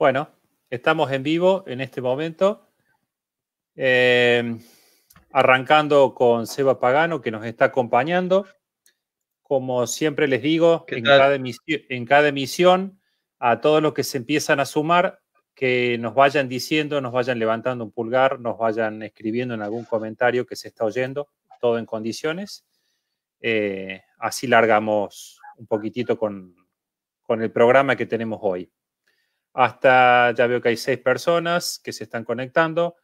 Bueno, estamos en vivo en este momento, eh, arrancando con Seba Pagano, que nos está acompañando. Como siempre les digo, en cada, emisión, a todos los que se empiezan a sumar, que nos vayan diciendo, nos vayan levantando un pulgar, nos vayan escribiendo en algún comentario que se está oyendo, todo en condiciones. Eh, así largamos un poquitito con el programa que tenemos hoy. Hasta ya veo que hay seis personas que se están conectando.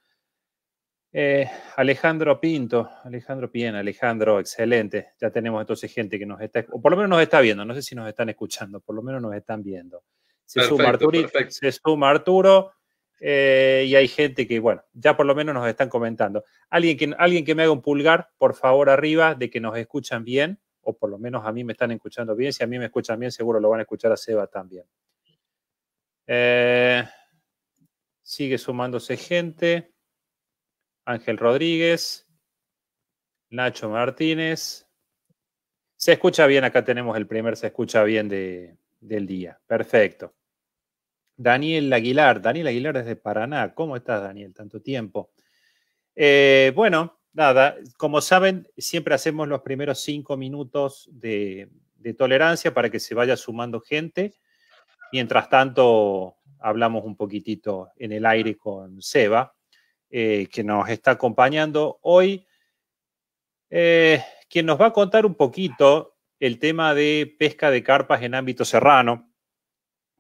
Eh, Alejandro Pinto, Alejandro Pien, Alejandro, excelente. Ya tenemos entonces gente que nos está, o por lo menos nos está viendo, no sé si nos están escuchando, por lo menos nos están viendo. Se suma Arturo, eh, y hay gente que, bueno, ya por lo menos nos están comentando. Alguien que, alguien que me haga un pulgar, por favor, arriba, de que nos escuchan bien, o por lo menos a mí me están escuchando bien. Si a mí me escuchan bien, seguro lo van a escuchar a Seba también. Eh, sigue sumándose gente. Ángel Rodríguez, Nacho Martínez. Se escucha bien, acá tenemos el primer se escucha bien del día. Perfecto. Daniel Aguilar, Daniel Aguilar desde Paraná. ¿Cómo estás, Daniel? Tanto tiempo. Eh, bueno, nada, como saben, siempre hacemos los primeros cinco minutos de, de tolerancia para que se vaya sumando gente. Mientras tanto, hablamos un poquitito en el aire con Seba, eh, que nos está acompañando hoy, eh, quien nos va a contar un poquito el tema de pesca de carpas en ámbito serrano,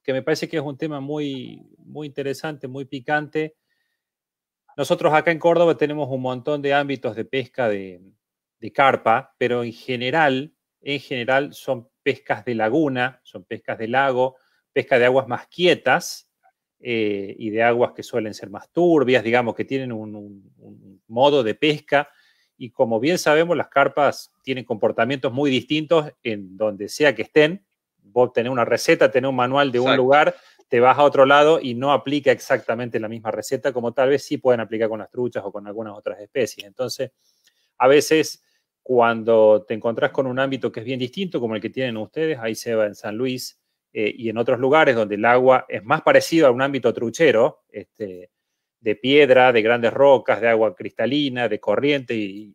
que me parece que es un tema muy, muy interesante, muy picante. Nosotros acá en Córdoba tenemos un montón de ámbitos de pesca de, carpa, pero en general, en general son pescas de laguna, son pescas de lago, pesca de aguas más quietas eh, y de aguas que suelen ser más turbias, digamos, que tienen un, modo de pesca. Y como bien sabemos, las carpas tienen comportamientos muy distintos en donde sea que estén. Vos tenés una receta, tenés un manual de un lugar, te vas a otro lado y no aplica exactamente la misma receta como tal vez sí pueden aplicar con las truchas o con algunas otras especies. Entonces, a veces cuando te encontrás con un ámbito que es bien distinto, como el que tienen ustedes, ahí se va en San Luis, eh, y en otros lugares donde el agua es más parecido a un ámbito truchero, este, de piedra, de grandes rocas, de agua cristalina, de corriente, y,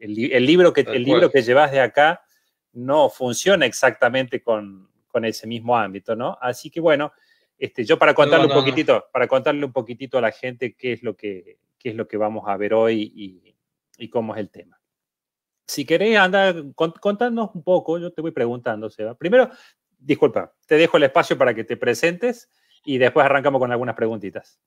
el, libro que, el libro que llevas de acá no funciona exactamente con, ese mismo ámbito, ¿no? Así que bueno, este, yo para contarle un poquitito, para contarle un poquitito a la gente qué es lo que, es lo que vamos a ver hoy y, cómo es el tema. Si querés, anda, contanos un poco, yo te voy preguntando, Seba. Primero, disculpa, te dejo el espacio para que te presentes y después arrancamos con algunas preguntitas.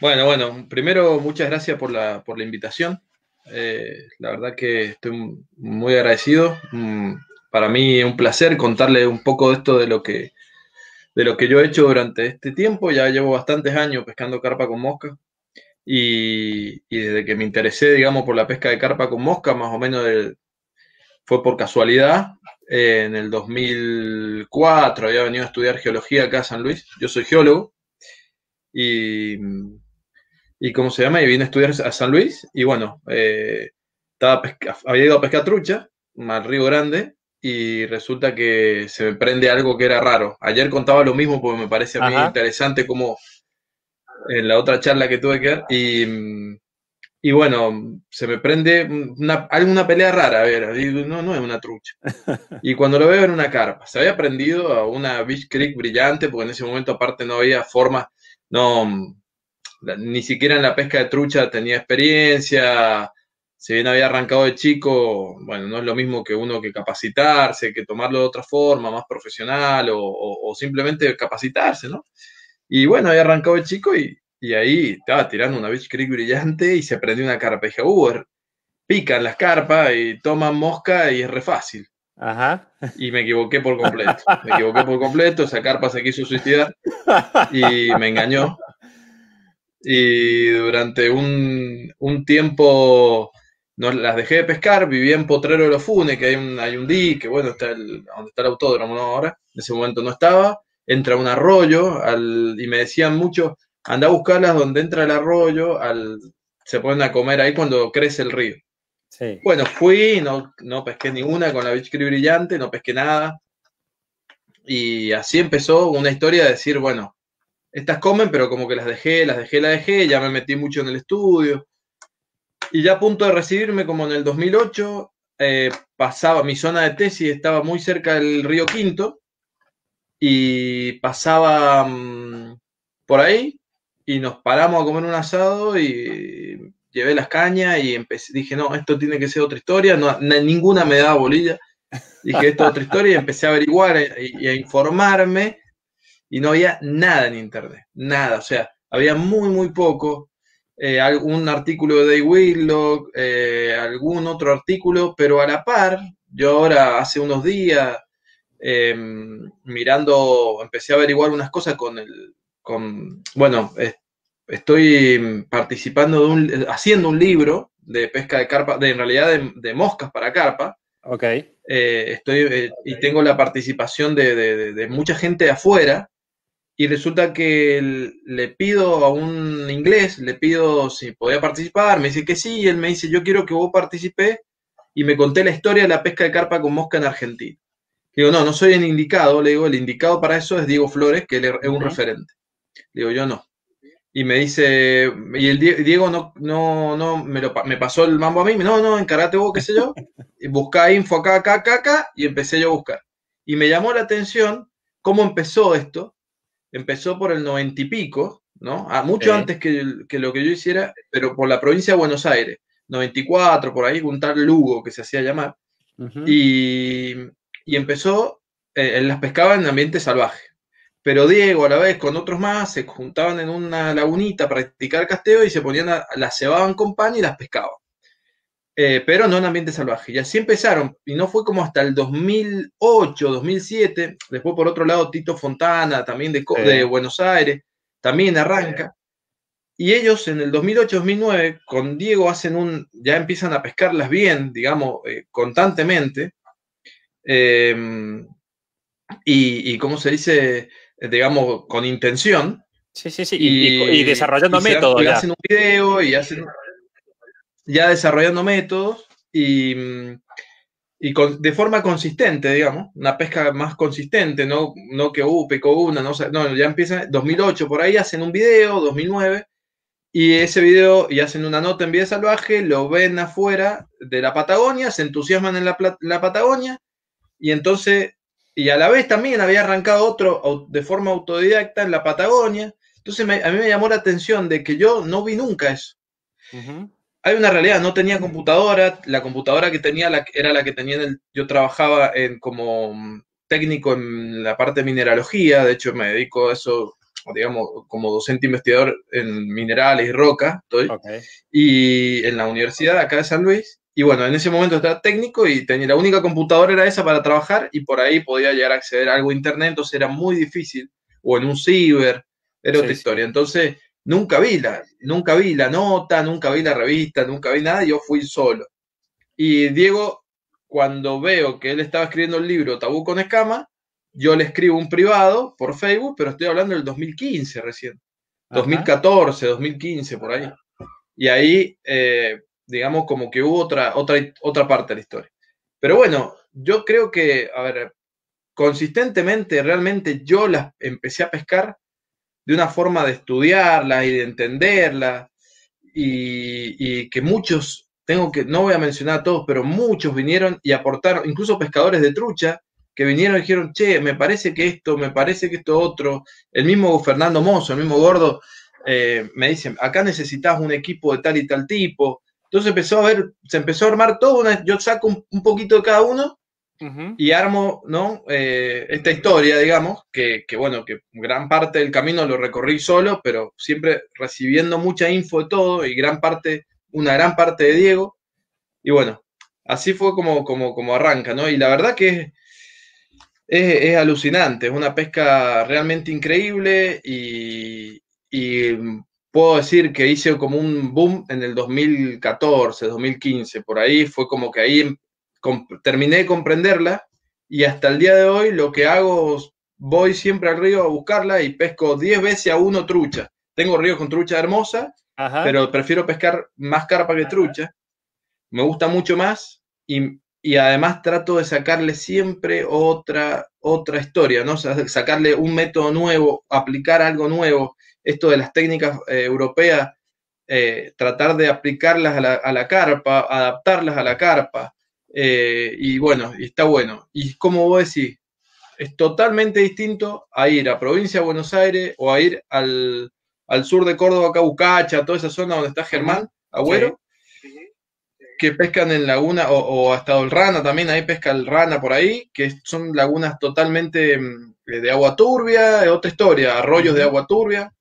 Bueno, bueno, primero muchas gracias por la, por la invitación. Eh, la verdad que estoy muy agradecido. Mm, para mí es un placer contarle un poco de esto de lo que, de lo que yo he hecho durante este tiempo. Ya llevo bastantes años pescando carpa con mosca. Y, desde que me interesé, digamos, por la pesca de carpa con mosca, más o menos fue por casualidad en el 2004 había venido a estudiar geología acá a San Luis, yo soy geólogo, y, ¿cómo se llama? Y vine a estudiar a San Luis, y bueno, eh, estaba había ido a pescar trucha, al Río Grande, y resulta que se me prende algo que era raro. Ayer contaba lo mismo porque me parece a mí interesante como en la otra charla que tuve que dar, y y bueno, se me prende alguna pelea rara, a ver, no, no es una trucha. Y cuando lo veo en una carpa. Se había aprendido a una Beach Creek brillante, porque en ese momento aparte no había forma, no, ni siquiera en la pesca de trucha tenía experiencia. Si bien había arrancado de chico, bueno, no es lo mismo que uno que capacitarse, que tomarlo de otra forma, más profesional o, o simplemente capacitarse, ¿no? Y bueno, había arrancado de chico y, y ahí estaba tirando una Beach Creek brillante y se prendió una carpa. Uber dije, uh, pican las carpas y toman mosca y es re fácil. Ajá. Y me equivoqué por completo. Me equivoqué por completo, esa carpa se quiso suicidar y me engañó. Y durante un, tiempo no las dejé de pescar, vivía en Potrero de los Funes, que hay un, hay un di, que bueno, está el, donde está el autódromo ahora, en ese momento no estaba, entra un arroyo al, y me decían mucho, anda a buscarlas donde entra el arroyo, al, se ponen a comer ahí cuando crece el río. Bueno, fui, no, no pesqué ninguna con la Beach brillante, no pesqué nada. Y así empezó una historia de decir, bueno, estas comen, pero como que las dejé, las dejé, las dejé, ya me metí mucho en el estudio. Y ya a punto de recibirme, como en el 2008, eh, pasaba, mi zona de tesis estaba muy cerca del río Quinto y pasaba mm, por ahí y nos paramos a comer un asado y llevé las cañas y dije, no, esto tiene que ser otra historia, no, ninguna me da bolilla. Dije, esto es otra historia y empecé a averiguar eh, y, a informarme y no había nada en internet, nada, o sea, había muy, muy poco. Eh, algún artículo de Day Willock, eh, algún otro artículo, pero a la par, yo ahora hace unos días, em, mirando, empecé a averiguar unas cosas con el, con, bueno, eh, estoy mm, participando de un, eh, haciendo un libro de pesca de carpa, de, en realidad de, moscas para carpa. Ok. Eh, estoy, eh, y tengo la participación de, mucha gente de afuera y resulta que le pido a un inglés, le pido si podía participar, me dice que sí y él me dice yo quiero que vos participes y me conté la historia de la pesca de carpa con mosca en Argentina. Digo, no, no soy el indicado, le digo, el indicado para eso es Diego Flores, que es un referente. Digo, yo no y me dice, y el Diego no, no, no, me, lo, pasó el mambo a mí, no, no, encarate vos, qué sé yo, buscá info acá, acá, acá, acá, y empecé yo a buscar. Y me llamó la atención cómo empezó esto, empezó por el noventa y pico, ¿no? a ah, mucho antes que, lo que yo hiciera, pero por la provincia de Buenos Aires, 94, por ahí, juntar Lugo que se hacía llamar, y, y, empezó, eh, las pescaba en ambiente salvaje, pero Diego, a la vez, con otros más, se juntaban en una lagunita a practicar casteo y se ponían, a, las cebaban con pan y las pescaban. Eh, pero no en ambiente salvaje. Y así empezaron, y no fue como hasta el 2008, 2007. Después, por otro lado, Tito Fontana, también de, Buenos Aires, también arranca. Y ellos en el 2008-2009 con Diego hacen un, ya empiezan a pescarlas bien, digamos, eh, constantemente. Em, y, y, se dice, eh, digamos, con intención. Sí, sí, sí, y, desarrollando métodos. ya. hacen un video y hacen. Ya desarrollando métodos y, mm, de forma consistente, digamos, una pesca más consistente, no, no que, uh, pecó una, no, no, ya empieza 2008, por ahí hacen un video, 2009, y ese video, y hacen una nota en Vida Salvaje, lo ven afuera de la Patagonia, se entusiasman en la Patagonia, y entonces y a la vez también había arrancado otro de forma autodidacta en la Patagonia. Entonces a mí me llamó la atención de que yo no vi nunca eso. Hay una realidad, no tenía computadora, la computadora que tenía era la que tenía, en el, yo trabajaba en, como mm, técnico en la parte de mineralogía, de hecho me dedico a eso, digamos, como docente investigador en minerales y roca, y en la universidad acá de San Luis. Y bueno, en ese momento estaba técnico y tenía, la única computadora era esa para trabajar y por ahí podía llegar a acceder a algo internet, entonces era muy difícil. O en un ciber, era otra historia. Entonces, nunca vi la, nunca vi la nota, nunca vi la revista, nunca vi nada, yo fui solo. Y Diego, cuando veo que él estaba escribiendo el libro Tabú con Escama, yo le escribo un privado por Facebook, pero estoy hablando del 2015 recién. 2014, 2015, por ahí. Ah. Y ahí eh, digamos, como que hubo otra, otra, otra parte de la historia. Pero bueno, yo creo que, a ver, consistentemente, realmente yo las empecé a pescar de una forma de estudiarlas y de entenderlas, y, que muchos, tengo que, no voy a mencionar a todos, pero muchos vinieron y aportaron, incluso pescadores de trucha, que vinieron y dijeron, che, me parece que esto, me parece que esto otro, el mismo Fernando Mozo, el mismo Gordo, eh, me dicen, acá necesitas un equipo de tal y tal tipo, entonces empezó a ver, se empezó a armar todo, yo saco un, poquito de cada uno y armo, ¿no? Eh, esta historia, digamos, que, que, bueno, que gran parte del camino lo recorrí solo, pero siempre recibiendo mucha info de todo y gran parte, una gran parte de Diego. Y bueno, así fue como, como, como arranca, ¿no? Y la verdad que es, alucinante, es una pesca realmente increíble y, y puedo decir que hice como un boom en el 2014, 2015, por ahí fue como que ahí em, terminé de comprenderla y hasta el día de hoy lo que hago, voy siempre al río a buscarla y pesco 10 veces a uno trucha. Tengo ríos con trucha hermosa, pero prefiero pescar más carpa que trucha. Me gusta mucho más y, y, además trato de sacarle siempre otra, otra historia, ¿no? sacarle un método nuevo, aplicar algo nuevo esto de las técnicas eh, europeas, eh, tratar de aplicarlas a la, carpa, adaptarlas a la carpa, eh, y bueno, y está bueno. Y como vos decís, es totalmente distinto a ir a provincia de Buenos Aires o a ir al, sur de Córdoba, acá Bucacha, toda esa zona donde está Germán, Agüero, que pescan en laguna o, o, hasta el rana también, ahí pesca el rana por ahí, que son lagunas totalmente mm, de agua turbia, otra historia, arroyos de agua turbia,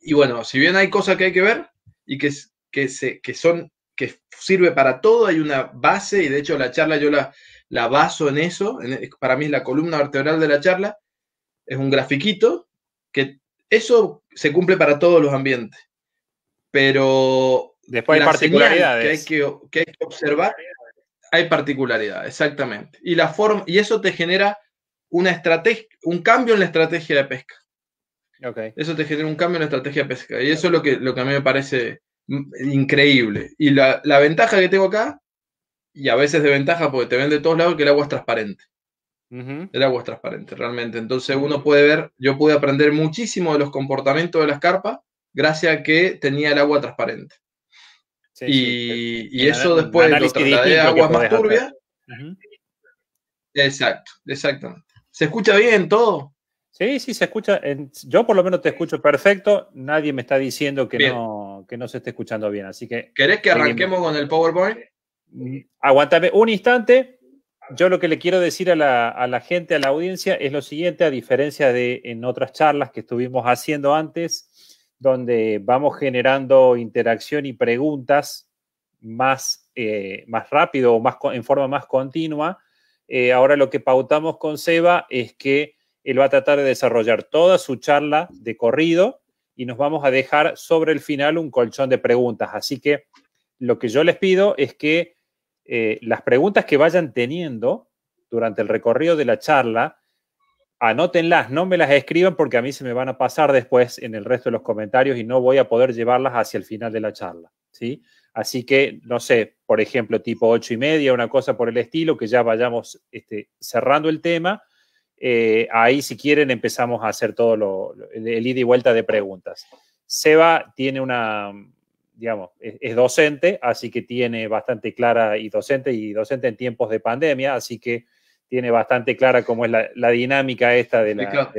y bueno, si bien hay cosas que hay que ver y que, que, se, que son que sirve para todo, hay una base y de hecho la charla yo la, la baso en eso, en, para mí es la columna vertebral de la charla, es un grafiquito que eso se cumple para todos los ambientes, pero después hay particularidades que hay que, observar, hay particularidades, exactamente, y la forma y eso te genera una estrategia, un cambio en la estrategia de pesca. Eso te genera un cambio en la estrategia de pesca. Y eso es lo que, lo que a mí me parece increíble. Y la, ventaja que tengo acá, y a veces de ventaja porque te ven de todos lados, que el agua es transparente. El agua es transparente, realmente. Entonces uno puede ver, yo pude aprender muchísimo de los comportamientos de las carpas gracias a que tenía el agua transparente. y, y eso después lo trasladé de aguas más turbias. Exacto, exactamente. ¿Se escucha bien todo? Sí, sí, se escucha. Yo por lo menos te escucho perfecto. Nadie me está diciendo que, no, que no se esté escuchando bien. Así que. ¿Querés que arranquemos con el PowerPoint? Mm, aguántame un instante. Yo lo que le quiero decir a la, gente, a la audiencia, es lo siguiente, a diferencia de en otras charlas que estuvimos haciendo antes, donde vamos generando interacción y preguntas más, eh, más rápido o más, en forma más continua. Eh, ahora lo que pautamos con Seba es que él va a tratar de desarrollar toda su charla de corrido y nos vamos a dejar sobre el final un colchón de preguntas. Así que lo que yo les pido es que eh, las preguntas que vayan teniendo durante el recorrido de la charla, anótenlas, no me las escriban porque a mí se me van a pasar después en el resto de los comentarios y no voy a poder llevarlas hacia el final de la charla, ¿sí? Así que, no sé, por ejemplo, tipo ocho y media, una cosa por el estilo, que ya vayamos este, cerrando el tema eh, ahí si quieren empezamos a hacer todo lo, el ida y vuelta de preguntas. Seba tiene una, digamos, es, docente, así que tiene bastante clara y docente y docente en tiempos de pandemia, así que tiene bastante clara cómo es la, dinámica esta de la,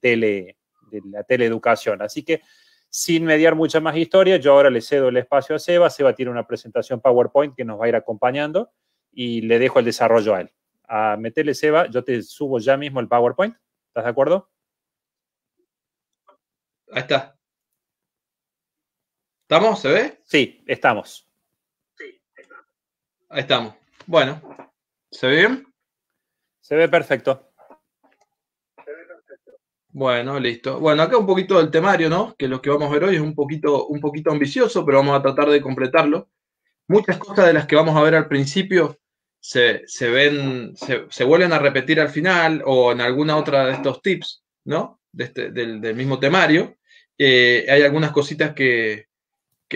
tele, de la teleeducación. Así que sin mediar mucha más historia, yo ahora le cedo el espacio a Seba. Seba tiene una presentación PowerPoint que nos va a ir acompañando y le dejo el desarrollo a él a meterle Seba, yo te subo ya mismo el PowerPoint. ¿Estás de acuerdo? Ahí está. ¿Estamos? ¿Se ve? Sí, estamos. Sí, estamos. Ahí estamos. Bueno, ¿se ve bien? Se ve perfecto. Bueno, listo. Bueno, acá un poquito del temario, ¿no? Que lo que vamos a ver hoy es un poquito, un poquito ambicioso, pero vamos a tratar de completarlo. Muchas cosas de las que vamos a ver al principio se, ven, se, vuelven a repetir al final o en alguna otra de estos tips, ¿no? Este, del, mismo temario. Eh, hay algunas cositas que,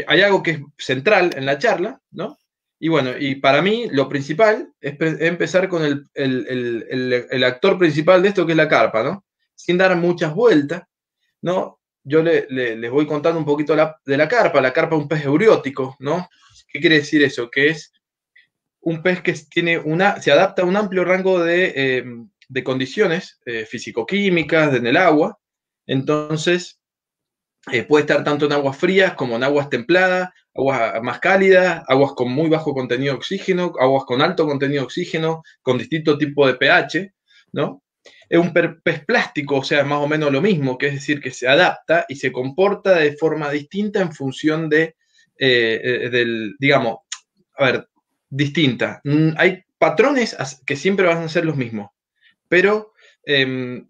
hay algo que es central en la charla, ¿no? Y bueno, y para mí lo principal es empezar con el, actor principal de esto, que es la carpa, ¿no? Sin dar muchas vueltas, ¿no? Yo le, les voy contando un poquito de la carpa. La carpa es un pez euriótico, ¿no? ¿Qué quiere decir eso? Que es un pez que tiene una, se adapta a un amplio rango de, em, condiciones eh, físico-químicas en el agua. Entonces, eh, puede estar tanto en aguas frías como en aguas templadas, aguas más cálidas, aguas con muy bajo contenido de oxígeno, aguas con alto contenido de oxígeno, con distinto tipo de pH, ¿no? Es un pez plástico, o sea, es más o menos lo mismo, que es decir, que se adapta y se comporta de forma distinta en función de, eh, del, digamos, a ver, distinta. Mm, hay patrones que siempre van a ser los mismos, pero em,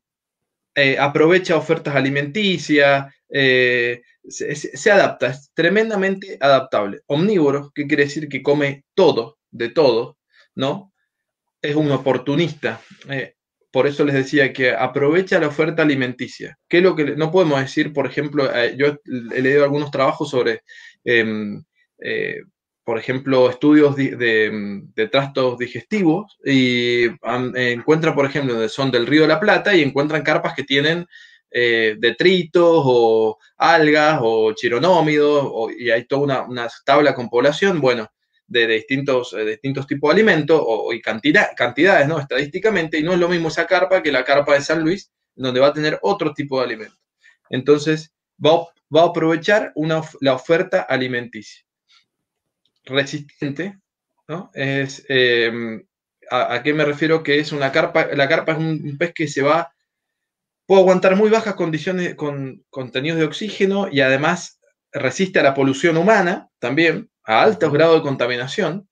eh, aprovecha ofertas alimenticias, eh, se, adapta, es tremendamente adaptable. Omnívoro, que quiere decir que come todo, de todo, ¿no? Es un oportunista. Eh, por eso les decía que aprovecha la oferta alimenticia. ¿qué es lo que no podemos decir, por ejemplo, yo he leído algunos trabajos sobre em, por ejemplo, estudios de, trastos digestivos y encuentran, por ejemplo, son del río de la Plata y encuentran carpas que tienen eh, detritos o algas o chironómidos y hay toda una, tabla con población, bueno, de, distintos, distintos tipos de alimentos y cantidades, ¿no? Estadísticamente, y no es lo mismo esa carpa que la carpa de San Luis, donde va a tener otro tipo de alimento. Entonces, va, va a aprovechar la oferta alimenticia resistente, ¿no? Es, em, a, qué me refiero? Que es una carpa, la carpa es un, pez que se va, puede aguantar muy bajas condiciones con contenidos de oxígeno y además resiste a la polución humana también, a altos grados de contaminación,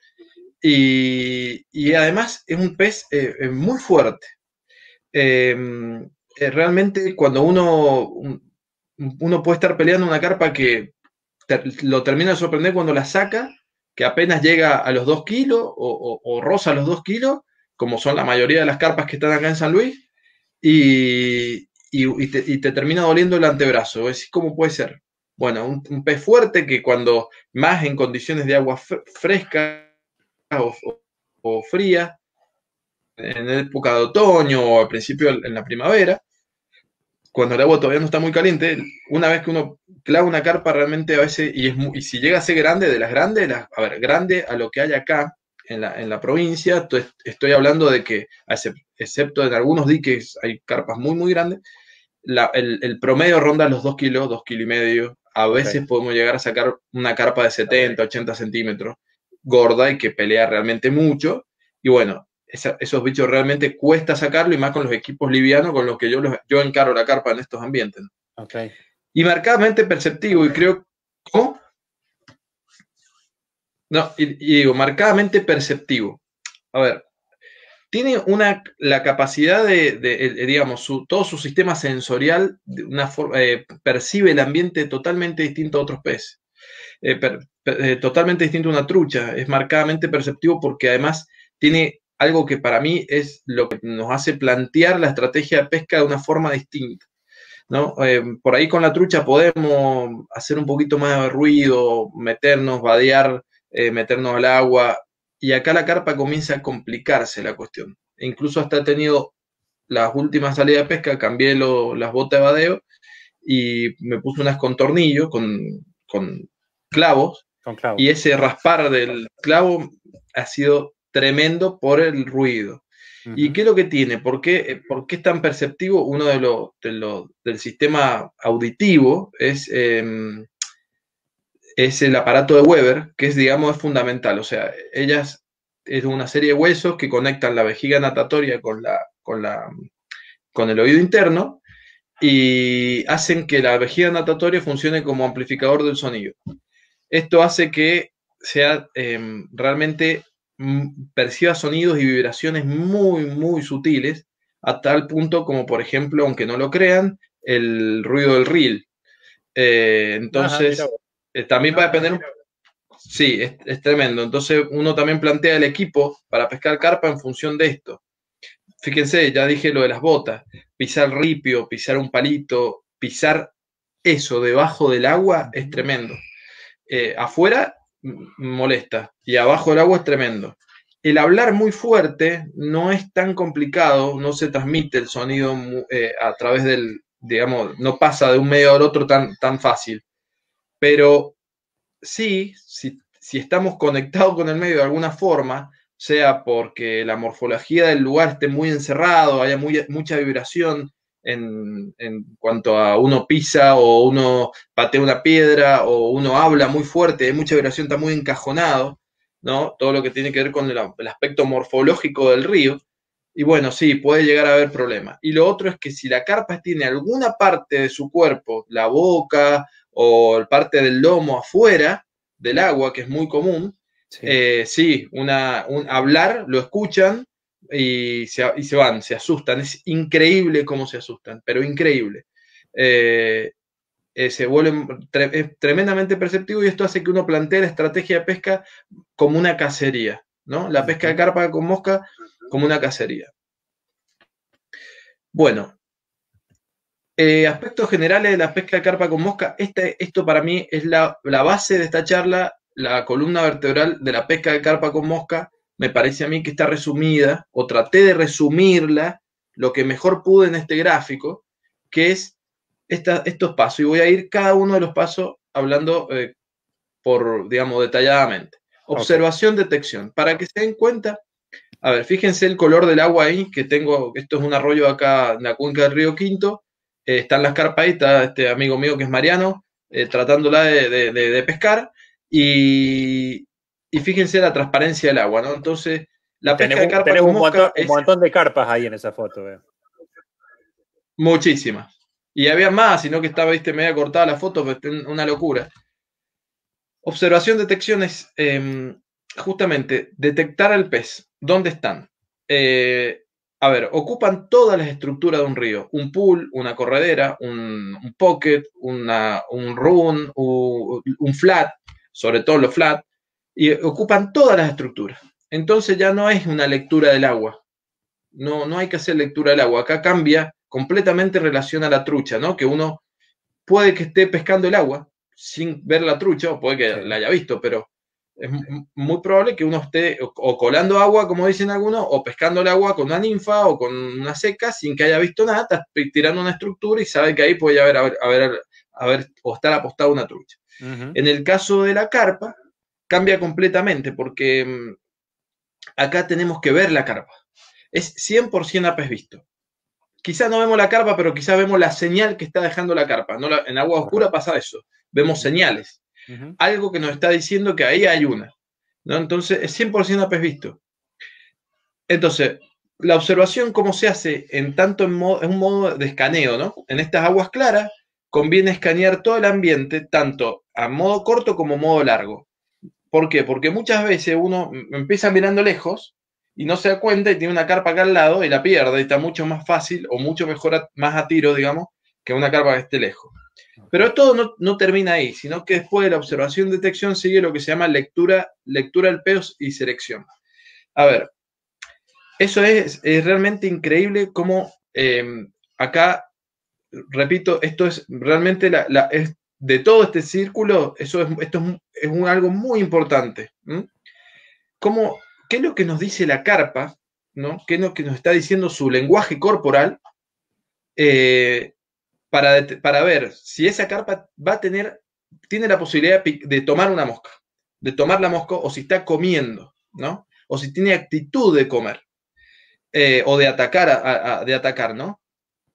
y, además es un pez eh, eh, muy fuerte. Em, eh, realmente cuando uno, uno puede estar peleando una carpa que lo termina de sorprender cuando la saca que apenas llega a los 2 kilos o, o, o, roza los 2 kilos, como son la mayoría de las carpas que están acá en San Luis, y, y, te, termina doliendo el antebrazo. Es como puede ser? Bueno, un, pez fuerte que cuando más en condiciones de agua fresca o, o fría, en época de otoño o al principio en la primavera, cuando el agua todavía no está muy caliente, una vez que uno clava una carpa realmente a veces, y, es, si llega a ser grande, de las grandes, a ver, grande a lo que hay acá en la, provincia, estoy hablando de que, excepto en algunos diques, hay carpas muy, muy grandes, el, promedio ronda los 2 kilos, 2 kilos y medio, a veces podemos llegar a sacar una carpa de 70, 80 centímetros, gorda y que pelea realmente mucho, y bueno, esos bichos realmente cuesta sacarlo y más con los equipos livianos con los que yo, yo encaro la carpa en estos ambientes. Y marcadamente perceptivo, y creo No, y, digo, marcadamente perceptivo. A ver, tiene una, la capacidad de, eh, digamos, todo su sistema sensorial una forma, eh, percibe el ambiente totalmente distinto a otros peces. Eh, totalmente distinto a una trucha. Es marcadamente perceptivo porque además tiene algo que para mí es lo que nos hace plantear la estrategia de pesca de una forma distinta. ¿no? Eh, por ahí con la trucha podemos hacer un poquito más de ruido, meternos, vadear, eh, meternos al agua, y acá la carpa comienza a complicarse la cuestión. E incluso hasta he tenido las últimas salidas de pesca, cambié las botas de vadeo y me puse unas con tornillos, con, clavos, y ese raspar del clavo ha sido tremendo por el ruido. ¿Y qué es lo que tiene? Eh, ¿Por qué, es tan perceptivo? Uno de los del sistema auditivo es, em, es el aparato de Weber, que es, digamos, fundamental. O sea, ellas es una serie de huesos que conectan la vejiga natatoria con, la, con, la, con el oído interno y hacen que la vejiga natatoria funcione como amplificador del sonido. Esto hace que sea em, realmente Mm, perciba sonidos y vibraciones muy, muy sutiles, a tal punto como, por ejemplo, aunque no lo crean, el ruido del reel. Eh, entonces, eh, también va a depender... Sí, es, tremendo. Entonces, uno también plantea el equipo para pescar carpa en función de esto. Fíjense, ya dije lo de las botas, pisar ripio, pisar un palito, pisar eso debajo del agua es tremendo. Eh, afuera molesta y abajo del agua es tremendo. El hablar muy fuerte no es tan complicado, no se transmite el sonido eh, a través del, digamos, no pasa de un medio al otro tan, tan fácil. Pero sí, si, si estamos conectados con el medio de alguna forma, sea porque la morfología del lugar esté muy encerrado, haya muy, mucha vibración, en, cuanto a uno pisa o uno patea una piedra o uno habla muy fuerte, hay mucha vibración, está muy encajonado, ¿no? Todo lo que tiene que ver con el, aspecto morfológico del río. Y bueno, sí, puede llegar a haber problemas. Y lo otro es que si la carpa tiene alguna parte de su cuerpo, la boca o parte del lomo afuera del agua, que es muy común, sí, eh, un, hablar, lo escuchan, y se, van, se asustan. Es increíble cómo se asustan, pero increíble. Eh, eh, se vuelven tremendamente perceptivo y esto hace que uno plantee la estrategia de pesca como una cacería, ¿no? La pesca de carpa con mosca como una cacería. Bueno, eh, aspectos generales de la pesca de carpa con mosca. Este, esto para mí es la, la base de esta charla, la columna vertebral de la pesca de carpa con mosca me parece a mí que está resumida, o traté de resumirla lo que mejor pude en este gráfico, que es estos pasos. Y voy a ir cada uno de los pasos hablando eh, por, digamos, detalladamente. Observación, detección. Para que se den cuenta, a ver, fíjense el color del agua ahí, que tengo, esto es un arroyo acá en la cuenca del río Quinto, eh, están las carpas ahí, está este amigo mío que es Mariano, eh, tratándola de pescar, y, y fíjense la transparencia del agua, ¿no? Entonces, la pesca de carpa un, montón, de carpas ahí en esa foto, Muchísimas. Y había más, sino que estaba, viste, media cortada la foto, una locura. Observación, detección es em, justamente detectar al pez. ¿Dónde están? Eh, a ver, ocupan todas las estructuras de un río. Un pool, una corredera, un, pocket, un run, un, un flat, sobre todo los flat y ocupan todas las estructuras. Entonces ya no es una lectura del agua. No, no hay que hacer lectura del agua. Acá cambia completamente en relación a la trucha, ¿no? Que uno puede que esté pescando el agua sin ver la trucha, o puede que la haya visto, pero es muy probable que uno esté o colando agua, como dicen algunos, o pescando el agua con una ninfa o con una seca sin que haya visto nada, está tirando una estructura y sabe que ahí puede haber, haber, o estar apostado una trucha. En el caso de la carpa, cambia completamente porque mm, acá tenemos que ver la carpa. Es 100% a pez visto. Quizás no vemos la carpa, pero quizás vemos la señal que está dejando la carpa. No en agua oscura pasa eso. Vemos señales. Algo que nos está diciendo que ahí hay una. ¿no? Entonces, es 100% a pez visto. Entonces, la observación, cómo se hace en tanto en, modo, un modo de escaneo, ¿no? En estas aguas claras, conviene escanear todo el ambiente, tanto a modo corto como modo largo. ¿Por qué? Porque muchas veces uno empieza mirando lejos y no se da cuenta y tiene una carpa acá al lado y la pierde. Y está mucho más fácil o mucho mejor, más a tiro, digamos, que una carpa que esté lejos. Pero todo no, termina ahí, sino que después de la observación detección sigue lo que se llama lectura, lectura del peos y selección. A ver, eso es, realmente increíble cómo em, acá, repito, esto es realmente la, de todo este círculo, eso es, esto es, algo muy importante. ¿Qué es lo que nos dice la carpa? ¿no? ¿Qué es lo que nos está diciendo su lenguaje corporal? Eh, para, para, ver si esa carpa va a tener, tiene la posibilidad de tomar una mosca, de tomar la mosca o si está comiendo, ¿no? O si tiene actitud de comer eh, o de atacar, de atacar, ¿no?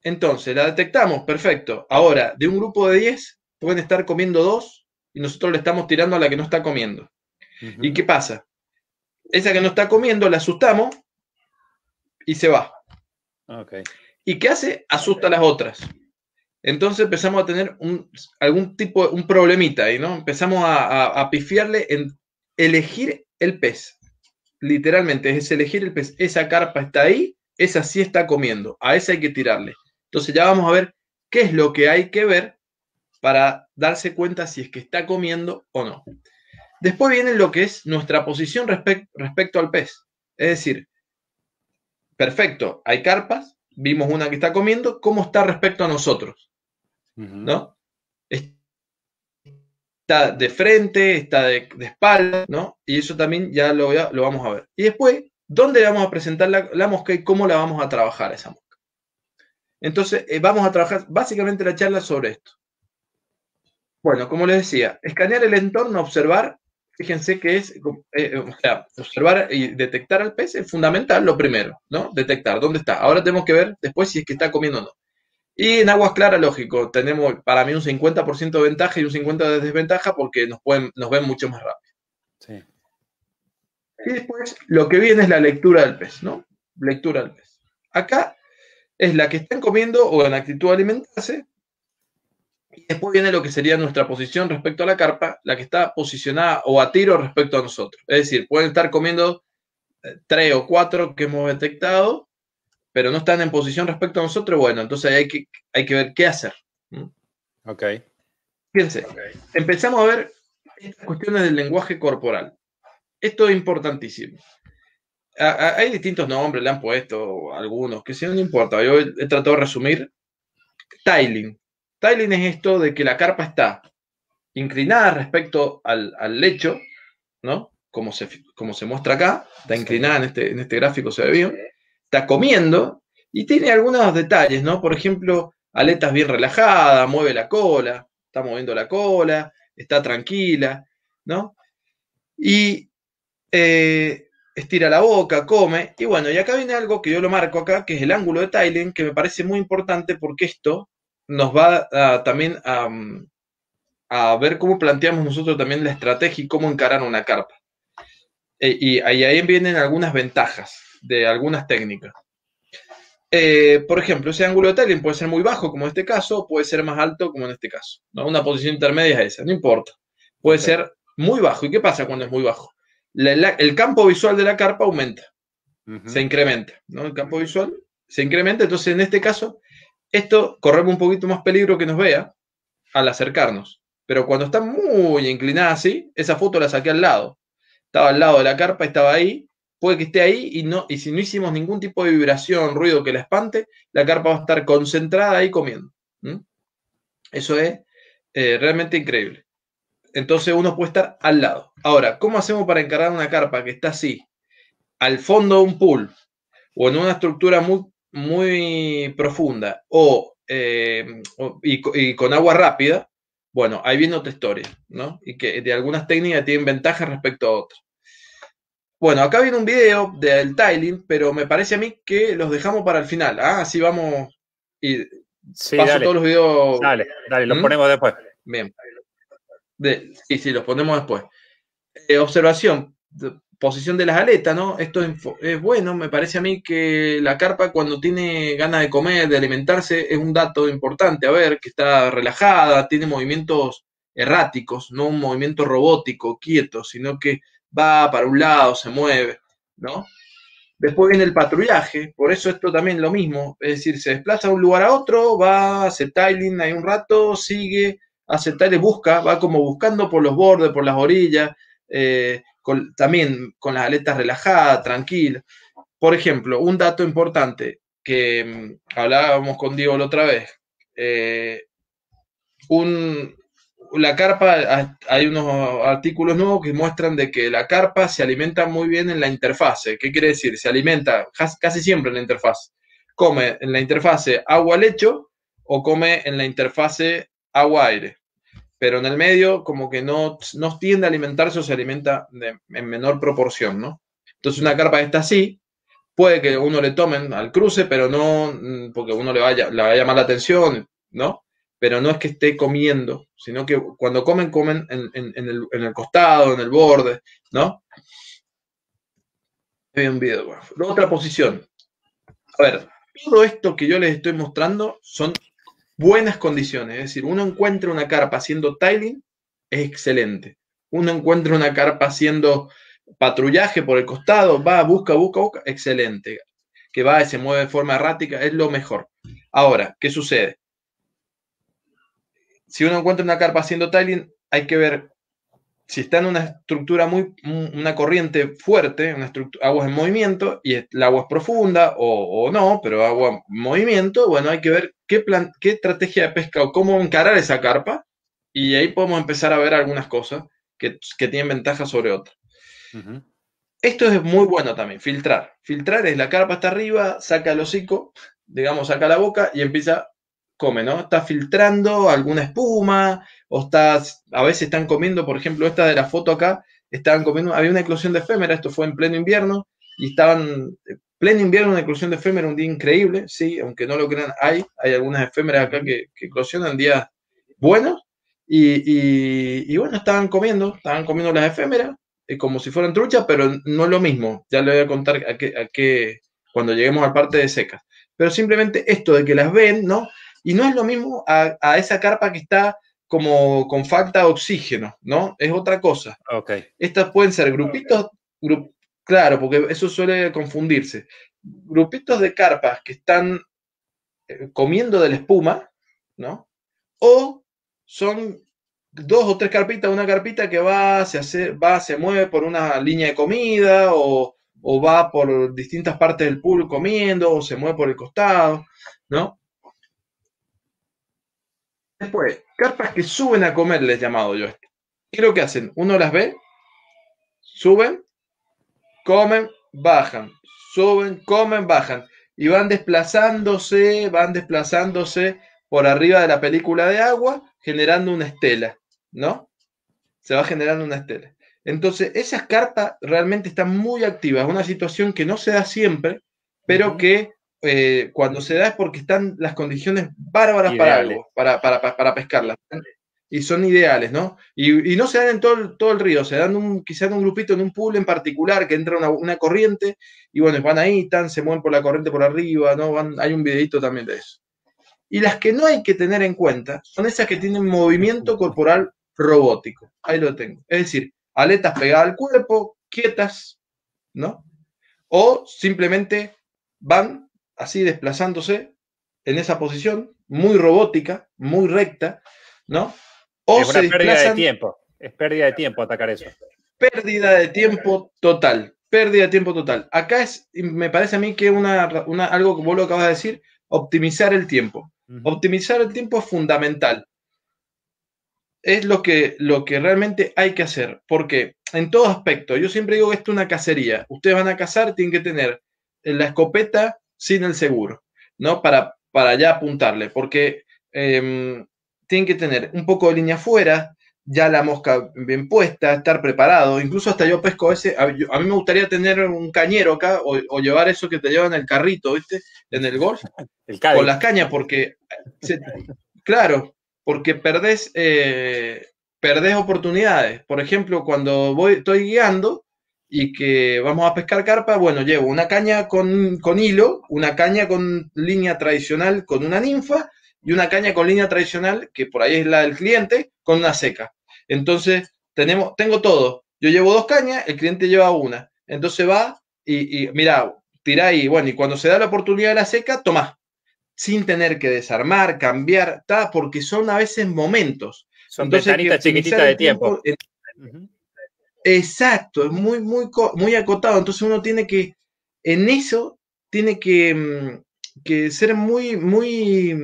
Entonces, la detectamos, perfecto. Ahora, de un grupo de 10, pueden estar comiendo dos y nosotros le estamos tirando a la que no está comiendo. ¿Y qué pasa? Esa que no está comiendo la asustamos y se va. Ah, ¿Y qué hace? Asusta a las otras. Entonces empezamos a tener algún tipo, un problemita ahí, ¿no? Empezamos a, a pifiarle en elegir el pez. Literalmente, es elegir el pez. Esa carpa está ahí, esa sí está comiendo, a esa hay que tirarle. Entonces ya vamos a ver qué es lo que hay que ver para darse cuenta si es que está comiendo o no. Después viene lo que es nuestra posición respecto al pez. Es decir, perfecto, hay carpas, vimos una que está comiendo, ¿cómo está respecto a nosotros? ¿No? Está de frente, está de, espalda, ¿no? Y eso también ya lo, lo vamos a ver. Y después, ¿dónde vamos a presentar la, mosca y cómo la vamos a trabajar esa mosca? Entonces, eh, vamos a trabajar básicamente la charla sobre esto. Bueno, como les decía, escanear el entorno, observar, fíjense que es, eh, o sea, observar y detectar al pez es fundamental lo primero, ¿no? Detectar dónde está. Ahora tenemos que ver después si es que está comiendo o no. Y en aguas claras, lógico, tenemos para mí un 50% de ventaja y un 50% de desventaja porque nos, nos ven mucho más rápido. Sí. Y después lo que viene es la lectura del pez, ¿no? Lectura del pez. Acá es la que están comiendo o en actitud de alimentarse, y después viene lo que sería nuestra posición respecto a la carpa, la que está posicionada o a tiro respecto a nosotros. Es decir, pueden estar comiendo eh, tres o cuatro que hemos detectado, pero no están en posición respecto a nosotros. Bueno, entonces hay que, hay que ver qué hacer. Ok. Fíjense, empezamos a ver cuestiones del lenguaje corporal. Esto es importantísimo. hay distintos nombres, le han puesto algunos, que si no, importa. Yo he, he tratado de resumir. Tiling, Tiling es esto de que la carpa está inclinada respecto al, lecho, ¿no? Como se, como se muestra acá, está inclinada este, en este, gráfico, se ve bien, está comiendo y tiene algunos detalles, ¿no? Por ejemplo, aletas bien relajada, mueve la cola, está moviendo la cola, está tranquila, ¿no? Y eh, estira la boca, come, y bueno, y acá viene algo que yo lo marco acá, que es el ángulo de tiling, que me parece muy importante porque esto nos va también a, ver cómo planteamos nosotros también la estrategia y cómo encarar una carpa. E, y, ahí vienen algunas ventajas de algunas técnicas. Eh, por ejemplo, ese ángulo de tailing puede ser muy bajo, como en este caso, puede ser más alto, como en este caso. ¿no? Una posición intermedia es esa, no importa. Puede ser muy bajo. ¿Y qué pasa cuando es muy bajo? el campo visual de la carpa aumenta, se incrementa. ¿no? El campo visual se incrementa. Entonces, en este caso, esto corremos un poquito más peligro que nos vea al acercarnos. Pero cuando está muy inclinada así, esa foto la saqué al lado. Estaba al lado de la carpa, estaba ahí. Puede que esté ahí y, no, y si no hicimos ningún tipo de vibración, ruido que la espante, la carpa va a estar concentrada ahí comiendo. Eso es eh, realmente increíble. Entonces uno puede estar al lado. Ahora, ¿cómo hacemos para encargar una carpa que está así, al fondo de un pool o en una estructura muy muy profunda o, eh, y, con agua rápida, bueno, ahí viene otra historia, ¿no? Y que de algunas técnicas tienen ventajas respecto a otras. Bueno, acá viene un video del tiling, pero me parece a mí que los dejamos para el final. Ah, vamos y sí, todos los videos. Dale, dale, los ¿Mm? ponemos después. Bien. sí, sí, los ponemos después. Eh, observación, posición de las aletas, ¿no? Esto es, bueno, me parece a mí que la carpa cuando tiene ganas de comer, de alimentarse, es un dato importante, a ver, que está relajada, tiene movimientos erráticos, no un movimiento robótico, quieto, sino que va para un lado, se mueve, ¿no? Después viene el patrullaje, por eso esto también lo mismo, es decir, se desplaza de un lugar a otro, va, hace tiling ahí un rato, sigue, hace tiling, busca, va como buscando por los bordes, por las orillas, eh, también con las aletas relajadas, tranquilas. Por ejemplo, un dato importante que mm, hablábamos con Diego la otra vez, eh, un, la carpa, hay unos artículos nuevos que muestran de que la carpa se alimenta muy bien en la interfase. ¿Qué quiere decir? Se alimenta casi siempre en la interfase. Come en la interfase agua-lecho o come en la interfase agua-aire pero en el medio como que no, no tiende a alimentarse o se alimenta en menor proporción, ¿no? Entonces una carpa está así, puede que uno le tomen al cruce, pero no, mm, porque uno le vaya, le vaya a llamar la atención, ¿no? Pero no es que esté comiendo, sino que cuando comen, comen en, el, costado, en el borde, ¿no? Un video. Otra posición. A ver, todo esto que yo les estoy mostrando son buenas condiciones. Es decir, uno encuentra una carpa haciendo tiling, es excelente. Uno encuentra una carpa haciendo patrullaje por el costado, va, busca, busca, busca, excelente. Que va y se mueve de forma errática, es lo mejor. Ahora, ¿qué sucede? Si uno encuentra una carpa haciendo tiling, hay que ver si está en una estructura muy, mm, una corriente fuerte, una agua en movimiento, y el agua es profunda o, no, pero agua en movimiento, bueno, hay que ver qué, plan, qué estrategia de pesca o cómo encarar esa carpa, y ahí podemos empezar a ver algunas cosas que, tienen ventaja sobre otras. Esto es muy bueno también, filtrar. Filtrar es la carpa está arriba, saca el hocico, digamos, saca la boca y empieza come, ¿no? Está filtrando alguna espuma, o está, a veces están comiendo, por ejemplo, esta de la foto acá, estaban comiendo, había una eclosión de efémera, esto fue en pleno invierno, y estaban, eh, pleno invierno, una eclosión de efémera, un día increíble, sí, aunque no lo crean, hay, hay algunas efémeras acá que, que eclosionan días buenos, y, y, bueno, estaban comiendo, estaban comiendo las efémeras, eh, como si fueran truchas, pero no es lo mismo, ya le voy a contar a qué, a qué, cuando lleguemos a la parte de secas. Pero simplemente esto de que las ven, ¿no? Y no es lo mismo a, esa carpa que está como con falta de oxígeno, ¿no? Es otra cosa. Estas pueden ser grupitos, claro, porque eso suele confundirse. Grupitos de carpas que están eh, comiendo de la espuma, ¿no? O son dos o tres carpitas, una carpita que va, se, hace, va, se mueve por una línea de comida o, o va por distintas partes del pool comiendo o se mueve por el costado, ¿no? Después, cartas que suben a comer, les he llamado yo. es este. lo que hacen? Uno las ve, suben, comen, bajan, suben, comen, bajan. Y van desplazándose, van desplazándose por arriba de la película de agua, generando una estela, ¿no? Se va generando una estela. Entonces, esas cartas realmente están muy activas, una situación que no se da siempre, pero que eh, cuando se da es porque están las condiciones bárbaras para, algo, para, para, pescarlas. Y son ideales, ¿no? Y, no se dan en todo el, todo el río, se dan un, quizá en un grupito, en un pool en particular, que entra una, una corriente, y bueno, van ahí, están, se mueven por la corriente por arriba, ¿no? hay un videito también de eso. Y las que no hay que tener en cuenta son esas que tienen movimiento corporal robótico. Ahí lo tengo. Es decir, aletas pegadas al cuerpo, quietas, ¿no? O simplemente van así desplazándose en esa posición, muy robótica, muy recta, ¿no? O es pérdida de tiempo, es pérdida de tiempo atacar eso. Pérdida de tiempo total, pérdida de tiempo total. Acá es, me parece a mí que una, algo que vos lo acabas de decir, optimizar el tiempo. Optimizar el tiempo es fundamental. Es lo que, lo que realmente hay que hacer, porque en todo aspecto, yo siempre digo que esto es una cacería. Ustedes van a cazar, tienen que tener la escopeta sin el seguro, ¿no? Para, para ya apuntarle, porque em, tienen que tener un poco de línea afuera, ya la mosca bien puesta, estar preparado. Incluso hasta yo pesco ese. A, mí me gustaría tener un cañero acá o, llevar eso que te llevan en el carrito, ¿viste? En el golf. El con las cañas, porque. claro, porque perdés, eh, perdés oportunidades. Por ejemplo, cuando voy, estoy guiando, y que vamos a pescar carpa, bueno, llevo una caña con, hilo, una caña con línea tradicional con una ninfa y una caña con línea tradicional, que por ahí es la del cliente, con una seca. Entonces, tenemos, tengo todo. Yo llevo dos cañas, el cliente lleva una. Entonces va y, mira, tira y bueno, y cuando se da la oportunidad de la seca, toma, sin tener que desarmar, cambiar, ta, porque son a veces momentos. Son ventanitas chiquititas de tiempo. Exacto, es muy, muy, muy acotado. Entonces uno tiene que, en eso, tiene mm, que, ser muy, muy,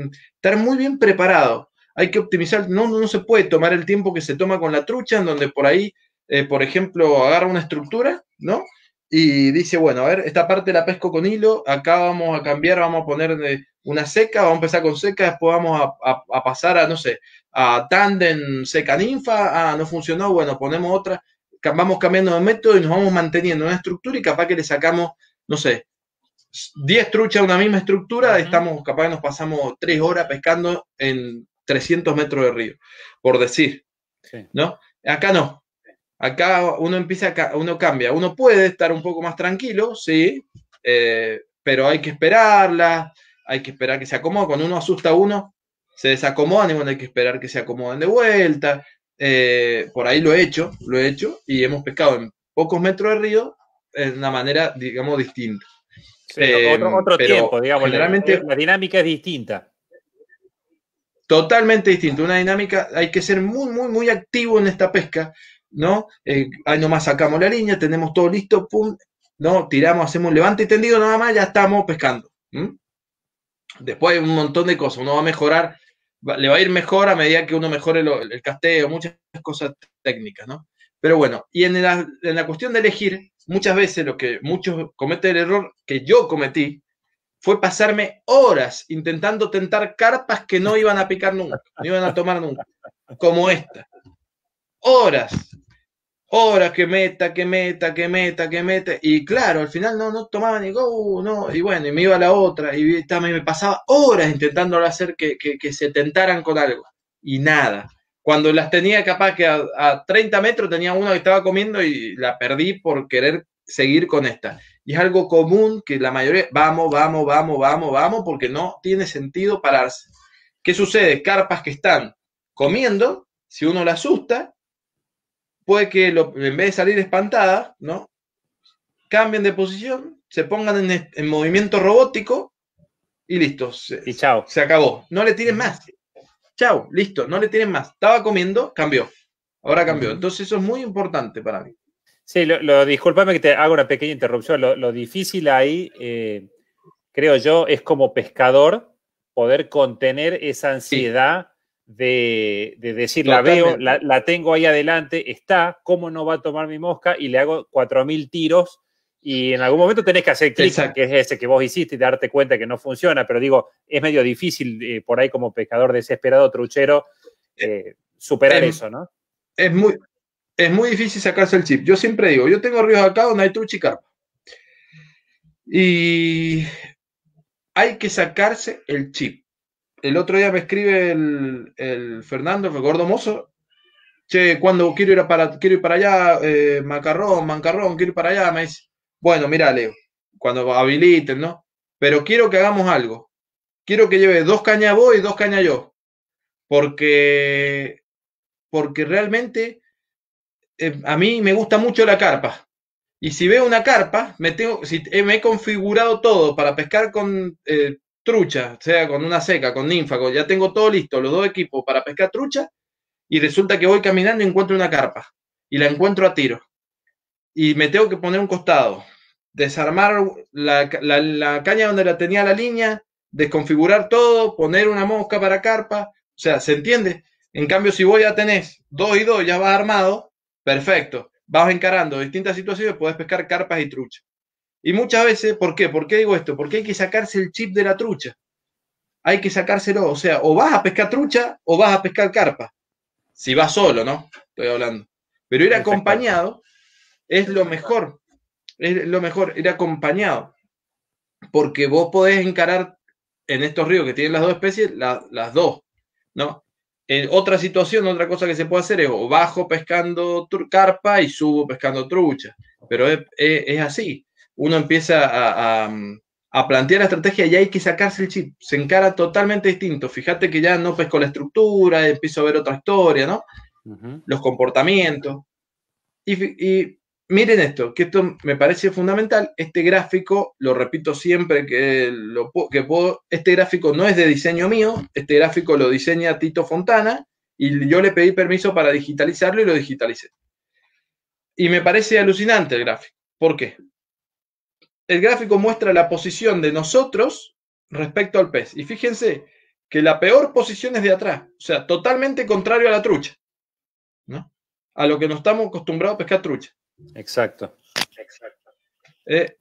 estar muy bien preparado. Hay que optimizar, no, se puede tomar el tiempo que se toma con la trucha, en donde por ahí, eh, por ejemplo, agarra una estructura, ¿no? Y dice, bueno, a ver, esta parte la pesco con hilo, acá vamos a cambiar, vamos a poner eh, una seca, vamos a empezar con seca, después vamos a, pasar a, no sé, a tandem seca ninfa, ah, no funcionó, bueno, ponemos otra vamos cambiando de método y nos vamos manteniendo en una estructura y capaz que le sacamos, no sé, 10 truchas a una misma estructura, estamos capaz que nos pasamos 3 horas pescando en 300 metros de río, por decir, ¿no? Acá no. Acá uno empieza, uno cambia. Uno puede estar un poco más tranquilo, sí, eh, pero hay que esperarla, hay que esperar que se acomode. Cuando uno asusta a uno, se desacomodan y uno hay que esperar que se acomoden de vuelta. Eh, por ahí lo he hecho, lo he hecho, y hemos pescado en pocos metros de río de una manera, digamos, distinta. otro, eh, tiempo, digamos, la dinámica es distinta. Totalmente distinta, una dinámica, hay que ser muy, muy, muy activo en esta pesca, ¿no? Eh, ahí nomás sacamos la línea, tenemos todo listo, pum, ¿no? Tiramos, hacemos un levante y tendido, nada más, ya estamos pescando. Después hay un montón de cosas, uno va a mejorar le va a ir mejor a medida que uno mejore el casteo, muchas cosas técnicas, ¿no? Pero bueno, y en la, en la cuestión de elegir, muchas veces lo que muchos cometen el error que yo cometí, fue pasarme horas intentando tentar carpas que no iban a picar nunca, no iban a tomar nunca, como esta. Horas horas que meta, que meta, que meta, que meta. Y claro, al final no, no tomaba ni go, no. Y bueno, y me iba a la otra. Y me pasaba horas intentando hacer que, se tentaran con algo. Y nada. Cuando las tenía capaz que a, a 30 metros tenía una que estaba comiendo y la perdí por querer seguir con esta. Y es algo común que la mayoría, vamos, vamos, vamos, vamos, vamos, porque no tiene sentido pararse. ¿Qué sucede? Carpas que están comiendo, si uno la asusta, puede que en vez de salir espantada, ¿no? Cambien de posición, se pongan en, movimiento robótico y listo. y chao. Se acabó. No le tires más. Chao, listo, no le tienen más. Estaba comiendo, cambió. Ahora cambió. Entonces eso es muy importante para mí. Sí, lo, que te hago una pequeña interrupción. Lo, difícil ahí, eh, creo yo, es como pescador poder contener esa ansiedad de, decir, la veo, la, tengo ahí adelante, está, ¿cómo no va a tomar mi mosca? Y le hago 4.000 tiros y en algún momento tenés que hacer clic, que es ese que vos hiciste y darte cuenta que no funciona, pero digo, es medio difícil eh, por ahí como pescador desesperado, truchero, eh, eh, superar em, eso, ¿no? Es muy, es muy difícil sacarse el chip. Yo siempre digo, yo tengo ríos acá donde hay trucha Y hay que sacarse el chip el otro día me escribe el, Fernando, el gordo mozo. Che, cuando quiero ir para, quiero ir para allá, eh, macarrón, mancarrón, quiero ir para allá. Me dice, bueno, mira, Leo, cuando habiliten, ¿no? Pero quiero que hagamos algo. Quiero que lleve dos cañas vos y dos cañas yo. Porque, porque realmente eh, a mí me gusta mucho la carpa. Y si veo una carpa, me tengo, si eh, me he configurado todo para pescar con trucha, sea con una seca, con ninfa, ya tengo todo listo, los dos equipos para pescar trucha, y resulta que voy caminando y encuentro una carpa, y la encuentro a tiro, y me tengo que poner un costado, desarmar la, caña donde la tenía la línea, desconfigurar todo, poner una mosca para carpa, o sea, ¿se entiende? En cambio, si vos ya tenés dos y dos, ya vas armado, perfecto, vas encarando distintas situaciones, podés pescar carpas y trucha. Y muchas veces, ¿por qué? ¿Por qué digo esto? Porque hay que sacarse el chip de la trucha. Hay que sacárselo. O sea, o vas a pescar trucha o vas a pescar carpa. Si vas solo, ¿no? Estoy hablando. Pero ir acompañado es lo mejor. Es lo mejor, ir acompañado. Porque vos podés encarar en estos ríos que tienen las dos especies, las dos, ¿no? En otra situación, otra cosa que se puede hacer es o bajo pescando carpa y subo pescando trucha. Pero es así uno empieza a, plantear la estrategia y hay que sacarse el chip, se encara totalmente distinto. Fíjate que ya no pesco la estructura, empiezo a ver otra historia, ¿no? Los comportamientos. Y, miren esto, que esto me parece fundamental. Este gráfico, lo repito siempre que, que puedo, este gráfico no es de diseño mío, este gráfico lo diseña Tito Fontana y yo le pedí permiso para digitalizarlo y lo digitalicé. Y me parece alucinante el gráfico. ¿Por qué? el gráfico muestra la posición de nosotros respecto al pez. Y fíjense que la peor posición es de atrás, o sea, totalmente contrario a la trucha, ¿no? A lo que nos estamos acostumbrados a pescar trucha. Exacto. Exacto. Eh,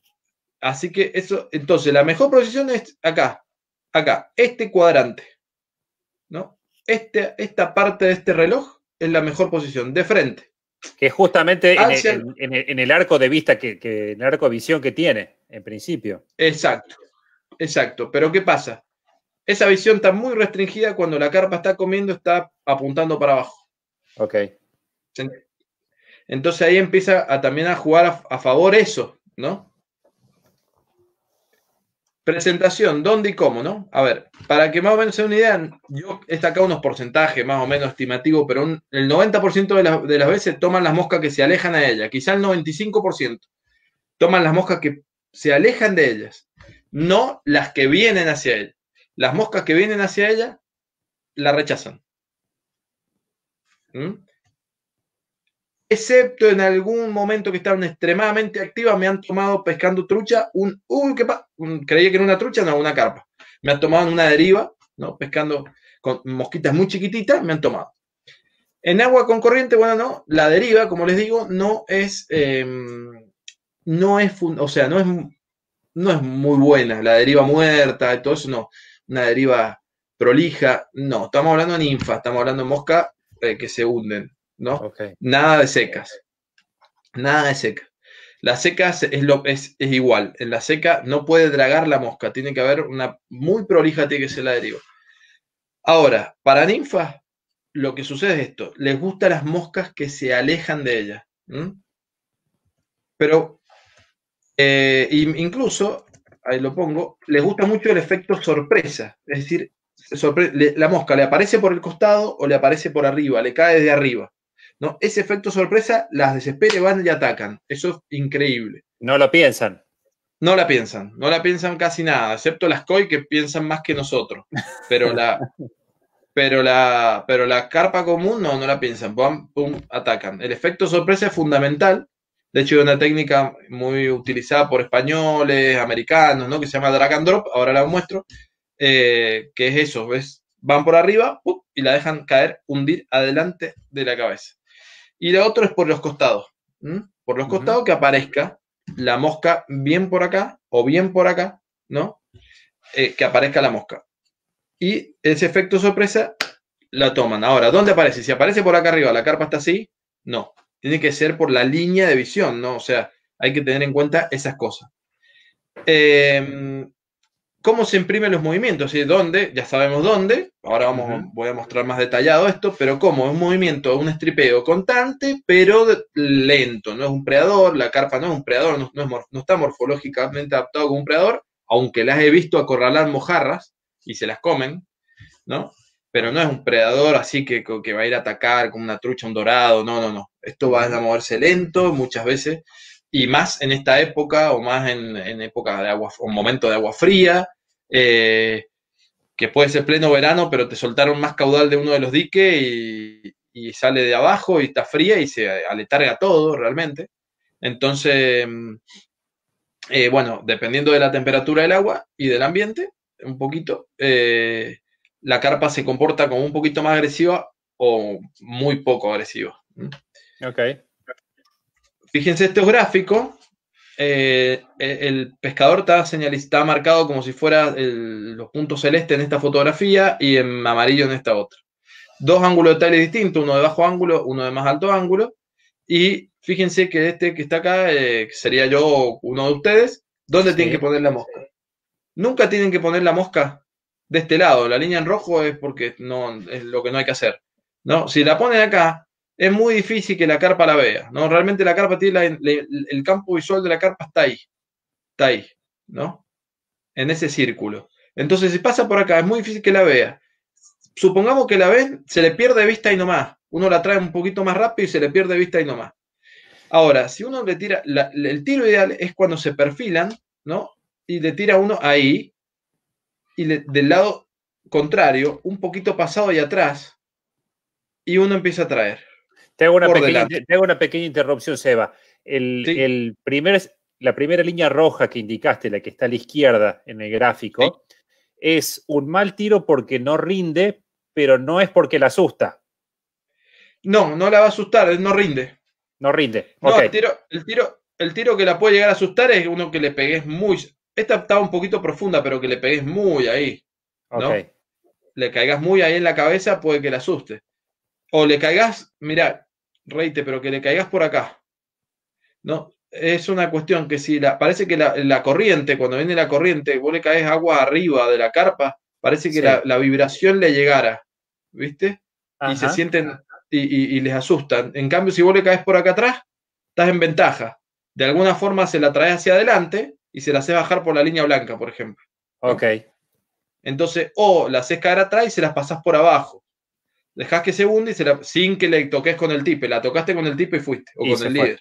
así que eso, entonces, la mejor posición es acá, acá, este cuadrante, ¿no? Este, esta parte de este reloj es la mejor posición, de frente. Que justamente ah, en el, arco de vista, que, en el arco de visión que tiene, en principio. Exacto, exacto. Pero ¿qué pasa? Esa visión está muy restringida cuando la carpa está comiendo, está apuntando para abajo. Ok. Entonces ahí empieza a, también a jugar a favor eso, ¿no? Presentación, ¿dónde y cómo, no? A ver, para que más o menos sea una idea, yo he acá unos porcentajes más o menos estimativos, pero el 90% de, las veces toman las moscas que se alejan a ella quizá el 95% toman las moscas que se alejan de ellas, no las que vienen hacia ella. Las moscas que vienen hacia ella la rechazan. ¿Mm? excepto en algún momento que estaban extremadamente activas, me han tomado pescando trucha, un, uy, qué creía que era una trucha, no, una carpa. Me han tomado en una deriva, ¿no? Pescando con mosquitas muy chiquititas, me han tomado. En agua con corriente, bueno, no, la deriva, como les digo, no es, em, no es, o sea, no es, no es muy buena, la deriva muerta, todo eso, no, una deriva prolija, no, estamos hablando de ninfa, estamos hablando de mosca eh, que se hunden, ¿no? Nada de secas. Nada de secas. La seca es, lo, es, igual. En la seca no puede dragar la mosca. Tiene que haber una muy prolija, que se la deriva. Ahora, para ninfas, lo que sucede es esto. Les gustan las moscas que se alejan de ellas. Pero, eh, incluso, ahí lo pongo, les gusta mucho el efecto sorpresa. Es decir, la mosca le aparece por el costado o le aparece por arriba, le cae de arriba. ¿no? Ese efecto sorpresa las desespere van y atacan. Eso es increíble. No lo piensan. No la piensan, no la piensan casi nada, excepto las COI que piensan más que nosotros. Pero la, pero la, pero la carpa común no, no la piensan, pum, pum, atacan. El efecto sorpresa es fundamental. De hecho, es una técnica muy utilizada por españoles, americanos, ¿no? Que se llama drag and drop, ahora la muestro, eh, que es eso, ¿ves? Van por arriba y la dejan caer, hundir adelante de la cabeza y la otra es por los costados. Por los costados que aparezca la mosca bien por acá o bien por acá, ¿no? Eh, que aparezca la mosca. Y ese efecto sorpresa la toman. Ahora, ¿dónde aparece? Si aparece por acá arriba, la carpa está así, no. Tiene que ser por la línea de visión, ¿no? O sea, hay que tener en cuenta esas cosas. Em, cómo se imprimen los movimientos y dónde, ya sabemos dónde, ahora vamos, voy a mostrar más detallado esto, pero cómo es un movimiento, un estripeo constante, pero lento, no es un predador, la carpa no es un predador, no, está morfológicamente adaptado como un predador, aunque las he visto acorralar mojarras y se las comen, ¿no? Pero no es un predador así que, que va a ir a atacar con una trucha, un dorado, no, no, no. Esto va a moverse lento muchas veces, y más en esta época, o más en, en época de agua, o momento de agua fría, eh, que puede ser pleno verano, pero te soltaron más caudal de uno de los diques y, sale de abajo y está fría y se aletarga todo realmente. Entonces, mm, eh, bueno, dependiendo de la temperatura del agua y del ambiente, un poquito, eh, la carpa se comporta como un poquito más agresiva o muy poco agresiva. Ok. Fíjense estos gráficos, eh, e, el pescador está, marcado como si fuera el, los puntos celestes en esta fotografía y en amarillo en esta otra. Dos ángulos de tales distintos, uno de bajo ángulo, uno de más alto ángulo. Y fíjense que este que está acá, eh, sería yo uno de ustedes, ¿dónde tienen que poner la mosca? Nunca tienen que poner la mosca de este lado. La línea en rojo es porque no es lo que no hay que hacer. ¿no? Si la ponen acá, es muy difícil que la carpa la vea, ¿no? Realmente la carpa tiene el campo visual de la carpa está ahí, está ahí, ¿no? En ese círculo. Entonces, si pasa por acá, es muy difícil que la vea. Supongamos que la ven, se le pierde vista y nomás. Uno la trae un poquito más rápido y se le pierde vista y nomás. Ahora, si uno le tira, el tiro ideal es cuando se perfilan, ¿no? Y le tira uno ahí y del lado contrario, un poquito pasado y atrás, y uno empieza a traer. Tengo una, pequeña, una pequeña interrupción, Seba. El, primer, la primera línea roja que indicaste, la que está a la izquierda en el gráfico, es un mal tiro porque no rinde, pero no es porque la asusta. No, no la va a asustar, no rinde. No rinde. No, el, tiro, el, tiro, que la puede llegar a asustar es uno que le pegues muy. Esta estaba un poquito profunda, pero que le pegues muy ahí. Le caigas muy ahí en la cabeza, puede que la asuste. O le caigas, mirá, reite, pero que le caigas por acá. ¿No? Es una cuestión que si la, parece que la, corriente, cuando viene la corriente, vos le caes agua arriba de la carpa, parece que la, vibración le llegara, ¿viste? Y se sienten y, les asustan. En cambio, si vos le caes por acá atrás, estás en ventaja. De alguna forma se la trae hacia adelante y se la hace bajar por la línea blanca, por ejemplo. Ok. Entonces, o la haces caer atrás y se las pasás por abajo dejás que se hunde y sin que le toques con el tipe. La tocaste con el tipe y fuiste, o con el líder.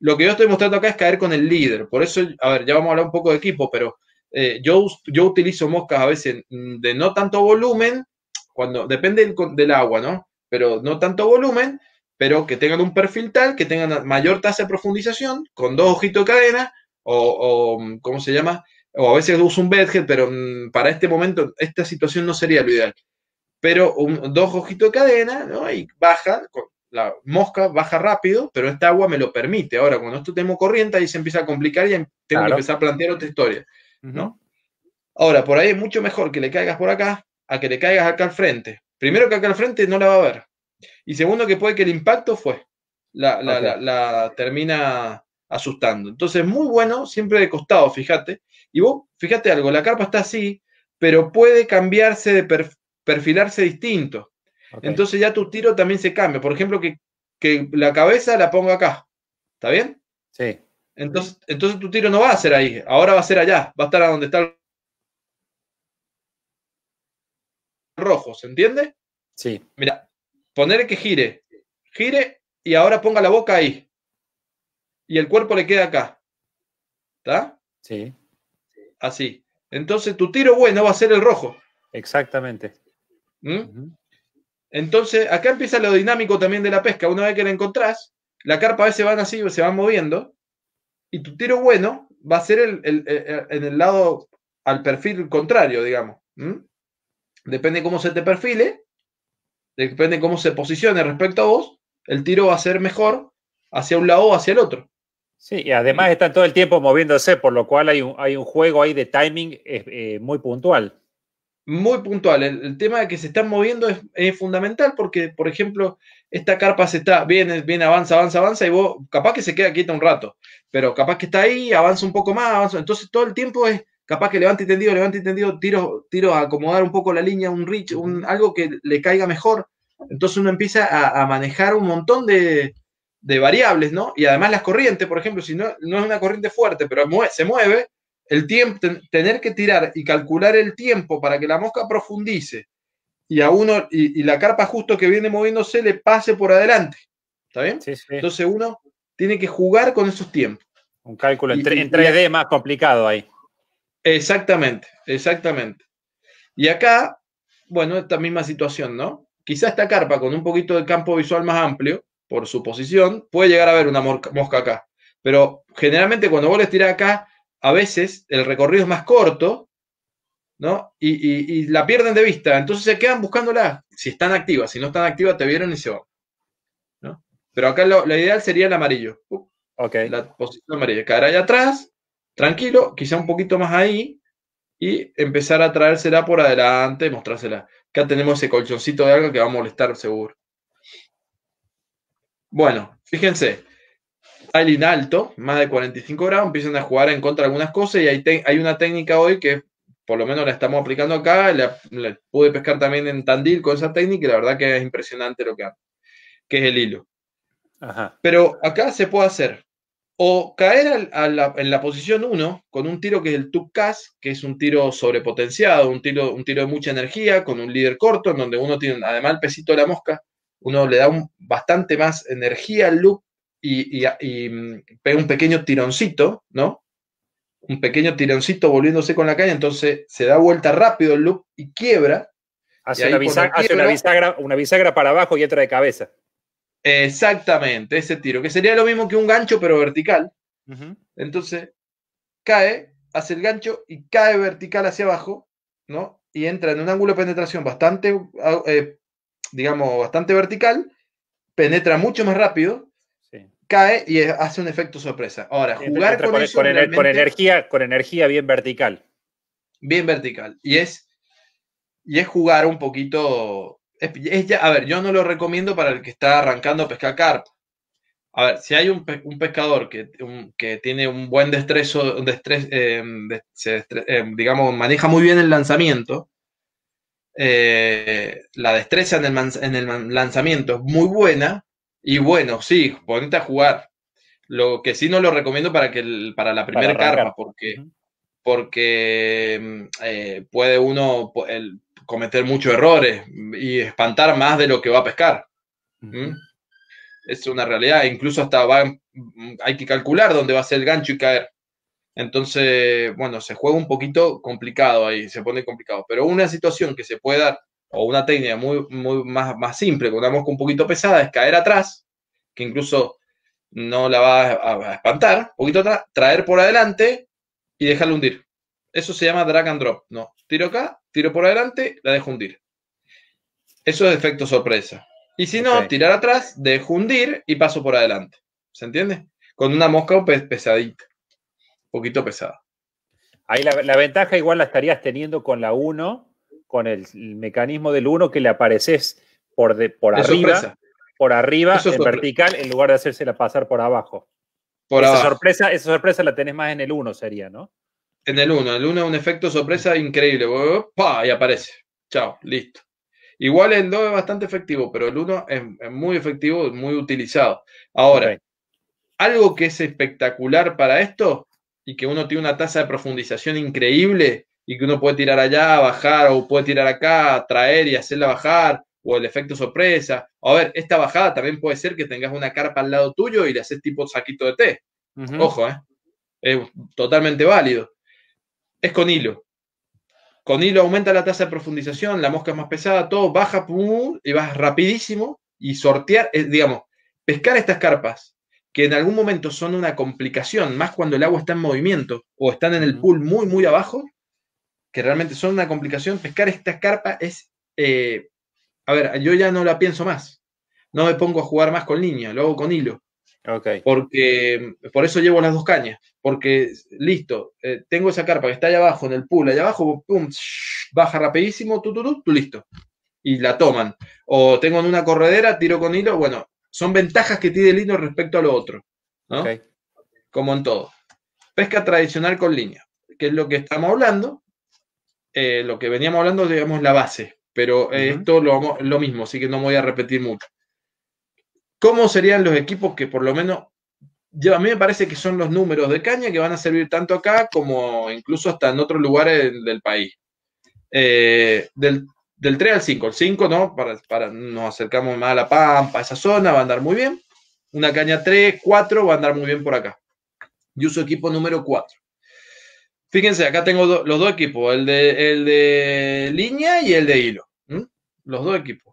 Lo que yo estoy mostrando acá es caer con el líder. Por eso, a ver, ya vamos a hablar un poco de equipo, pero eh, yo, yo utilizo moscas a veces de no tanto volumen, cuando depende del, agua, ¿no? Pero no tanto volumen, pero que tengan un perfil tal, que tengan mayor tasa de profundización, con dos ojitos de cadena, o, o ¿cómo se llama? O a veces uso un bedhead, pero mm, para este momento, esta situación no sería lo ideal pero un, dos ojitos de cadena, ¿no? Y baja, la mosca baja rápido, pero esta agua me lo permite. Ahora, cuando esto tengo corriente, ahí se empieza a complicar y em, tengo que empezar a plantear otra historia, ¿no? Ahora, por ahí es mucho mejor que le caigas por acá a que le caigas acá al frente. Primero que acá al frente no la va a ver. Y segundo que puede que el impacto fue. La, la, la, la termina asustando. Entonces, muy bueno, siempre de costado, fíjate. Y vos, fíjate algo, la carpa está así, pero puede cambiarse de perfil perfilarse distinto. Entonces ya tu tiro también se cambia. Por ejemplo, que, la cabeza la ponga acá. ¿Está bien? Sí. Entonces, entonces tu tiro no va a ser ahí, ahora va a ser allá, va a estar a donde está el rojo, ¿se entiende? Sí. Mira, poner que gire, gire y ahora ponga la boca ahí. Y el cuerpo le queda acá. ¿Está? Sí. Así. Entonces tu tiro bueno va a ser el rojo. Exactamente. ¿Mm? Entonces, acá empieza lo dinámico también de la pesca. Una vez que la encontrás, la carpa a veces van así, se van moviendo, y tu tiro bueno va a ser en el lado al perfil contrario, digamos. Depende cómo se te perfile, depende cómo se posicione respecto a vos, el tiro va a ser mejor hacia un lado o hacia el otro. Sí, y además están todo el tiempo moviéndose, por lo cual hay un, hay un juego ahí de timing eh, muy puntual muy puntual. El, tema de que se están moviendo es, fundamental porque, por ejemplo, esta carpa se está, viene, avanza, avanza, avanza y vos capaz que se queda quieta un rato, pero capaz que está ahí, avanza un poco más, avanza. Entonces todo el tiempo es capaz que levanta y tendido, levanta y tendido, tiro, tiro a acomodar un poco la línea, un reach, un, algo que le caiga mejor. Entonces uno empieza a, manejar un montón de, variables, ¿no? Y además las corrientes, por ejemplo, si no, no es una corriente fuerte, pero se mueve, el tiempo, tener que tirar y calcular el tiempo para que la mosca profundice y a uno y, la carpa justo que viene moviéndose le pase por adelante. ¿Está bien? Entonces uno tiene que jugar con esos tiempos. Un cálculo en, 3D más complicado ahí. Exactamente, exactamente. Y acá, bueno, esta misma situación, ¿no? Quizá esta carpa con un poquito de campo visual más amplio, por su posición, puede llegar a ver una mosca acá. Pero generalmente cuando vos les tirás acá, a veces el recorrido es más corto, ¿no? Y, la pierden de vista, entonces se quedan buscándola. Si están activas, si no están activas, te vieron y se van. ¿no? Pero acá la ideal sería el amarillo. La posición amarilla. Caer ahí atrás, tranquilo, quizá un poquito más ahí, y empezar a traérsela por adelante, mostrársela. Acá tenemos ese colchoncito de algo que va a molestar seguro. Bueno, fíjense en alto, más de 45 grados, empiezan a jugar en contra de algunas cosas y hay, una técnica hoy que por lo menos la estamos aplicando acá, la, pude pescar también en Tandil con esa técnica y la verdad que es impresionante lo que, hace, que es el hilo. Pero acá se puede hacer o caer en la posición 1 con un tiro que es el Tucas, que es un tiro sobrepotenciado, un tiro, un tiro de mucha energía, con un líder corto, en donde uno tiene además el pesito de la mosca, uno le da bastante más energía al look y, pega mm, un pequeño tironcito, ¿no? Un pequeño tironcito volviéndose con la caña, entonces se da vuelta rápido el loop y quiebra. hacia una, bisagra, para abajo y entra de cabeza. Exactamente, ese tiro, que sería lo mismo que un gancho, pero vertical. Entonces, cae, hace el gancho y cae vertical hacia abajo, ¿no? Y entra en un ángulo de penetración bastante, ah, eh, digamos, bastante vertical, penetra mucho más rápido cae y hace un efecto sorpresa. Ahora, jugar con, energía, con energía bien vertical. Bien vertical. Y es, y es jugar un poquito. a ver, yo no lo recomiendo para el que está arrancando a pescar carp. A ver, si hay un, pescador que, que, tiene un buen destrezo, un em, em, digamos, maneja muy bien el lanzamiento, eh, la destreza en el, en el lanzamiento es muy buena, y bueno, sí, ponete a jugar. Lo que sí no lo recomiendo para, que para la primera carpa, porque, porque mm, eh, puede uno cometer muchos errores y espantar más de lo que va a pescar. ¿Mm? Es una realidad, e incluso hasta va, mm, hay que calcular dónde va a ser el gancho y caer. Entonces, bueno, se juega un poquito complicado ahí, se pone complicado. Pero una situación que se puede dar o una técnica muy, muy más, simple, con una mosca un poquito pesada, es caer atrás, que incluso no la va a, espantar, un poquito traer por adelante y dejarla hundir. Eso se llama drag and drop. No, tiro acá, tiro por adelante, la dejo hundir. Eso es efecto sorpresa. Y si no, tirar atrás, dejo hundir y paso por adelante. ¿Se entiende? Con una mosca pesadita. Un poquito pesada. Ahí la, la ventaja igual la estarías teniendo con la 1, con el, mecanismo del 1 que le apareces por, por arriba, por arriba, en vertical, en lugar de hacérsela pasar por abajo. esa, Sorpresa, esa sorpresa la tenés más en el 1, sería, ¿no? En el 1, el 1 es un efecto sorpresa increíble. ¡Pah! Y aparece. Chao, listo. Igual el 2 es bastante efectivo, pero el 1 es, muy efectivo, muy utilizado. Ahora, algo que es espectacular para esto y que uno tiene una tasa de profundización increíble y que uno puede tirar allá, bajar, o puede tirar acá, traer y hacerla bajar, o el efecto sorpresa. A ver, esta bajada también puede ser que tengas una carpa al lado tuyo y le haces tipo saquito de té. Ojo, ¿eh? Es totalmente válido. Es con hilo. Con hilo aumenta la tasa de profundización, la mosca es más pesada, todo baja pum, y vas rapidísimo y sortear, eh, digamos, pescar estas carpas que en algún momento son una complicación, más cuando el agua está en movimiento o están en el pool muy, muy abajo, que realmente son una complicación, pescar esta carpa es, eh, a ver, yo ya no la pienso más, no me pongo a jugar más con línea, lo hago con hilo. ok Porque por eso llevo las dos cañas, porque listo, eh, tengo esa carpa que está allá abajo en el pool, allá abajo, pum, baja rapidísimo, tú, tú, tú, listo. Y la toman. O tengo en una corredera, tiro con hilo, bueno, son ventajas que tiene el hilo respecto a lo otro. Como en todo. Pesca tradicional con línea, que es lo que estamos hablando, eh, lo que veníamos hablando, digamos, la base, pero esto lo, lo mismo, así que no me voy a repetir mucho. ¿Cómo serían los equipos que por lo menos, yo, a mí me parece que son los números de caña que van a servir tanto acá como incluso hasta en otros lugares del, país? Eh, del, 3 al 5, el 5, ¿no? Para, para, nos acercamos más a La Pampa, a esa zona, va a andar muy bien. Una caña 3, 4 va a andar muy bien por acá. Yo uso equipo número 4. Fíjense, acá tengo los dos equipos, el de, de línea y el de hilo. Los dos equipos.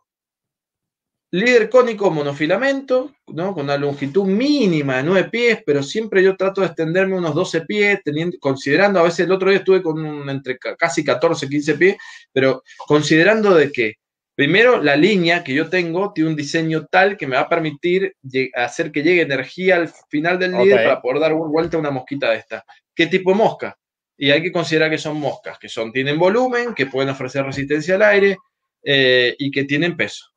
Líder cónico monofilamento, ¿no? con una longitud mínima de nueve pies, pero siempre yo trato de extenderme unos 12 pies, teniendo, considerando, a veces el otro día estuve con entre casi 14, 15 pies, pero considerando de que Primero, la línea que yo tengo tiene un diseño tal que me va a permitir hacer que llegue energía al final del líder para poder dar vuelta a una mosquita de esta. ¿Qué tipo mosca? y hay que considerar que son moscas, que son, tienen volumen, que pueden ofrecer resistencia al aire eh, y que tienen peso.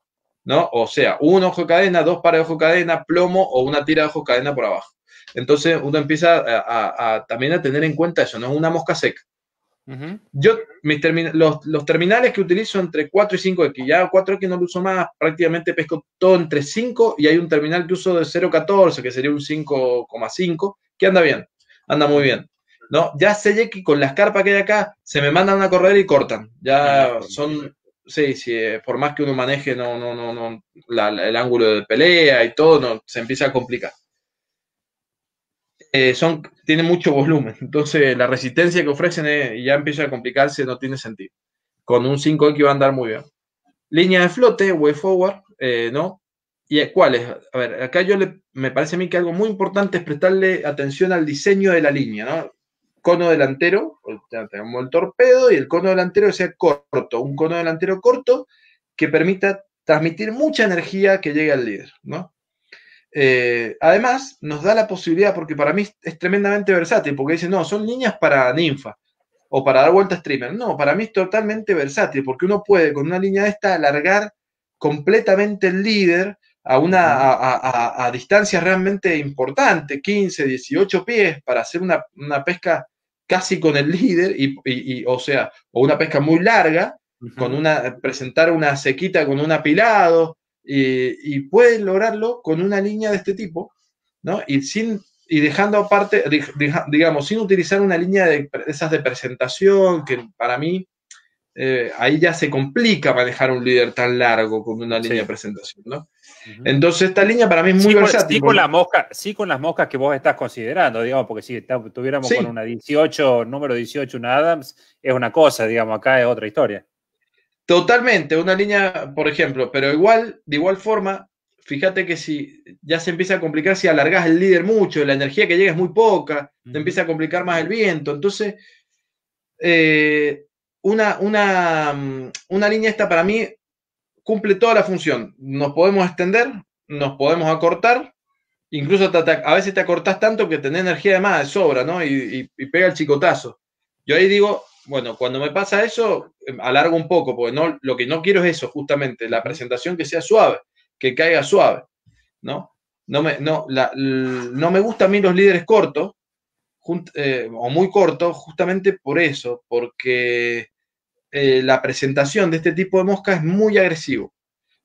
¿no? O sea, un ojo de cadena, dos pares de ojo de cadena, plomo o una tira de ojo de cadena por abajo. Entonces uno empieza a, también a tener en cuenta eso, no es una mosca seca. Yo, mis los, terminales que utilizo entre 4 y 5X, ya 4X no lo uso más, prácticamente pesco todo entre 5 y hay un terminal que uso de 0.14, que sería un 5,5, que anda bien, anda muy bien. ¿no? Ya sé que con las carpas que hay acá, se me mandan a correr y cortan. Ya ah, son, sí, sí, eh, por más que uno maneje, no, no, no, no, el ángulo de pelea y todo, no, se empieza a complicar. Eh, son, tiene mucho volumen, entonces la resistencia que ofrecen eh, ya empieza a complicarse, no tiene sentido. Con un 5X va a andar muy bien. Línea de flote, way forward, ¿no? ¿Y es A ver, acá yo le, me parece a mí que algo muy importante es prestarle atención al diseño de la línea, ¿no? cono delantero, tenemos el torpedo y el cono delantero sea corto, un cono delantero corto que permita transmitir mucha energía que llegue al líder, ¿no? Eh, además, nos da la posibilidad, porque para mí es tremendamente versátil, porque dicen, no, son líneas para ninfa o para dar vuelta a streamer. No, para mí es totalmente versátil, porque uno puede con una línea de esta alargar completamente el líder a, una, a, a, distancias realmente importante, 15, 18 pies, para hacer una, una pesca casi con el líder, y, o sea, o una pesca muy larga, con una, presentar una sequita con un apilado, y, y pueden lograrlo con una línea de este tipo, ¿no? Y sin y dejando aparte, digamos, sin utilizar una línea de esas de presentación, que para mí eh, ahí ya se complica manejar un líder tan largo con una línea de presentación, ¿no? Entonces, esta línea para mí es muy Sí con, sí, con las moscas que vos estás considerando, digamos, porque si tuviéramos con una 18, número 18, una Adams, es una cosa, digamos, acá es otra historia. Totalmente, una línea, por ejemplo, pero igual, de igual forma, fíjate que si ya se empieza a complicar, si alargás el líder mucho, la energía que llega es muy poca, te empieza a complicar más el viento. Entonces, eh, una, una, mm, una línea esta para mí cumple toda la función. Nos podemos extender, nos podemos acortar, incluso a veces te acortás tanto que tenés energía de más, de sobra, ¿no? Y, pega el chicotazo. Yo ahí digo, bueno, cuando me pasa eso, em, alargo un poco, porque no, lo que no quiero es eso, justamente, la presentación que sea suave, que caiga suave, ¿no? No me, no, no me gustan a mí los líderes cortos, eh, o muy cortos, justamente por eso, porque eh, la presentación de este tipo de mosca es muy agresivo,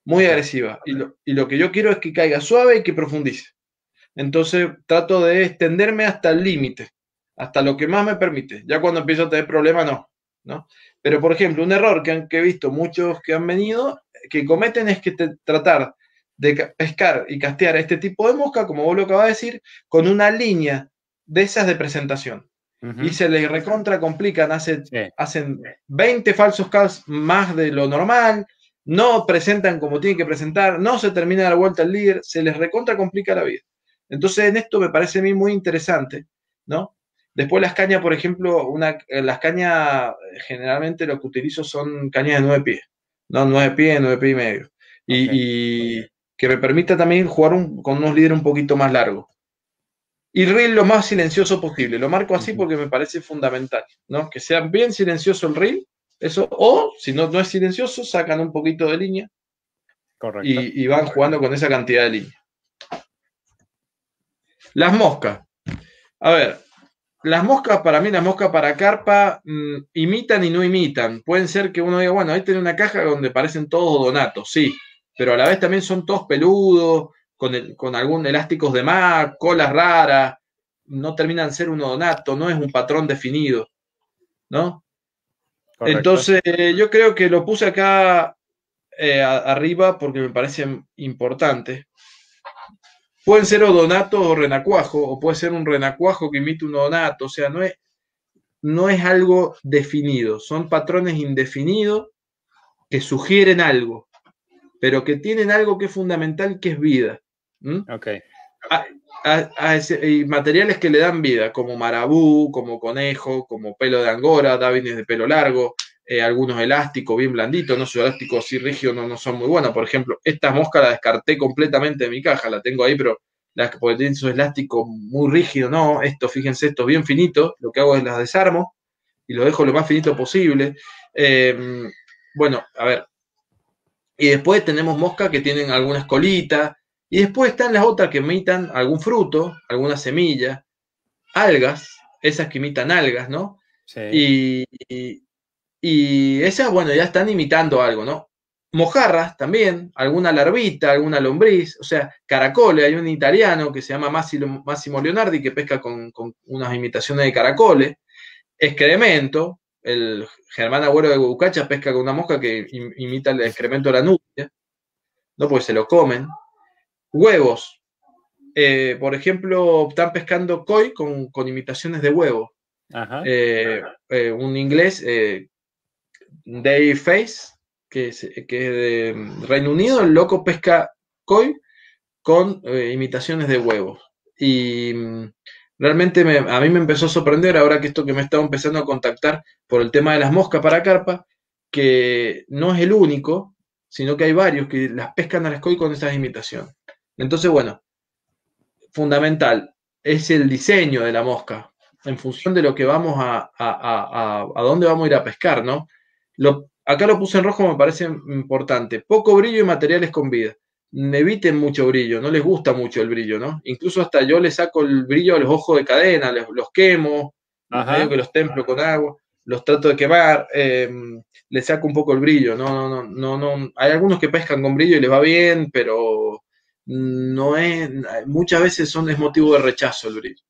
muy agresiva. Y lo, que yo quiero es que caiga suave y que profundice. Entonces trato de extenderme hasta el límite, hasta lo que más me permite. Ya cuando empiezo a tener problemas, no, no. Pero, por ejemplo, un error que, he visto muchos que han venido, que cometen es que tratar de pescar y castear este tipo de mosca, como vos lo acabas de decir, con una línea de esas de presentación y se les recontra complican, hacen, hacen 20 falsos calls más de lo normal, no presentan como tienen que presentar, no se termina la vuelta al líder, se les recontra complica la vida. Entonces, en esto me parece a mí muy interesante, ¿no? Después las cañas, por ejemplo, una, eh, las cañas eh, generalmente lo que utilizo son cañas de nueve pies, ¿no? Nueve pies, nueve pies y medio. Y, que me permita también jugar con unos líderes un poquito más largos, y reel lo más silencioso posible. Lo marco así porque me parece fundamental, ¿no? Que sea bien silencioso el reel, eso, o si no, no es silencioso, sacan un poquito de línea. Correcto. Y, van jugando con esa cantidad de línea. Las moscas. A ver, las moscas, para mí, las moscas para carpa mm, imitan y no imitan. Pueden ser que uno diga, bueno, ahí tiene una caja donde parecen todos donatos, sí, pero a la vez también son todos peludos, con, algún elásticos de más, colas raras, no terminan ser un odonato, no es un patrón definido, ¿no? Entonces, yo creo que lo puse acá eh, arriba porque me parece importante. Pueden ser odonatos o renacuajo, o puede ser un renacuajo que imite un odonato, o sea, no es, no es algo definido, son patrones indefinidos que sugieren algo, pero que tienen algo que es fundamental, que es vida. ¿Mm? materiales que le dan vida, como marabú, como conejo, como pelo de angora, davines de pelo largo, eh, algunos elásticos bien blanditos, no son elásticos así rígidos, no, son muy buenos. Por ejemplo, esta mosca la descarté completamente de mi caja, la tengo ahí, pero las porque tienen su elástico muy rígido no, esto, fíjense, esto bien finito, lo que hago es las desarmo y lo dejo lo más finito posible. Eh, bueno, a ver. Y después tenemos moscas que tienen algunas colitas, y después están las otras que imitan algún fruto, alguna semilla, algas, esas que imitan algas, ¿no? Sí. Y, esas, bueno, ya están imitando algo, ¿no? Mojarras también, alguna larvita, alguna lombriz, o sea, caracoles. Hay un italiano que se llama Massimo, Leonardi que pesca con, unas imitaciones de caracoles. Excremento, el Germán Agüero de bucacha pesca con una mosca que imita el excremento de la nutria, ¿no? pues se lo comen. Huevos. Eh, por ejemplo, están pescando koi con, imitaciones de huevo. Eh, eh, un inglés, Dave Face, que es, de Reino Unido, el loco pesca koi con imitaciones de huevos. Y mm, realmente a mí me empezó a sorprender ahora que esto que me estaba empezando a contactar por el tema de las moscas para carpa, que no es el único, sino que hay varios que las pescan a las koi con esas imitaciones. Entonces, bueno, fundamental es el diseño de la mosca, en función de lo que vamos a, a, a, a dónde vamos a ir a pescar, ¿no? Lo, acá lo puse en rojo, me parece importante. Poco brillo y materiales con vida. Eviten mucho brillo, no les gusta mucho el brillo, ¿no? Incluso hasta yo le saco el brillo a los ojos de cadena, los, los quemo, que los templo con agua, los trato de quemar, les em, le saco un poco el brillo, no, no, no, no, no. Hay algunos que pescan con brillo y les va bien, pero no es, muchas veces son, es motivo de rechazo el brillo.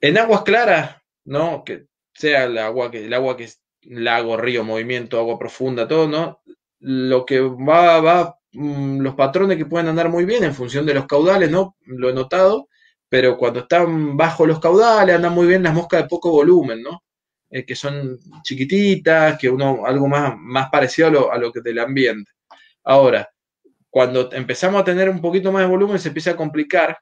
En aguas claras, ¿no? Que sea el agua que, el agua que es lago, río, movimiento, agua profunda, todo, ¿no? Lo que va, va, mm, los patrones que pueden andar muy bien en función de los caudales, ¿no? Lo he notado, pero cuando están bajo los caudales andan muy bien las moscas de poco volumen, ¿no? Eh, que son chiquititas, que uno, algo más, más parecido a lo, a lo que del ambiente. Ahora, cuando empezamos a tener un poquito más de volumen se empieza a complicar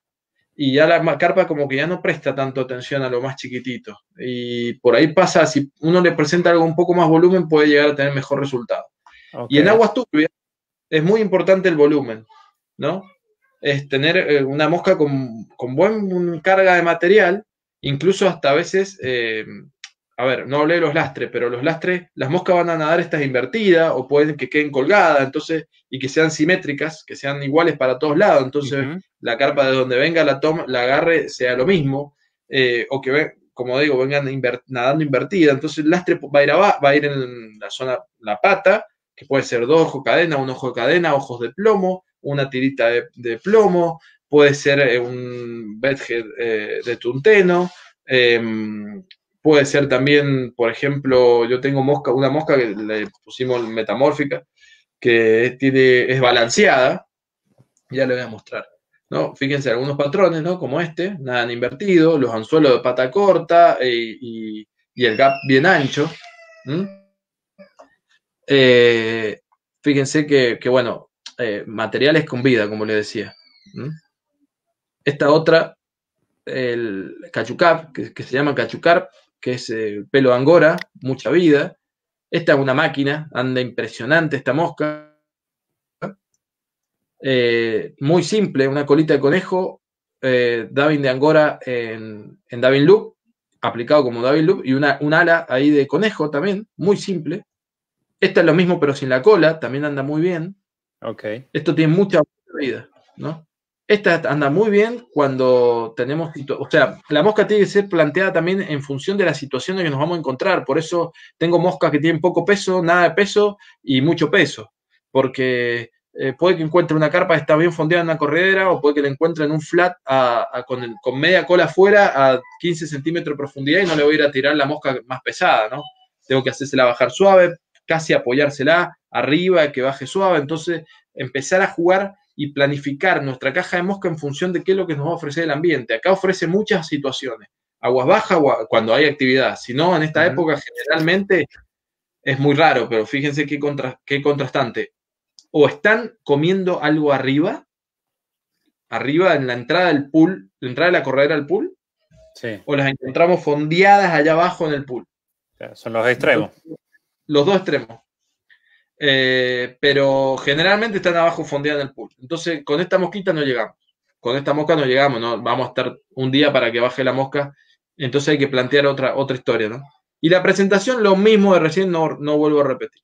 y ya la carpa como que ya no presta tanto atención a lo más chiquitito. Y por ahí pasa, si uno le presenta algo un poco más volumen, puede llegar a tener mejor resultado. Y en aguas turbias es muy importante el volumen, ¿no? Es tener eh, una mosca con, con buena carga de material, incluso hasta a veces eh, a ver, no hablé de los lastres, pero los lastres, las moscas van a nadar estas invertidas o pueden que queden colgadas, entonces, y que sean simétricas, que sean iguales para todos lados, entonces la carpa de donde venga la toma, la agarre, sea lo mismo, eh, o que, como digo, vengan nadando invertida, entonces el lastre va a ir, va a ir en la zona, la pata, que puede ser dos ojos cadena, un ojo de cadena, ojos de plomo, una tirita de, plomo, puede ser eh, un bedhead eh, de tunteno, eh, Puede ser también, por ejemplo, yo tengo mosca, una mosca que le pusimos metamórfica, que es balanceada. Ya le voy a mostrar. ¿no? Fíjense algunos patrones, ¿no? Como este, nada han invertido, los anzuelos de pata corta eh, y, el gap bien ancho. Eh, fíjense que, bueno, eh, materiales con vida, como le decía. Esta otra, el cachucar que, se llama cachucarp, que es eh, el pelo angora, mucha vida. Esta es una máquina, anda impresionante esta mosca. Eh, muy simple, una colita de conejo, eh, de Angora en, en, Davin Loop, aplicado como Davin Loop, y una, un ala ahí de conejo también, muy simple. Esta es lo mismo pero sin la cola, también anda muy bien. Esto tiene mucha vida, ¿no? Esta anda muy bien cuando tenemos, o sea, la mosca tiene que ser planteada también en función de las situaciones que nos vamos a encontrar. Por eso tengo moscas que tienen poco peso, nada de peso y mucho peso, porque eh, puede que encuentre una carpa que está bien fondeada en una corredera o puede que la encuentre en un flat con, con, media cola afuera a 15 centímetros de profundidad y no le voy a ir a tirar la mosca más pesada, ¿no? Tengo que hacérsela bajar suave, casi apoyársela arriba, que baje suave. Entonces, empezar a jugar y planificar nuestra caja de mosca en función de qué es lo que nos va a ofrecer el ambiente. Acá ofrece muchas situaciones. Aguas bajas cuando hay actividad. Si no, en esta época generalmente es muy raro, pero fíjense qué, contrastante. O están comiendo algo arriba, arriba en la entrada del pool, la entrada de la corredera al pool, o las encontramos fondeadas allá abajo en el pool. son los extremos. los dos extremos. Eh, pero generalmente están abajo fondeadas en el pool. Entonces, con esta mosquita no llegamos. Con esta mosca no llegamos, ¿no? Vamos a estar un día para que baje la mosca. Entonces hay que plantear otra, otra historia, ¿no? Y la presentación, lo mismo de recién, no, vuelvo a repetir.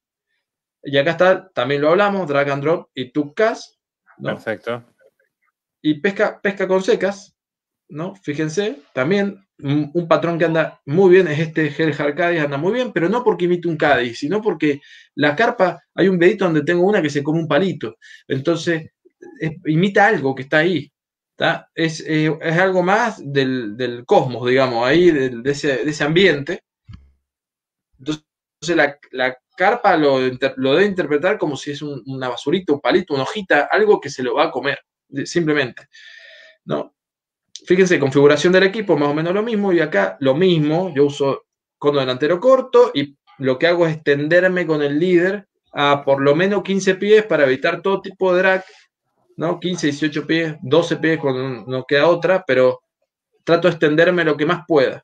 Y acá está, también lo hablamos, drag and drop y tucas. ¿no? Perfecto. Y pesca, pesca con secas, ¿no? Fíjense, también mm, un patrón que anda muy bien es este Gerhard Cádiz, anda muy bien, pero no porque imite un Cádiz, sino porque la carpa, hay un dedito donde tengo una que se come un palito. Entonces, imita algo que está ahí. Eh, es, algo más del, cosmos, digamos, ahí, de, ese, ambiente. Entonces, la, carpa lo, lo, debe interpretar como si es una basurita, un palito, una hojita, algo que se lo va a comer, simplemente. ¿no? Fíjense, configuración del equipo, más o menos lo mismo. Y acá lo mismo, yo uso cono delantero corto y lo que hago es extenderme con el líder a por lo menos 15 pies para evitar todo tipo de drag, ¿no? 15, 18 pies, 12 pies cuando no queda otra, pero trato de extenderme lo que más pueda.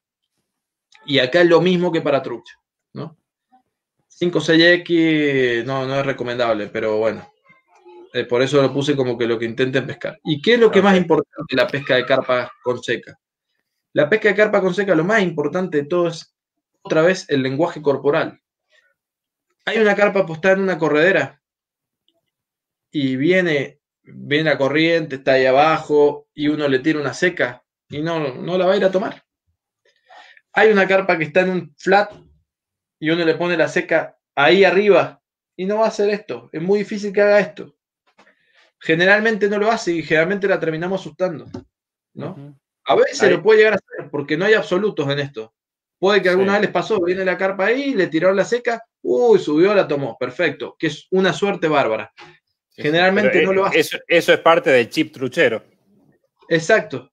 Y acá es lo mismo que para trucha, ¿no? 5 6X no, no es recomendable, pero bueno, eh, por eso lo puse como que lo que intenten pescar. ¿Y qué es lo que más importante la pesca de carpa con seca? La pesca de carpa con seca, lo más importante de todo es otra vez el lenguaje corporal. Hay una carpa apostada en una corredera y viene, viene la corriente, está ahí abajo y uno le tira una seca y no, no la va a ir a tomar. Hay una carpa que está en un flat y uno le pone la seca ahí arriba y no va a hacer esto. Es muy difícil que haga esto generalmente no lo hace y generalmente la terminamos asustando, ¿no? A veces lo puede llegar a hacer porque no hay absolutos en esto. Puede que alguna vez les pasó, viene la carpa ahí, le tiraron la seca, uy, subió, la tomó, perfecto, que es una suerte bárbara. Generalmente eh, no lo hace. Eso, es parte del chip truchero. Exacto.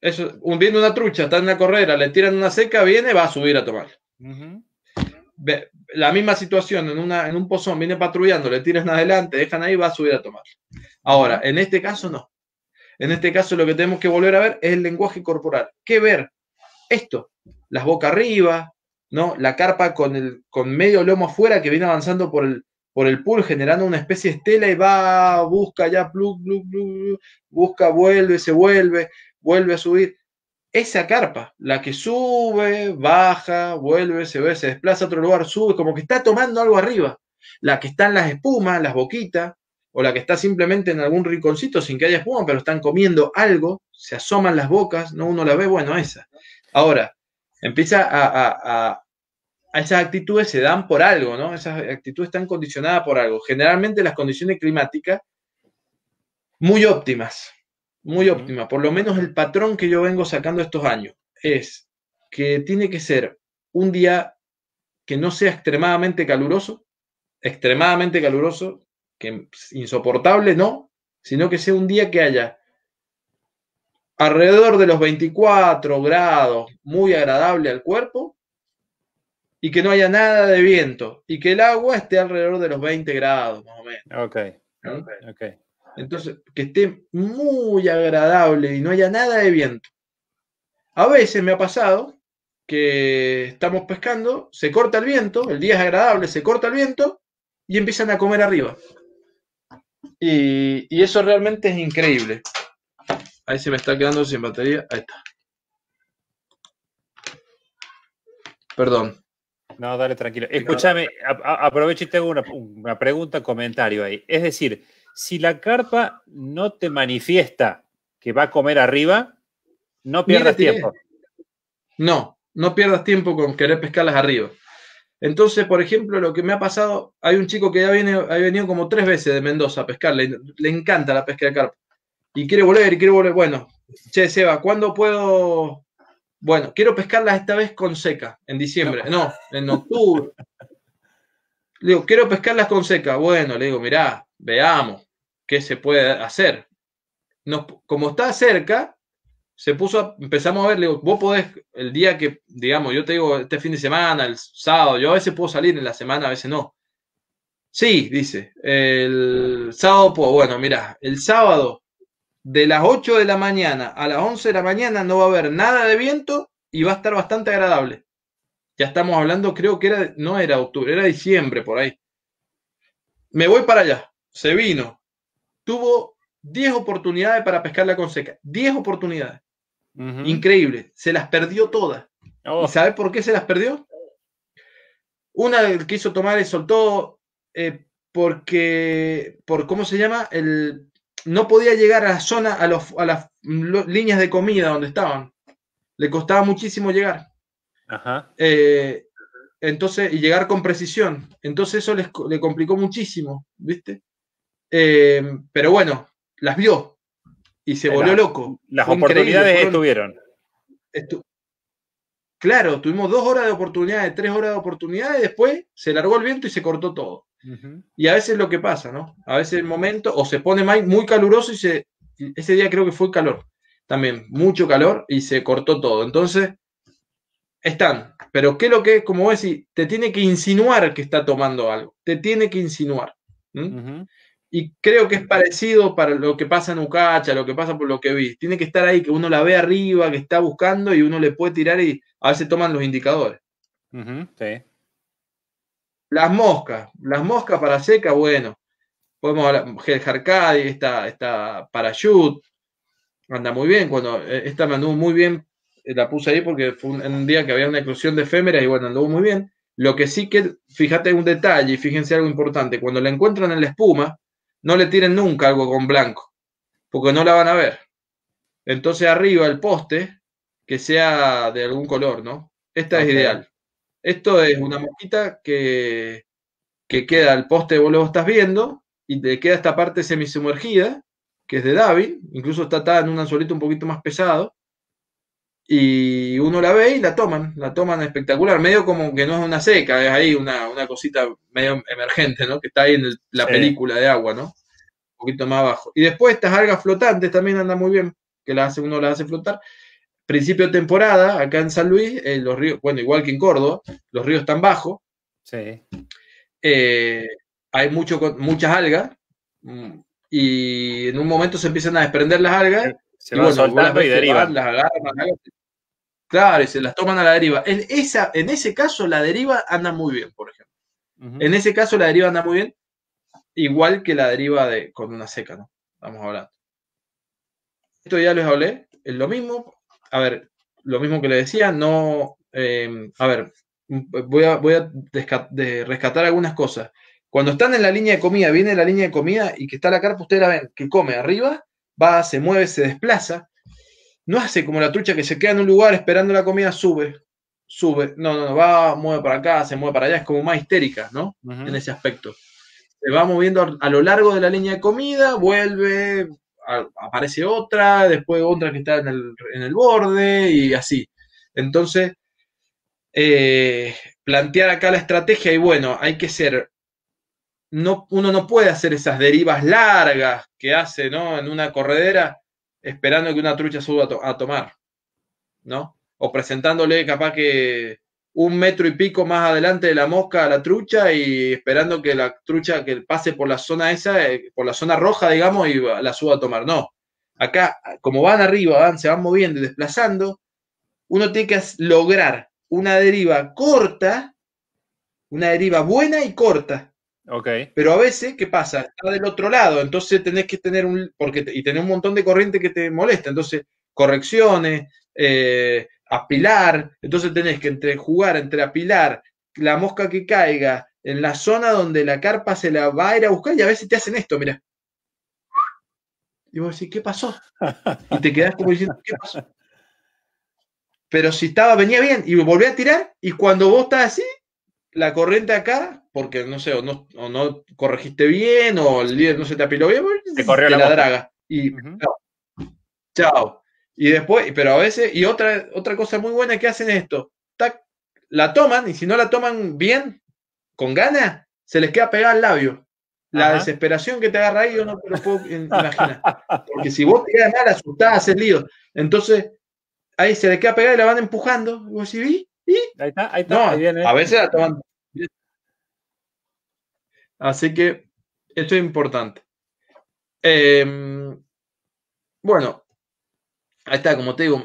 Eso, un, viene una trucha, está en la correra, le tiran una seca, viene, va a subir a tomar la misma situación en, una, en un pozón, viene patrullando, le tiran adelante, dejan ahí, va a subir a tomar. Ahora, en este caso no. En este caso lo que tenemos que volver a ver es el lenguaje corporal. ¿Qué ver? Esto, las bocas arriba, ¿no? La carpa con, el, con medio lomo afuera que viene avanzando por el, por el pool, generando una especie de estela y va, busca ya, busca, vuelve, se vuelve, vuelve a subir esa carpa, la que sube, baja, vuelve, se ve, se desplaza a otro lugar, sube, como que está tomando algo arriba, la que está en las espumas, las boquitas, o la que está simplemente en algún rinconcito sin que haya espuma, pero están comiendo algo, se asoman las bocas, no uno la ve, bueno, esa. Ahora, empieza a, a, a, esas actitudes se dan por algo, ¿no? Esas actitudes están condicionadas por algo. Generalmente las condiciones climáticas muy óptimas, muy óptima. Por lo menos el patrón que yo vengo sacando estos años es que tiene que ser un día que no sea extremadamente caluroso, extremadamente caluroso, que insoportable no, sino que sea un día que haya alrededor de los 24 grados, muy agradable al cuerpo, y que no haya nada de viento, y que el agua esté alrededor de los 20 grados, más o menos. Ok. Entonces, que esté muy agradable y no haya nada de viento. A veces me ha pasado que estamos pescando, se corta el viento, el día es agradable, se corta el viento y empiezan a comer arriba. Y, eso realmente es increíble. Ahí se me está quedando sin batería. Ahí está. Perdón. No, dale tranquilo. Escúchame, aprovecho y tengo una, una pregunta, comentario ahí. Es decir, si la carpa no te manifiesta que va a comer arriba, no pierdas tiempo. No, no pierdas tiempo con querer pescarlas arriba. Entonces, por ejemplo, lo que me ha pasado, hay un chico que ya viene, ha venido como tres veces de Mendoza a pescar, le, encanta la pesca de carpa. Y quiere volver, y quiere volver. Bueno, che, Seba, ¿cuándo puedo? Bueno, quiero pescarlas esta vez con seca, en diciembre, no, en octubre. Le digo, quiero pescarlas con seca. Bueno, le digo, mirá, veamos qué se puede hacer. como está cerca, se puso, empezamos a verle. vos podés, el día que, digamos, yo te digo, este fin de semana, el sábado, yo a veces puedo salir en la semana, a veces no. Sí, dice, el sábado, puedo. bueno, mira, el sábado de las 8 de la mañana a las 11 de la mañana no va a haber nada de viento y va a estar bastante agradable. Ya estamos hablando, creo que era, no era octubre, era diciembre por ahí. Me voy para allá, se vino, tuvo 10 oportunidades para pescar la Conseca. 10 oportunidades. Increíble. Se las perdió todas. ¿Y oh. sabes por qué se las perdió? Una que quiso tomar y soltó eh, porque, por cómo se llama, el, no podía llegar a la zona, a, las líneas de comida donde estaban. Le costaba muchísimo llegar. Ajá. Eh, entonces, y llegar con precisión. Entonces eso les, le complicó muchísimo, ¿viste? Eh, pero bueno, las vio y se eh, volvió loco. Las oportunidades estuvieron. claro, tuvimos dos horas de oportunidades, tres horas de oportunidades, después se largó el viento y se cortó todo. Y a veces lo que pasa, ¿no? A veces el momento o se pone muy caluroso y se, ese día creo que fue calor, también mucho calor y se cortó todo. Entonces, están, pero ¿qué lo que es? Como decir, te tiene que insinuar que está tomando algo, te tiene que insinuar. Y creo que es parecido para lo que pasa en Ucacha, lo que pasa por lo que vi. Tiene que estar ahí, que uno la ve arriba, que está buscando y uno le puede tirar y a veces toman los indicadores. sí. Las moscas, las moscas para seca, bueno. Podemos hablar, Gel está está para Parachute, anda muy bien. Cuando e, esta me anduvo muy bien, eh, la puse ahí porque fue un, un día que había una eclosión de efémeras y bueno, anduvo muy bien. Lo que sí que, fíjate un detalle y fíjense algo importante, cuando la encuentran en la espuma, no le tiren nunca algo con blanco, porque no la van a ver. Entonces arriba el poste, que sea de algún color, ¿no? Esta es ideal. Esto es una mosquita que, que queda el poste, vos lo estás viendo, y te queda esta parte semisumergida, que es de David. incluso está en un anzuelito un poquito más pesado, y uno la ve y la toman, la toman espectacular, medio como que no es una seca, es ahí una, cosita medio emergente, ¿no? Que está ahí en la película de agua, ¿no? Un poquito más abajo. Y después estas algas flotantes también andan muy bien, que la uno las hace flotar. Principio de temporada, acá en San Luis, en eh, los ríos, bueno, igual que en Córdoba, los ríos están bajos. Sí. Eh, hay mucho, muchas algas mm, y en un momento se empiezan a desprender las algas. Se y van bueno, soltando y las agarran, las Claro, y se las toman a la deriva. En, esa, en ese caso, la deriva anda muy bien, por ejemplo. En ese caso, la deriva anda muy bien, igual que la deriva de, con una seca, ¿no? a hablar. Esto ya les hablé, es lo mismo. A ver, lo mismo que les decía, no. Em, a ver, voy a, rescatar algunas cosas. Cuando están en la línea de comida, viene la línea de comida y que está la carpa, ustedes la ven, que come arriba, va, se mueve, se desplaza, no hace como la trucha que se queda en un lugar esperando la comida, sube, sube, no, no, va, mueve para acá, se mueve para allá, es como más histérica, ¿no? En ese aspecto. Se va moviendo a lo largo de la línea de comida, vuelve, aparece otra, después otra que está en el, borde y así. Entonces, eh, plantear acá la estrategia y bueno, hay que ser no, uno no puede hacer esas derivas largas que hace ¿no? en una corredera esperando que una trucha suba a, tomar, ¿no? O presentándole capaz que un metro y pico más adelante de la mosca a la trucha y esperando que la trucha que pase por la zona esa, eh, por la zona roja, digamos, y la suba a tomar. No. Acá, como van arriba, van, se van moviendo y desplazando, uno tiene que lograr una deriva corta, una deriva buena y corta, pero a veces, ¿qué pasa? Está del otro lado, entonces tenés que tener un, porque, y tener un montón de corriente que te molesta, entonces correcciones, eh, apilar, entonces tenés que entre, jugar entre apilar, la mosca que caiga, en la zona donde la carpa se la va a ir a buscar y a veces te hacen esto, mira. Y vos decís, ¿qué pasó? Y te quedás como diciendo, ¿qué pasó? Pero si estaba, venía bien y volví a tirar y cuando vos estás así, la corriente acá, porque no sé, o no, corregiste bien, o el líder no se te apiló bien, se corrió la, draga. Y chao. Y después, pero a veces, y otra, otra cosa muy buena que hacen esto, la toman, y si no la toman bien, con ganas, se les queda pegada al labio. La desesperación que te agarra ahí, yo no te lo puedo imaginar. Porque si vos te quedas mal, asustás, haces lío. Entonces, ahí se le queda pegada y la van empujando. Y vos decís, ¿Y? Ahí está, ahí está. a veces la toman Así que esto es importante. Em, bueno, ahí está, como te digo,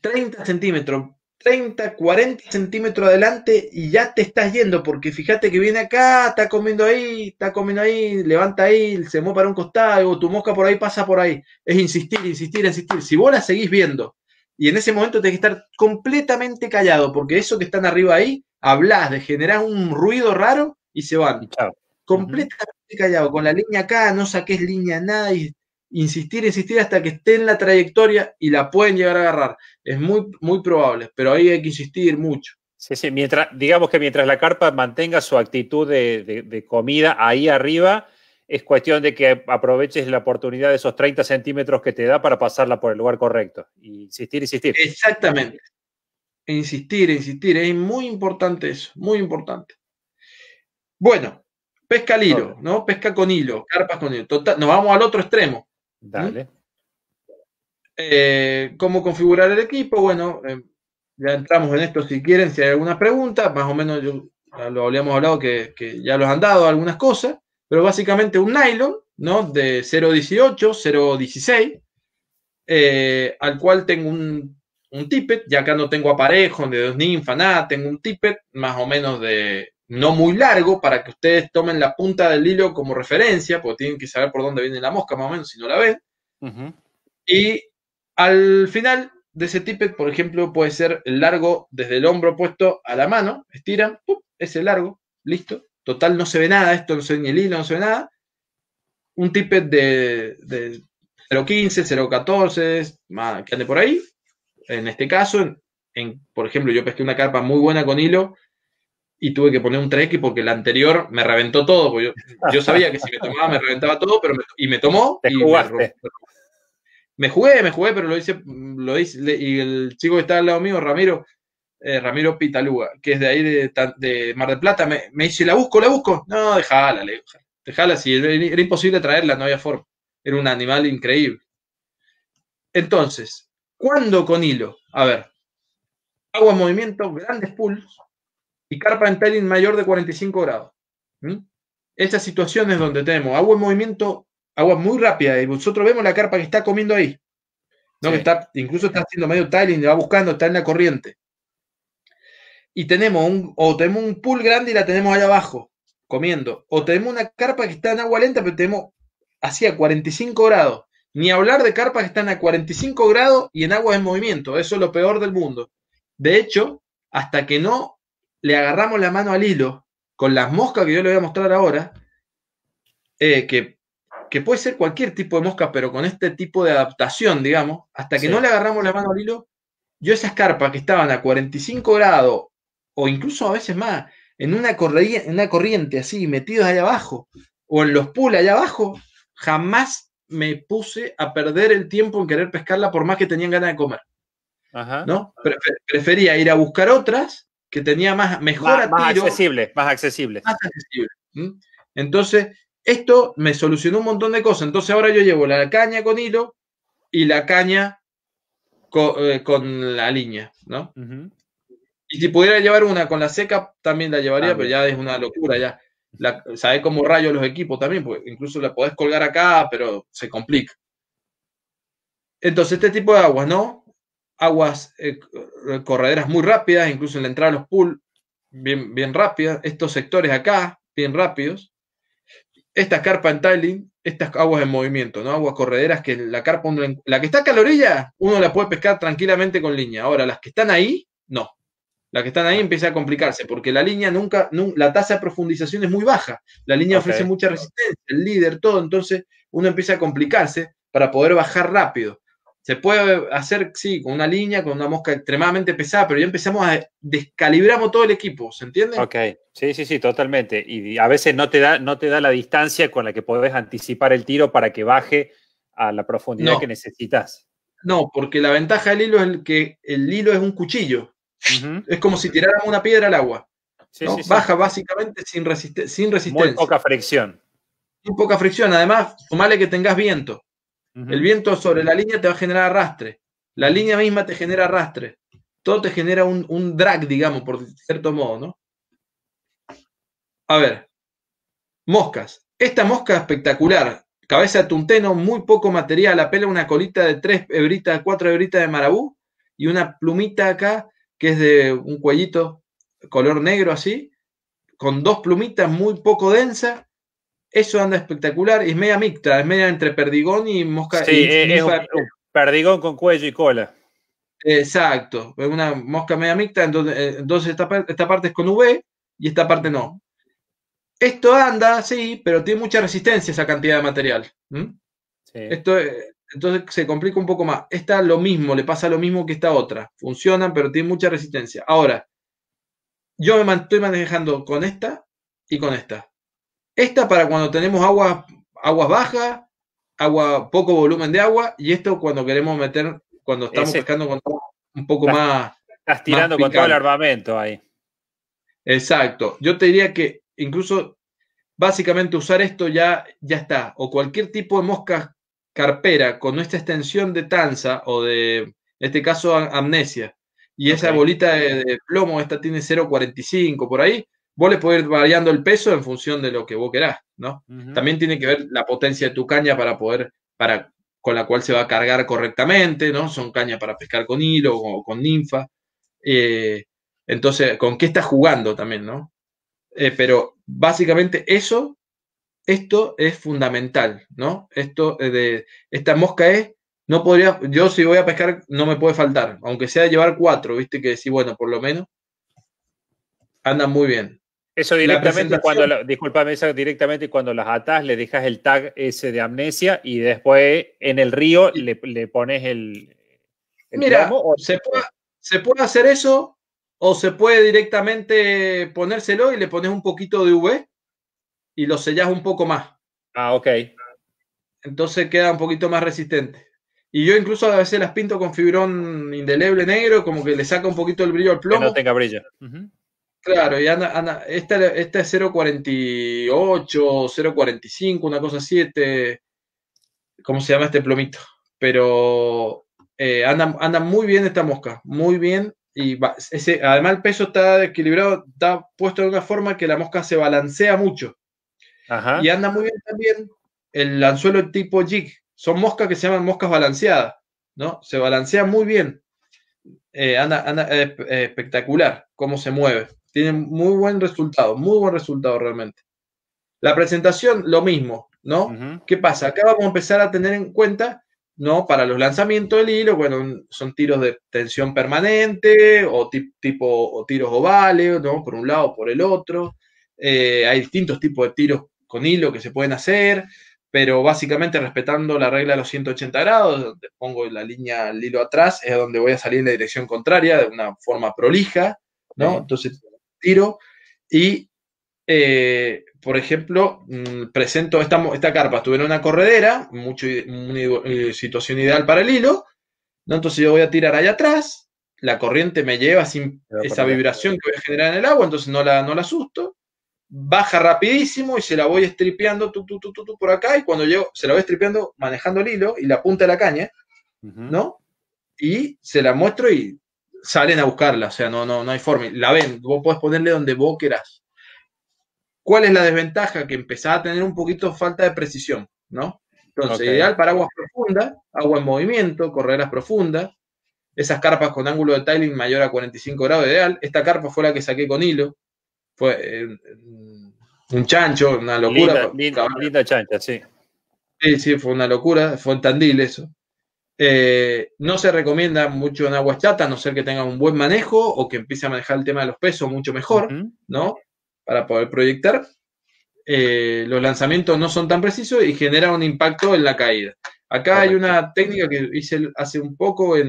30 centímetros, 30, 40 centímetros adelante y ya te estás yendo, porque fíjate que viene acá, está comiendo ahí, está comiendo ahí, levanta ahí, se mueve para un costado, tu mosca por ahí pasa por ahí. Es insistir, insistir, insistir. Si vos la seguís viendo y en ese momento tenés que estar completamente callado, porque eso que están arriba ahí, hablas, generar un ruido raro y se van completamente callado, con la línea acá, no saques línea nada insistir, insistir hasta que esté en la trayectoria y la pueden llegar a agarrar. Es muy, muy probable, pero ahí hay que insistir mucho. Sí, sí, mientras, digamos que mientras la carpa mantenga su actitud de, de comida ahí arriba, es cuestión de que aproveches la oportunidad de esos 30 centímetros que te da para pasarla por el lugar correcto. Insistir, insistir. Exactamente. E insistir, e insistir. Es muy importante eso, muy importante. Bueno, Pesca al hilo, ¿no? Pesca con hilo, carpas con hilo. Total, nos vamos al otro extremo. ¿Mm? Dale. Eh, ¿Cómo configurar el equipo? Bueno, eh, ya entramos en esto si quieren, si hay alguna pregunta, más o menos lo habíamos hablado que, ya los han dado algunas cosas, pero básicamente un nylon, ¿no? De 0.18, 0.16, eh, al cual tengo un, un tippet, ya acá no tengo aparejo de dos ninfas, nada, tengo un tippet más o menos de no muy largo para que ustedes tomen la punta del hilo como referencia, porque tienen que saber por dónde viene la mosca más o menos si no la ven. Y al final de ese tippet, por ejemplo, puede ser largo desde el hombro puesto a la mano, estiran, es ese largo, listo. Total, no se ve nada, esto no se ve ni el hilo, no se ve nada. Un tippet de, 0.15, 0.14, más que ande por ahí. En este caso, por ejemplo, yo pesqué una carpa muy buena con hilo y tuve que poner un 3 porque el anterior me reventó todo. Yo, yo, sabía que si me tomaba me reventaba todo, pero me, y me tomó. y Me, jugué, me jugué, pero lo hice, lo hice, y el chico que está al lado mío, Ramiro, eh, Ramiro Pitaluga, que es de ahí de, Mar del Plata, me, dice, la busco, la busco. No, dejala, le dejala, si era, imposible traerla, no había forma. Era un animal increíble. Entonces, ¿cuándo con hilo? A ver, agua movimiento, grandes pulls y carpa en tiling mayor de 45 grados. Esas situaciones donde tenemos agua en movimiento, agua muy rápida, y nosotros vemos la carpa que está comiendo ahí. ¿no? está, incluso está haciendo medio tiling, va buscando, está en la corriente. Y tenemos un, o tenemos un pool grande y la tenemos allá abajo, comiendo. O tenemos una carpa que está en agua lenta, pero tenemos hacia 45 grados. Ni hablar de carpas que están a 45 grados y en agua en movimiento. Eso es lo peor del mundo. De hecho, hasta que no le agarramos la mano al hilo con las moscas que yo le voy a mostrar ahora, eh, que, puede ser cualquier tipo de mosca, pero con este tipo de adaptación, digamos, hasta que no le agarramos la mano al hilo, yo esas carpas que estaban a 45 grados o incluso a veces más, en una, corriente, en una corriente así, metidos allá abajo, o en los pools allá abajo, jamás me puse a perder el tiempo en querer pescarla por más que tenían ganas de comer. ¿no? Prefería ir a buscar otras que tenía más, mejor más, tiro, accesible, más accesible. Más accesible. Entonces, esto me solucionó un montón de cosas. Entonces, ahora yo llevo la caña con hilo y la caña eh, con, la línea, ¿no? Y si pudiera llevar una con la seca, también la llevaría, pero ya es una locura, ya. sabe cómo rayo los equipos también, incluso la podés colgar acá, pero se complica. Entonces, este tipo de aguas, ¿no? aguas, eh, eh, correderas muy rápidas, incluso en la entrada a los pools, bien, bien rápidas, estos sectores acá, bien rápidos, estas carpa en tiling, estas aguas en movimiento, ¿no? Aguas correderas que la carpa, la que está acá a la orilla, uno la puede pescar tranquilamente con línea. Ahora, las que están ahí, no. Las que están ahí ah. empieza a complicarse, porque la línea nunca, la tasa de profundización es muy baja. La línea ofrece mucha resistencia, el líder, todo. Entonces, uno empieza a complicarse para poder bajar rápido. Se puede hacer, sí, con una línea, con una mosca extremadamente pesada, pero ya empezamos a descalibramos todo el equipo, ¿se entiende? Ok, sí, sí, sí, totalmente. Y a veces no te da, no te da la distancia con la que podés anticipar el tiro para que baje a la profundidad que necesitas. No, porque la ventaja del hilo es que el hilo es un cuchillo. Es como si tiráramos una piedra al agua. Baja básicamente sin, sin resistencia. Muy poca fricción. Muy poca fricción. Además, sumale que tengas viento. El viento sobre la línea te va a generar arrastre. La línea misma te genera arrastre. Todo te genera un, drag, digamos, por cierto modo, ¿no? A ver, moscas. Esta mosca espectacular, cabeza de tunteno, muy poco material, apela una colita de tres hebritas, cuatro hebritas de marabú y una plumita acá que es de un cuellito color negro así, con dos plumitas muy poco densa eso anda espectacular, es media mixta, es media entre perdigón y mosca. es, perdigón con cuello y cola. Exacto, es una mosca media mixta, eh, entonces, esta, parte es con V y esta parte no. Esto anda, sí, pero tiene mucha resistencia esa cantidad de material. Esto, eh, entonces se complica un poco más. Esta lo mismo, le pasa lo mismo que esta otra. Funcionan, pero tiene mucha resistencia. Ahora, yo me estoy manejando con esta y con esta. Esta para cuando tenemos aguas, aguas bajas, agua, poco volumen de agua, y esto cuando queremos meter, cuando estamos pescando con un poco más. Estás tirando con todo el armamento ahí. Exacto. Yo te diría que incluso básicamente usar esto ya, ya está. O cualquier tipo de mosca carpera con nuestra extensión de tanza o de, en este caso, amnesia. Y esa bolita de, plomo, esta tiene 0,45 por ahí, vos le podés ir variando el peso en función de lo que vos querás, ¿no? También tiene que ver la potencia de tu caña para poder, para, con la cual se va a cargar correctamente, ¿no? Son cañas para pescar con hilo o con ninfa. Eh, entonces, ¿con qué estás jugando también, no? Eh, pero básicamente eso, esto es fundamental, ¿no? Esto eh, de, esta mosca es, no podría, yo si voy a pescar no me puede faltar, aunque sea llevar cuatro, viste que decir, sí, bueno, por lo menos, andan muy bien. Eso directamente cuando, directamente cuando las atas le dejas el tag ese de amnesia y después en el río le, pones el... Mira, o... se, puede, hacer eso o se puede directamente ponérselo y le pones un poquito de V y lo sellas un poco más. Ah, ok. Entonces queda un poquito más resistente. Y yo incluso a veces las pinto con fibrón indeleble negro, como que le saca un poquito el brillo al plomo. Que no tenga brillo. Claro, y Ana, esta, esta es 0.48, 0.45, una cosa así, este, ¿cómo se llama este plomito? Pero eh, anda, muy bien esta mosca, muy bien. Y además el peso está equilibrado, está puesto de una forma que la mosca se balancea mucho. Y anda muy bien también el anzuelo tipo jig. Son moscas que se llaman moscas balanceadas, ¿no? Se balancea muy bien. Eh, anda, anda espectacular cómo se mueve. Tienen muy buen resultado, muy buen resultado realmente. La presentación, lo mismo, ¿no? ¿Qué pasa? Acá vamos a empezar a tener en cuenta, ¿no? Para los lanzamientos del hilo, bueno, son tiros de tensión permanente o tipo o tiros ovales, ¿no? Por un lado, o por el otro. Eh, hay distintos tipos de tiros con hilo que se pueden hacer, pero básicamente respetando la regla de los 180 grados, donde pongo la línea, el hilo atrás, es donde voy a salir en la dirección contraria de una forma prolija, ¿no? Entonces tiro y, eh, por ejemplo, mm, presento esta, esta carpa, estuve en una corredera, mucho, eh, situación ideal para el hilo, entonces yo voy a tirar allá atrás, la corriente me lleva sin esa vibración que voy a generar en el agua, entonces no la, no la asusto, baja rapidísimo y se la voy estripeando tu, tu, por acá y cuando llego, se la voy estripeando manejando el hilo y la punta de la caña, ¿no? Y se la muestro y salen a buscarla, o sea, no, no, no hay forma. La ven, vos podés ponerle donde vos querás. ¿Cuál es la desventaja? Que empezaba a tener un poquito falta de precisión, ¿no? Entonces, ideal para aguas profundas, agua en movimiento, correras profundas, esas carpas con ángulo de tiling mayor a 45 grados ideal. Esta carpa fue la que saqué con hilo, fue eh, un chancho, una locura. Linda, linda, chancha, sí. Sí, sí, fue una locura, fue un Tandil eso. Eh, no se recomienda mucho en agua chata, a no ser que tenga un buen manejo o que empiece a manejar el tema de los pesos mucho mejor, ¿no? Para poder proyectar. Eh, los lanzamientos no son tan precisos y genera un impacto en la caída. Acá hay una técnica que hice hace un poco en,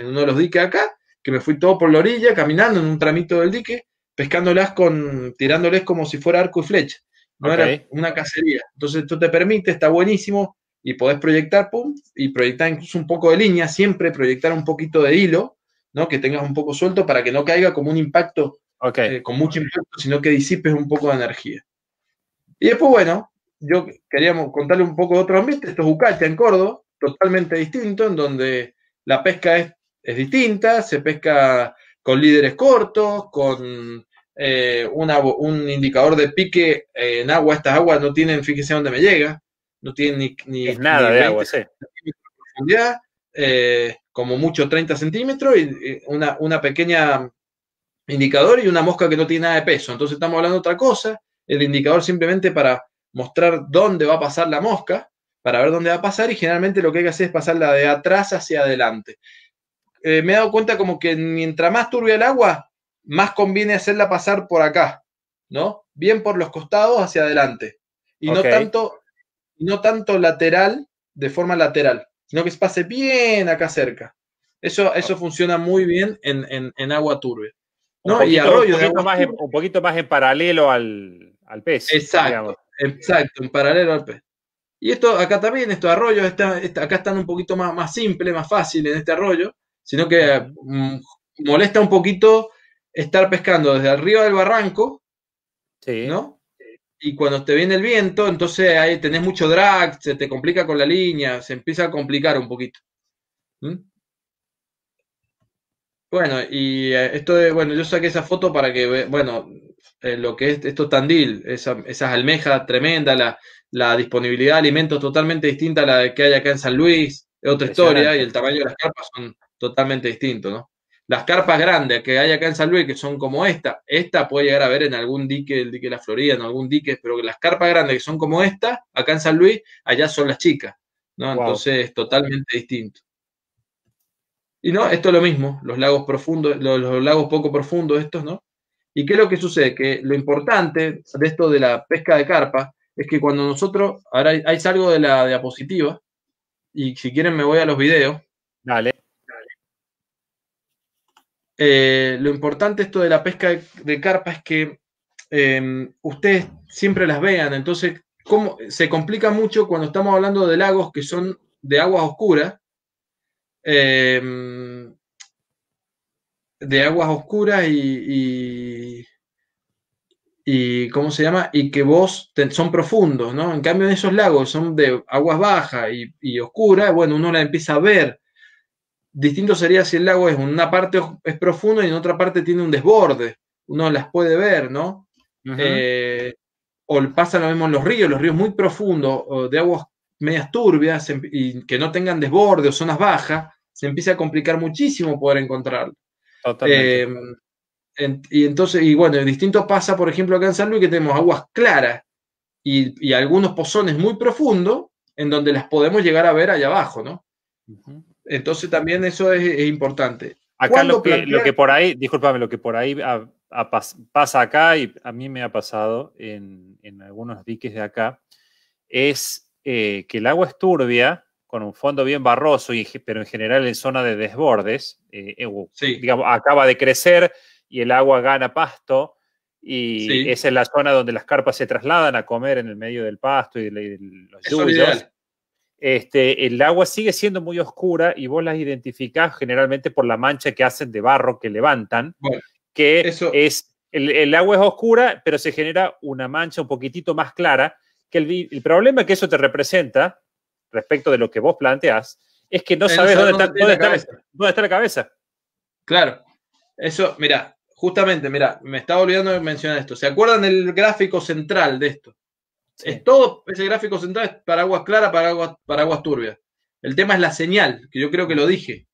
uno de los diques acá, que me fui todo por la orilla, caminando en un tramito del dique, pescándolas con, tirándoles como si fuera arco y flecha. No era una cacería. Entonces esto te permite, está buenísimo, y podés proyectar, pum, y proyectar incluso un poco de línea, siempre proyectar un poquito de hilo, ¿no? Que tengas un poco suelto para que no caiga como un impacto, eh, con mucho impacto, sino que disipes un poco de energía. Y después, bueno, yo queríamos contarle un poco de otro ambiente, esto es Ucacha, en Córdoba, totalmente distinto, en donde la pesca es, distinta, se pesca con líderes cortos, con eh, un indicador de pique eh, en agua, estas aguas no tienen, fíjese dónde me llega, no tiene ni, es nada de agua, sí. profundidad, eh, como mucho 30 centímetros y, una, pequeña indicador y una mosca que no tiene nada de peso. Entonces estamos hablando de otra cosa, el indicador simplemente para mostrar dónde va a pasar la mosca, para ver dónde va a pasar y generalmente lo que hay que hacer es pasarla de atrás hacia adelante. Eh, me he dado cuenta como que mientras más turbia el agua, más conviene hacerla pasar por acá, ¿no? Bien por los costados hacia adelante. Y no tanto no tanto lateral, de forma lateral, sino que pase bien acá cerca. Eso, eso ah. funciona muy bien en, agua turbia. y un, poquito más en, paralelo al, pez. Exacto, exacto, en paralelo al pez. Y esto acá también, estos arroyos, está, está, acá están un poquito más, más simple, más fácil en este arroyo, sino que mm, molesta un poquito estar pescando desde arriba del barranco, sí. ¿no? y cuando te viene el viento, entonces ahí tenés mucho drag, se te complica con la línea, se empieza a complicar un poquito. ¿Mm? Bueno, y eh, esto bueno, yo saqué esa foto para que, bueno, eh, lo que es esto Tandil, esas almejas tremendas, la, la, disponibilidad de alimentos totalmente distinta a la que hay acá en San Luis, es otra historia, y el tamaño de las carpas son totalmente distintos, ¿no? las carpas grandes que hay acá en San Luis, que son como esta, esta puede llegar a ver en algún dique, el dique de la Florida, en algún dique, pero las carpas grandes que son como esta, acá en San Luis, allá son las chicas, ¿no? Entonces, Entonces, totalmente distinto. Y no, esto es lo mismo, los lagos profundos, los, lagos poco profundos estos, ¿no? ¿Y qué es lo que sucede? Que lo importante de esto de la pesca de carpas es que cuando nosotros, ahora hay, hay algo de la diapositiva, y si quieren me voy a los videos. Dale. Eh, lo importante esto de la pesca de carpa es que em, ustedes siempre las vean, entonces ¿cómo? se complica mucho cuando estamos hablando de lagos que son de aguas oscuras, em, de aguas oscuras y, ¿cómo se llama? Y que vos son profundos, ¿no? En cambio en esos lagos son de aguas bajas y, y oscuras, bueno, uno la empieza a ver Distinto sería si el lago es una parte es profundo y en otra parte tiene un desborde. Uno las puede ver, ¿no? Eh, o pasa lo mismo en los ríos, los ríos muy profundos, de aguas medias turbias em, y que no tengan desborde o zonas bajas, se empieza a complicar muchísimo poder encontrarlo. Totalmente. Em, y entonces, y bueno, distinto pasa, por ejemplo, acá en San Luis, que tenemos aguas claras y, algunos pozones muy profundos en donde las podemos llegar a ver allá abajo, ¿no? Entonces también eso es, importante. Acá lo que, por ahí, discúlpame, lo que por ahí ah, ah, pasa acá y a mí me ha pasado en, algunos diques de acá, es eh, que el agua es turbia con un fondo bien barroso, y, pero en general en zona de desbordes, eh, digamos, acaba de crecer y el agua gana pasto y es esa es la zona donde las carpas se trasladan a comer en el medio del pasto y de, los lluvios. Este, el agua sigue siendo muy oscura y vos las identificás generalmente por la mancha que hacen de barro que levantan, que eso... es, el, agua es oscura, pero se genera una mancha un poquitito más clara, que el, problema que eso te representa respecto de lo que vos planteás es que no sabes dónde, está, la, dónde, está, la cabeza. Claro, eso, mira, justamente, mira, me estaba olvidando de mencionar esto. ¿Se acuerdan del gráfico central de esto? Es todo ese gráfico central es aguas clara, para aguas turbias El tema es la señal, que yo creo que lo dije.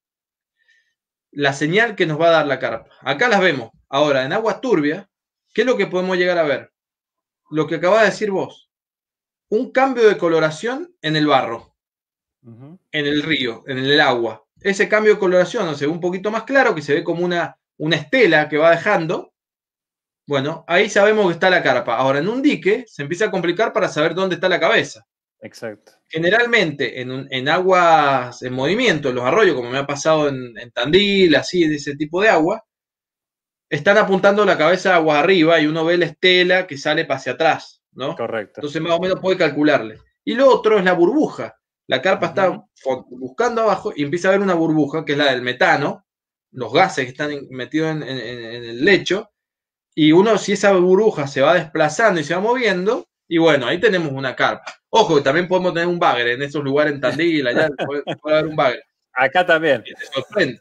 La señal que nos va a dar la carpa. Acá las vemos. Ahora, en aguas turbias, ¿qué es lo que podemos llegar a ver? Lo que acabas de decir vos. Un cambio de coloración en el barro, en el río, en el agua. Ese cambio de coloración, o sea, un poquito más claro, que se ve como una, una estela que va dejando, bueno, ahí sabemos que está la carpa. Ahora, en un dique se empieza a complicar para saber dónde está la cabeza. Exacto. Generalmente en, aguas en movimiento, en los arroyos, como me ha pasado en, Tandil, así, de ese tipo de agua, están apuntando la cabeza agua arriba y uno ve la estela que sale hacia atrás, ¿no? Correcto. Entonces más o menos puede calcularle. Y lo otro es la burbuja. La carpa está buscando abajo y empieza a ver una burbuja, que es la del metano, los gases que están metidos en el lecho, y uno si esa burbuja se va desplazando y se va moviendo, y bueno, ahí tenemos una carpa. Ojo, también podemos tener un bagre en esos lugares en Tandil, allá puede, haber un bagre. Acá también. Y te sorprende.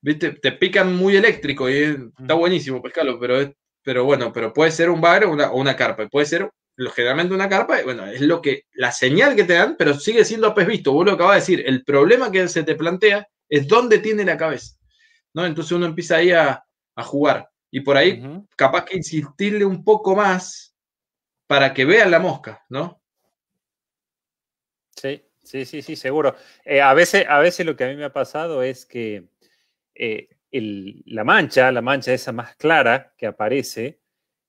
¿Viste? Te pican muy eléctrico y está buenísimo pescarlo, pero, pero bueno, pero puede ser un bagre o una, carpa. Puede ser generalmente una carpa, bueno, es lo que, la señal que te dan, pero sigue siendo a pez visto. Vos lo acabas de decir, el problema que se te plantea es dónde tiene la cabeza. ¿no? Entonces uno empieza ahí a jugar. Y por ahí, capaz que insistirle un poco más para que vea la mosca, ¿no? Sí, sí, sí, sí, seguro. Eh, a, veces, a veces lo que a mí me ha pasado es que eh, la mancha, la mancha esa más clara que aparece,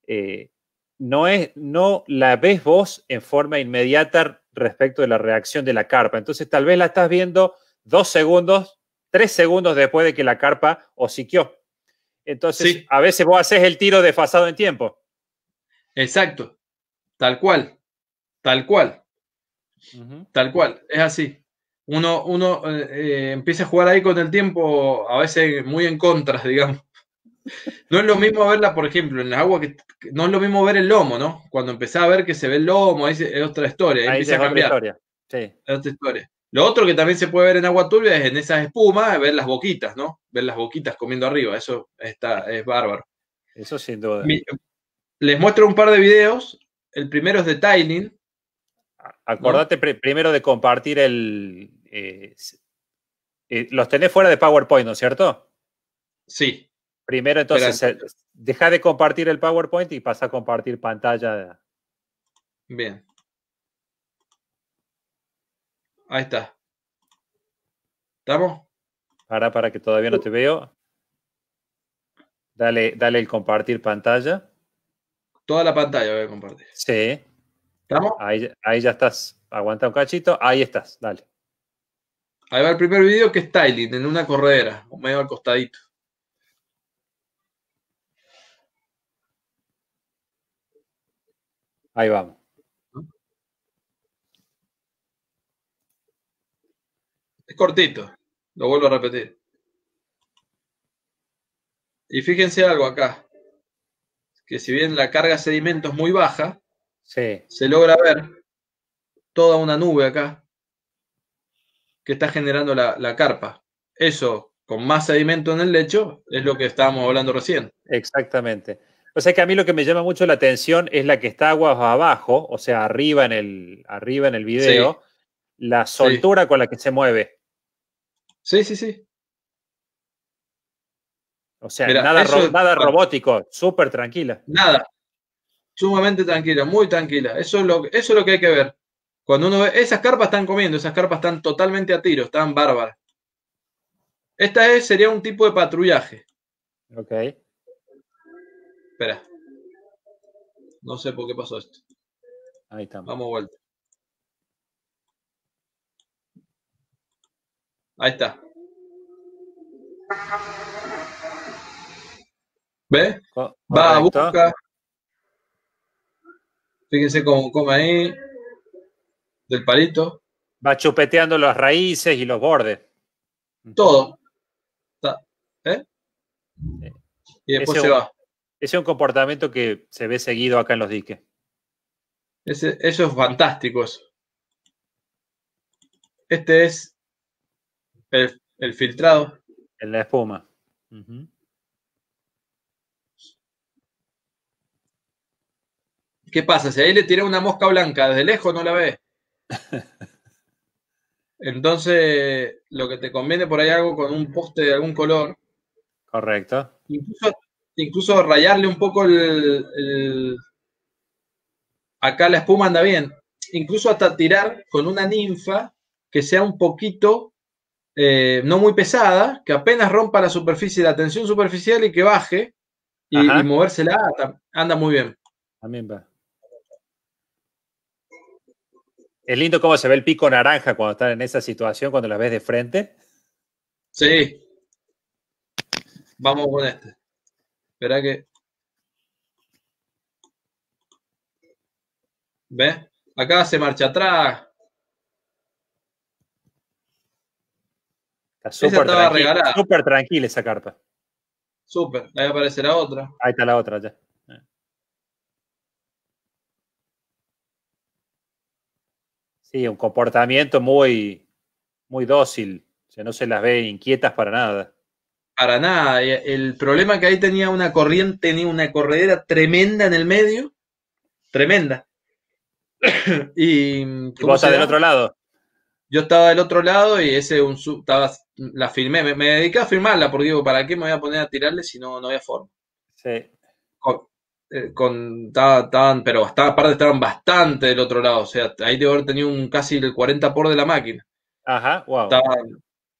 eh, no, es, no la ves vos en forma inmediata respecto de la reacción de la carpa. Entonces tal vez la estás viendo dos segundos, tres segundos después de que la carpa osiquió. Entonces, a veces vos haces el tiro desfasado en tiempo. Exacto, tal cual, tal cual, tal cual, es así. Uno, eh, eh, empieza a jugar ahí con el tiempo, a veces muy en contra, digamos. No es lo mismo verla, por ejemplo, en el agua, que, no es lo mismo ver el lomo, ¿no? Cuando empezás a ver que se ve el lomo, ahí es otra historia, ahí, empieza a cambiar. Historia. Sí. Es otra historia. Lo otro que también se puede ver en agua turbia es en esas espumas, ver las boquitas, ¿no? Ver las boquitas comiendo arriba, eso está, es bárbaro. Eso sin duda. les muestro un par de videos. El primero es de Tiling. Acordate primero de compartir el. Eh, eh, los tenés fuera de PowerPoint, ¿no es cierto? Sí. Primero, entonces, eh, deja de compartir el PowerPoint y pasa a compartir pantalla. Bien. Ahí está. ¿Estamos? Ahora, para que todavía no te uh. veo. Dale, dale el compartir pantalla. Toda la pantalla voy a compartir. Sí. ¿Estamos? Ahí, ya estás. Aguanta un cachito. Ahí estás. Dale. Ahí va el primer video que es styling en una corredera, medio al costadito. Ahí vamos. cortito, lo vuelvo a repetir. Y fíjense algo acá, que si bien la carga de sedimento es muy baja, se logra ver toda una nube acá que está generando la, carpa. Eso, con más sedimento en el lecho, es lo que estábamos hablando recién. Exactamente. O sea que a mí lo que me llama mucho la atención es la que está aguas abajo, o sea, arriba en el, arriba en el video, la soltura con la que se mueve. Sí, sí, sí. O sea, nada, robótico, súper tranquila. Nada, sumamente tranquila, muy tranquila. Eso es, lo, eso lo que hay que ver. Cuando uno ve, esas carpas están comiendo, esas carpas están totalmente a tiro, están bárbaras. Esta es, sería un tipo de patrullaje. Ok. Espera. No sé por qué pasó esto. Ahí estamos. Vamos vuelta. Ahí está. ¿Ve? Va, a busca. Fíjense cómo come ahí. Del palito. Va chupeteando las raíces y los bordes. Todo. ¿Eh? Y después se va. ese es un comportamiento que se ve seguido acá en los diques. eso es fantástico. Este es el, filtrado. En la espuma. ¿Qué pasa? Si ahí le tiré una mosca blanca, desde lejos no la ves? Entonces, lo que te conviene por ahí algo con un poste de algún color. Correcto. Incluso, rayarle un poco el, Acá la espuma anda bien. Incluso hasta tirar con una ninfa que sea un poquito eh, no muy pesada, que apenas rompa la superficie, la tensión superficial y que baje y, moverse la anda muy bien. También va. Es lindo cómo se ve el pico naranja cuando está en esa situación, cuando la ves de frente. Sí. Vamos con este. Espera que. ¿Ves? Acá se marcha atrás. Está súper tranquila, tranquila esa carta. Súper, ahí aparece la otra. Ahí está la otra ya. Sí, un comportamiento muy, muy dócil. O sea, no se las ve inquietas para nada. Para nada. El problema es que ahí tenía una corriente, tenía una corredera tremenda en el medio. Tremenda. y, ¿Y vos estás del otro lado. Yo estaba del otro lado y ese un, estaba la filmé, me, dediqué a filmarla porque digo, ¿para qué me voy a poner a tirarle si no, no había forma? Sí. Con, eh, pero aparte estaban bastante del otro lado, o sea, ahí debo haber tenido un casi el 40 por de la máquina. Ajá, wow.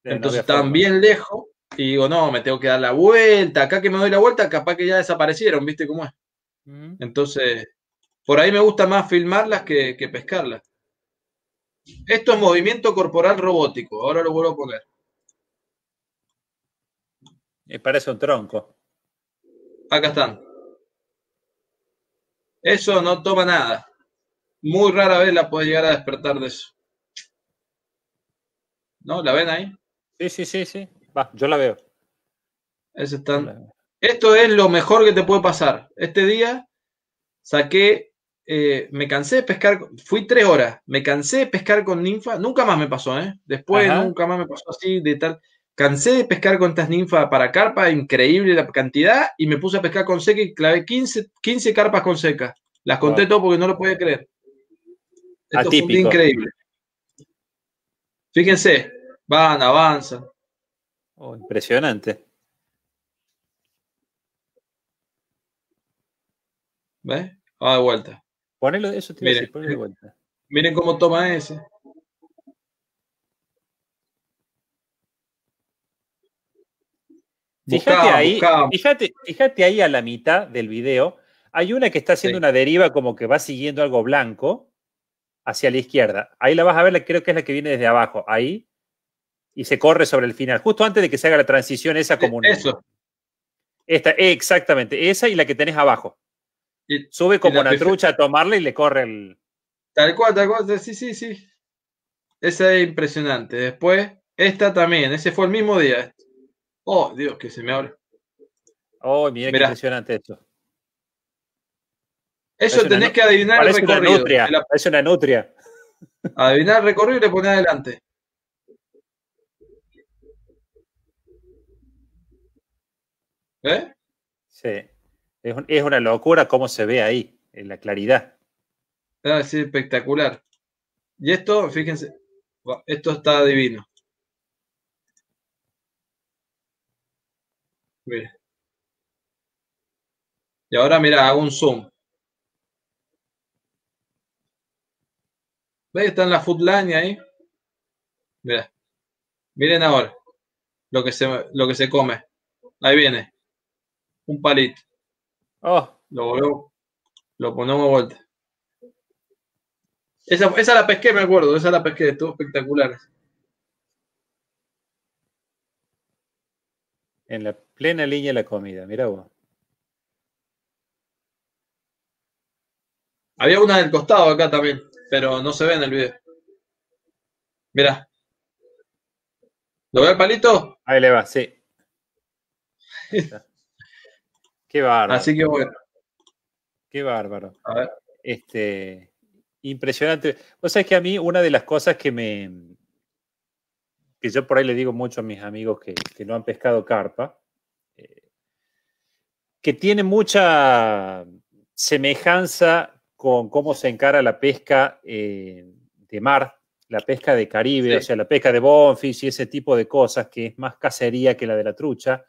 entonces estaban bien lejos y digo, no, me tengo que dar la vuelta, acá que me doy la vuelta, capaz que ya desaparecieron, ¿viste cómo es? Mm. Entonces, por ahí me gusta más filmarlas que, que pescarlas. Esto es movimiento corporal robótico, ahora lo vuelvo a poner. Me parece un tronco. Acá están. Eso no toma nada. Muy rara vez la puede llegar a despertar de eso. ¿No? ¿La ven ahí? Sí, sí, sí, sí. Va, yo la veo. Eso está... Esto es lo mejor que te puede pasar. Este día saqué, eh, me cansé de pescar, fui tres horas, me cansé de pescar con ninfa, nunca más me pasó, ¿eh? Después nunca más me pasó así de tal. Cansé de pescar con estas ninfas para carpa, increíble la cantidad, y me puse a pescar con seca y clavé 15, 15 carpas con seca. Las conté todo porque no lo podía creer. Esto Atípico. increíble. Fíjense, van, avanzan. Oh, impresionante. ¿Ves? Va ah, de vuelta. Ponelo, eso miren, de vuelta. Miren cómo toma ese. fíjate, ahí, fíjate, fíjate ahí a la mitad del video, hay una que está haciendo una deriva como que va siguiendo algo blanco hacia la izquierda. Ahí la vas a ver, creo que es la que viene desde abajo, ahí, y se corre sobre el final, justo antes de que se haga la transición esa como Eso. Esta, exactamente, esa y la que tenés abajo. Sube como una trucha a tomarla y le corre el... Tal cual, tal cual, sí, sí, sí. Esa es impresionante. Después, esta también, ese fue el mismo día. Oh, Dios, que se me abre. Oh, mira qué impresionante esto. Eso tenés que adivinar el recorrido. Una una nutria. Adivinar el recorrido y le adelante. ¿Eh? Sí. Es, una locura cómo se ve ahí, en la claridad. Ah, espectacular. Y esto, fíjense, esto está divino. Y ahora mira, hago un zoom. ¿Veis? Está en la food line ahí. Mira. Miren ahora lo que se, lo que se come. Ahí viene. Un palito. Oh. Lo Lo ponemos a vuelta. Esa, esa la pesqué, me acuerdo. Esa la pesqué. Estuvo espectacular. En la plena línea de la comida, mira vos. Había una del costado acá también, pero no se ve en el video. Mira. ¿Lo ve el palito? Ahí le va, sí. Qué bárbaro. Así que bueno. Qué bárbaro. A ver. Este, impresionante. Vos es que a mí una de las cosas que me, que yo por ahí le digo mucho a mis amigos que, no han pescado carpa, eh, que tiene mucha semejanza con cómo se encara la pesca eh, de mar, la pesca de Caribe, o sea, la pesca de bonfish y ese tipo de cosas que es más cacería que la de la trucha.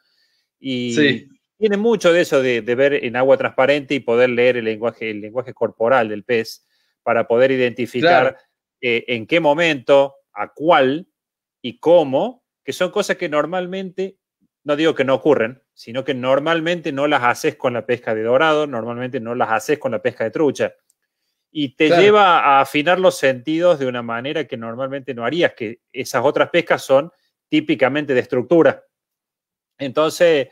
Y tiene mucho de eso de, ver en agua transparente y poder leer el lenguaje, el lenguaje corporal del pez para poder identificar eh, en qué momento, a cuál y cómo, que son cosas que normalmente, no digo que no ocurren, sino que normalmente no las haces con la pesca de dorado, normalmente no las haces con la pesca de trucha. Y te lleva a afinar los sentidos de una manera que normalmente no harías, que esas otras pescas son típicamente de estructura. Entonces,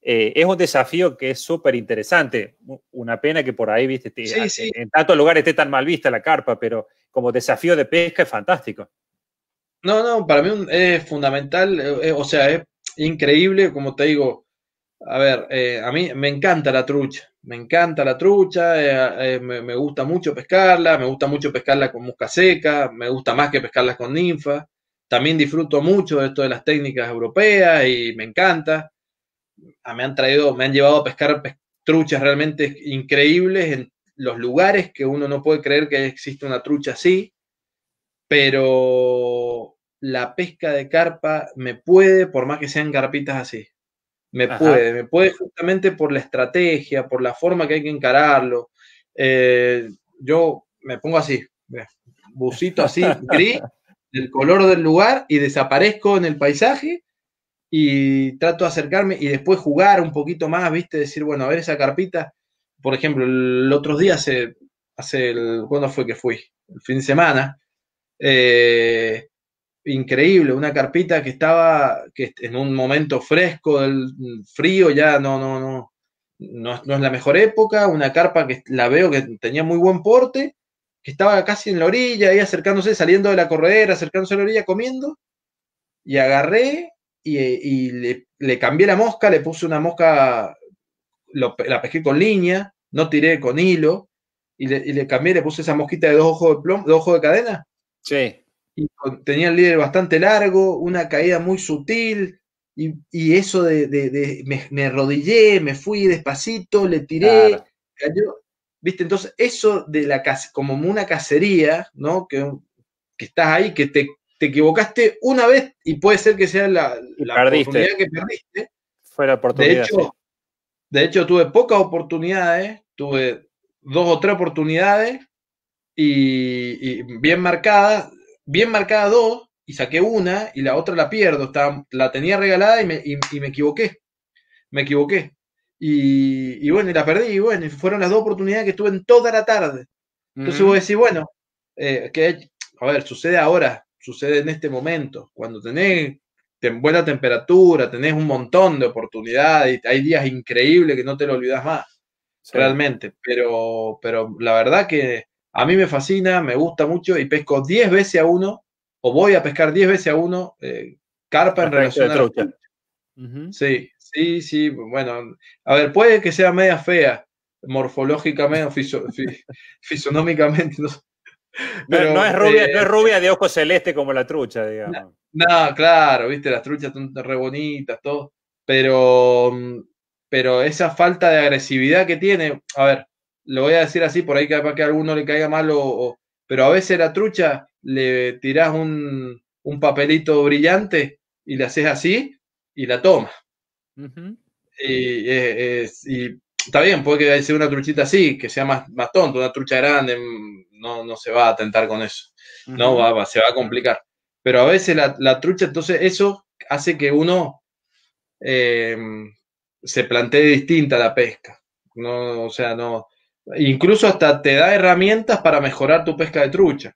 eh, es un desafío que es súper interesante. Una pena que por ahí, viste, en, en tantos lugares esté tan mal vista la carpa, pero como desafío de pesca es fantástico. No, no, para mí es fundamental, eh, eh, o sea, es increíble, como te digo, a ver, eh, a mí me encanta la trucha, me encanta la trucha, me, gusta mucho pescarla, me gusta mucho pescarla con musca seca, me gusta más que pescarla con ninfa, también disfruto mucho de esto de las técnicas europeas y me encanta, ah, me han traído, me han llevado a pescar truchas realmente increíbles en los lugares que uno no puede creer que existe una trucha así, pero la pesca de carpa me puede, por más que sean carpitas así, me puede, me puede justamente por la estrategia, por la forma que hay que encararlo. Eh, yo me pongo así, busito así, gris, del color del lugar y desaparezco en el paisaje y trato de acercarme y después jugar un poquito más, viste, decir, bueno, a ver esa carpita. Por ejemplo, el otro día, hace, hace el, ¿cuándo fue que fui? El fin de semana, eh, increíble, una carpita que estaba que en un momento fresco, el frío, ya no, no, no, no, es la mejor época, una carpa que la veo que tenía muy buen porte, que estaba casi en la orilla, ahí acercándose, saliendo de la corredera, acercándose a la orilla, comiendo, y agarré y, le, cambié la mosca, le puse una mosca, la pesqué con línea, no tiré con hilo, y le, y le, cambié, le puse esa mosquita de dos ojos de plomo, dos ojos de cadena, Sí. Y tenía el líder bastante largo, una caída muy sutil, y, eso de, me, rodillé, me fui despacito, le tiré, ¿Viste? Entonces, eso de la como una cacería, ¿no? Que, estás ahí, que te, te, equivocaste una vez y puede ser que sea la, oportunidad que perdiste. Fue la oportunidad. De hecho, de hecho tuve pocas oportunidades, tuve dos o tres oportunidades y, bien marcada, bien marcada dos, y saqué una y la otra la pierdo, la tenía regalada y me, equivoqué, me equivoqué. Y, bueno, y la perdí, y bueno, fueron las dos oportunidades que estuve en toda la tarde. Entonces vos decís, bueno, eh, que, a ver, sucede ahora, sucede en este momento, cuando tenés buena temperatura, tenés un montón de oportunidades, hay días increíbles que no te lo olvidás más, realmente, pero, pero la verdad que a mí me fascina, me gusta mucho y pesco 10 veces a uno, o voy a pescar 10 veces a uno, eh, carpa en relación a... La... trucha. Sí, sí, sí, bueno, a ver, puede que sea media fea, morfológicamente o fisonómicamente. No, pero, es rubia, no es eh, rubia de ojo celeste como la trucha, digamos. No, claro, viste, las truchas son re bonitas, todo. Pero, mm, pero esa falta de agresividad que tiene, a ver, lo voy a decir así, por ahí para que a alguno le caiga mal, o, pero a veces la trucha le tiras un, papelito brillante y le haces así y la toma y, está bien, puede que una truchita así, que sea más, más tonta, una trucha grande, mm, no, se va a tentar con eso, no va, se va a complicar. Pero a veces la, trucha, entonces eso hace que uno eh, se plantee distinta la pesca. No, o sea, no, Incluso hasta te da herramientas para mejorar tu pesca de trucha.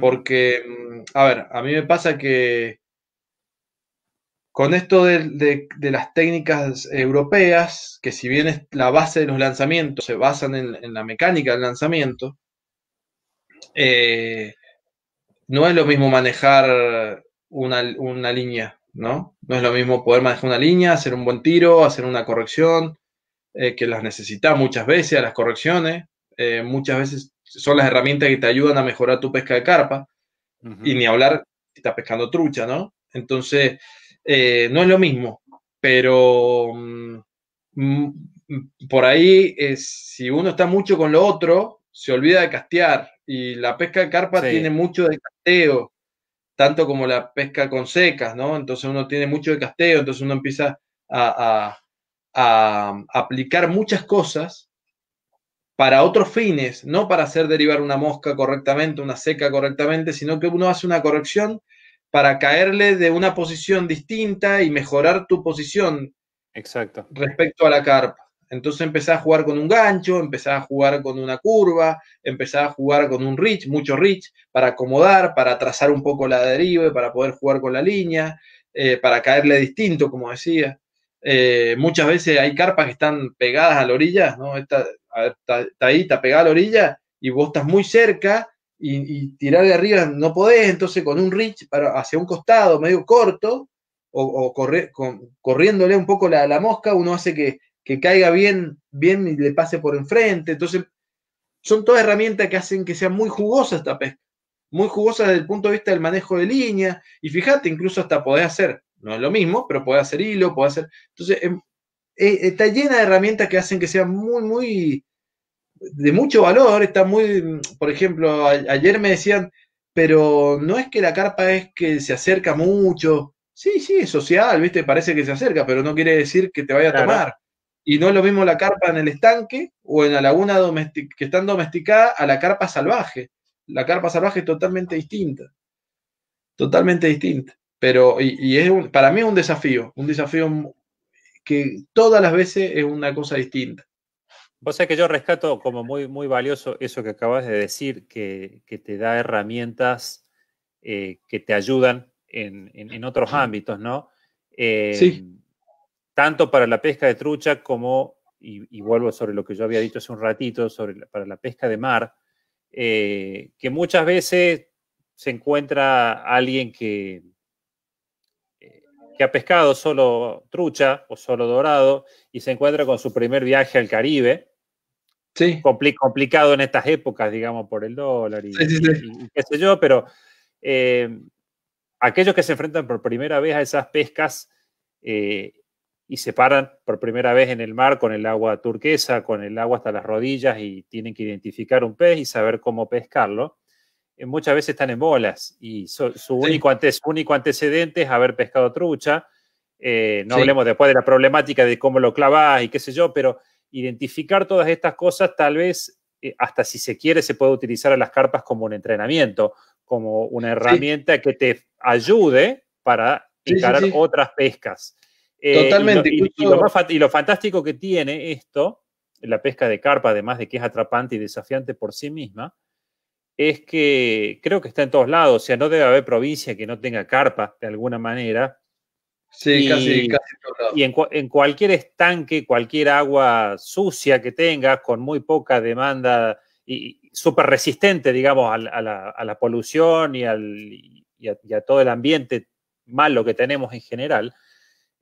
Porque, mm, a ver, a mí me pasa que con esto de, las técnicas europeas, que si bien es la base de los lanzamientos, se basan en, la mecánica del lanzamiento, eh, no es lo mismo manejar una, una, línea, ¿no? No es lo mismo poder manejar una línea, hacer un buen tiro, hacer una corrección, eh, que las necesitas muchas veces, las correcciones, eh, muchas veces son las herramientas que te ayudan a mejorar tu pesca de carpa, y ni hablar si estás pescando trucha, ¿no? Entonces, eh, no es lo mismo, pero mm, mm, por ahí, si uno está mucho con lo otro, se olvida de castear, y la pesca de carpa tiene mucho de casteo, tanto como la pesca con secas, ¿no? Entonces uno tiene mucho de casteo, entonces uno empieza a a aplicar muchas cosas para otros fines, no para hacer derivar una mosca correctamente, una seca correctamente, sino que uno hace una corrección para caerle de una posición distinta y mejorar tu posición respecto a la carpa. Entonces empezás a jugar con un gancho, empezás a jugar con una curva, empezás a jugar con un reach, mucho reach, para acomodar, para trazar un poco la deriva, para poder jugar con la línea, eh, para caerle distinto, como decía. Eh, muchas veces hay carpas que están pegadas a la orilla, ¿no? Está, ahí, está pegada a la orilla y vos estás muy cerca y, tirar de arriba no podés, entonces con un reach para, hacia un costado medio corto o, corriéndole un poco la, la mosca, uno hace que, caiga bien, bien y le pase por enfrente. Entonces, son todas herramientas que hacen que sea muy jugosa esta pesca, muy jugosa desde el punto de vista del manejo de línea. Y fíjate, incluso hasta podés hacer no es lo mismo, pero puede hacer hilo, puede hacer. Entonces, em, eh, está llena de herramientas que hacen que sea muy, muy. de mucho valor. Está muy. Por ejemplo, ayer me decían, pero no es que la carpa es que se acerca mucho. Sí, sí, es social, ¿viste? Parece que se acerca, pero no quiere decir que te vaya a tomar. Y no es lo mismo la carpa en el estanque o en la laguna que están domesticada a la carpa salvaje. La carpa salvaje es totalmente distinta. Totalmente distinta. Pero, y, es para mí es un desafío, un desafío que todas las veces es una cosa distinta. Vos sabés que yo rescato como muy, muy valioso eso que acabas de decir, que, te da herramientas eh, que te ayudan en, otros ámbitos, ¿no? Eh, sí. Tanto para la pesca de trucha como, y, vuelvo sobre lo que yo había dicho hace un ratito, sobre la, para la pesca de mar, eh, que muchas veces se encuentra alguien que, que ha pescado solo trucha o solo dorado y se encuentra con su primer viaje al Caribe. Sí. complicado en estas épocas, digamos, por el dólar y, qué sé yo, pero eh, aquellos que se enfrentan por primera vez a esas pescas eh, y se paran por primera vez en el mar con el agua turquesa, con el agua hasta las rodillas y tienen que identificar un pez y saber cómo pescarlo, eh, muchas veces están en bolas y su, único, antecedente es haber pescado trucha. Eh, no hablemos después de la problemática de cómo lo clavas y qué sé yo, pero identificar todas estas cosas tal vez, eh, hasta si se quiere, se puede utilizar a las carpas como un entrenamiento, como una herramienta que te ayude para encarar otras pescas. Totalmente. Y lo, y lo fantástico que tiene esto, la pesca de carpa, además de que es atrapante y desafiante por sí misma, es que creo que está en todos lados, o sea, no debe haber provincia que no tenga carpa de alguna manera. Sí, y, casi, casi lados. Y en, cualquier estanque, cualquier agua sucia que tenga, con muy poca demanda y, súper resistente, digamos, a, la, polución y, al, a, todo el ambiente malo que tenemos en general,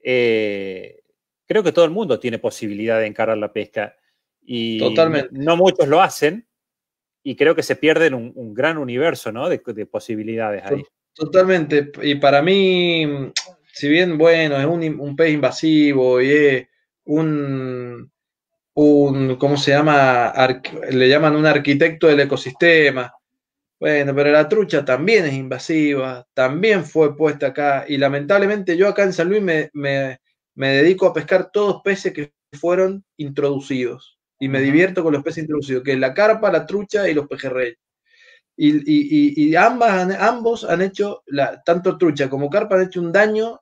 eh, creo que todo el mundo tiene posibilidad de encarar la pesca. Y Totalmente. No muchos lo hacen, y creo que se pierde un, un gran universo de, posibilidades ahí. Totalmente, y para mí, si bien, bueno, es un, pez invasivo y es un, ¿cómo se llama? le llaman un arquitecto del ecosistema. Bueno, pero la trucha también es invasiva, también fue puesta acá y lamentablemente yo acá en San Luis me, me dedico a pescar todos peces que fueron introducidos y me divierto con los peces introducidos, que es la carpa, la trucha y los pejerreyes. Y, ambas, ambos han hecho, tanto trucha como carpa han hecho un daño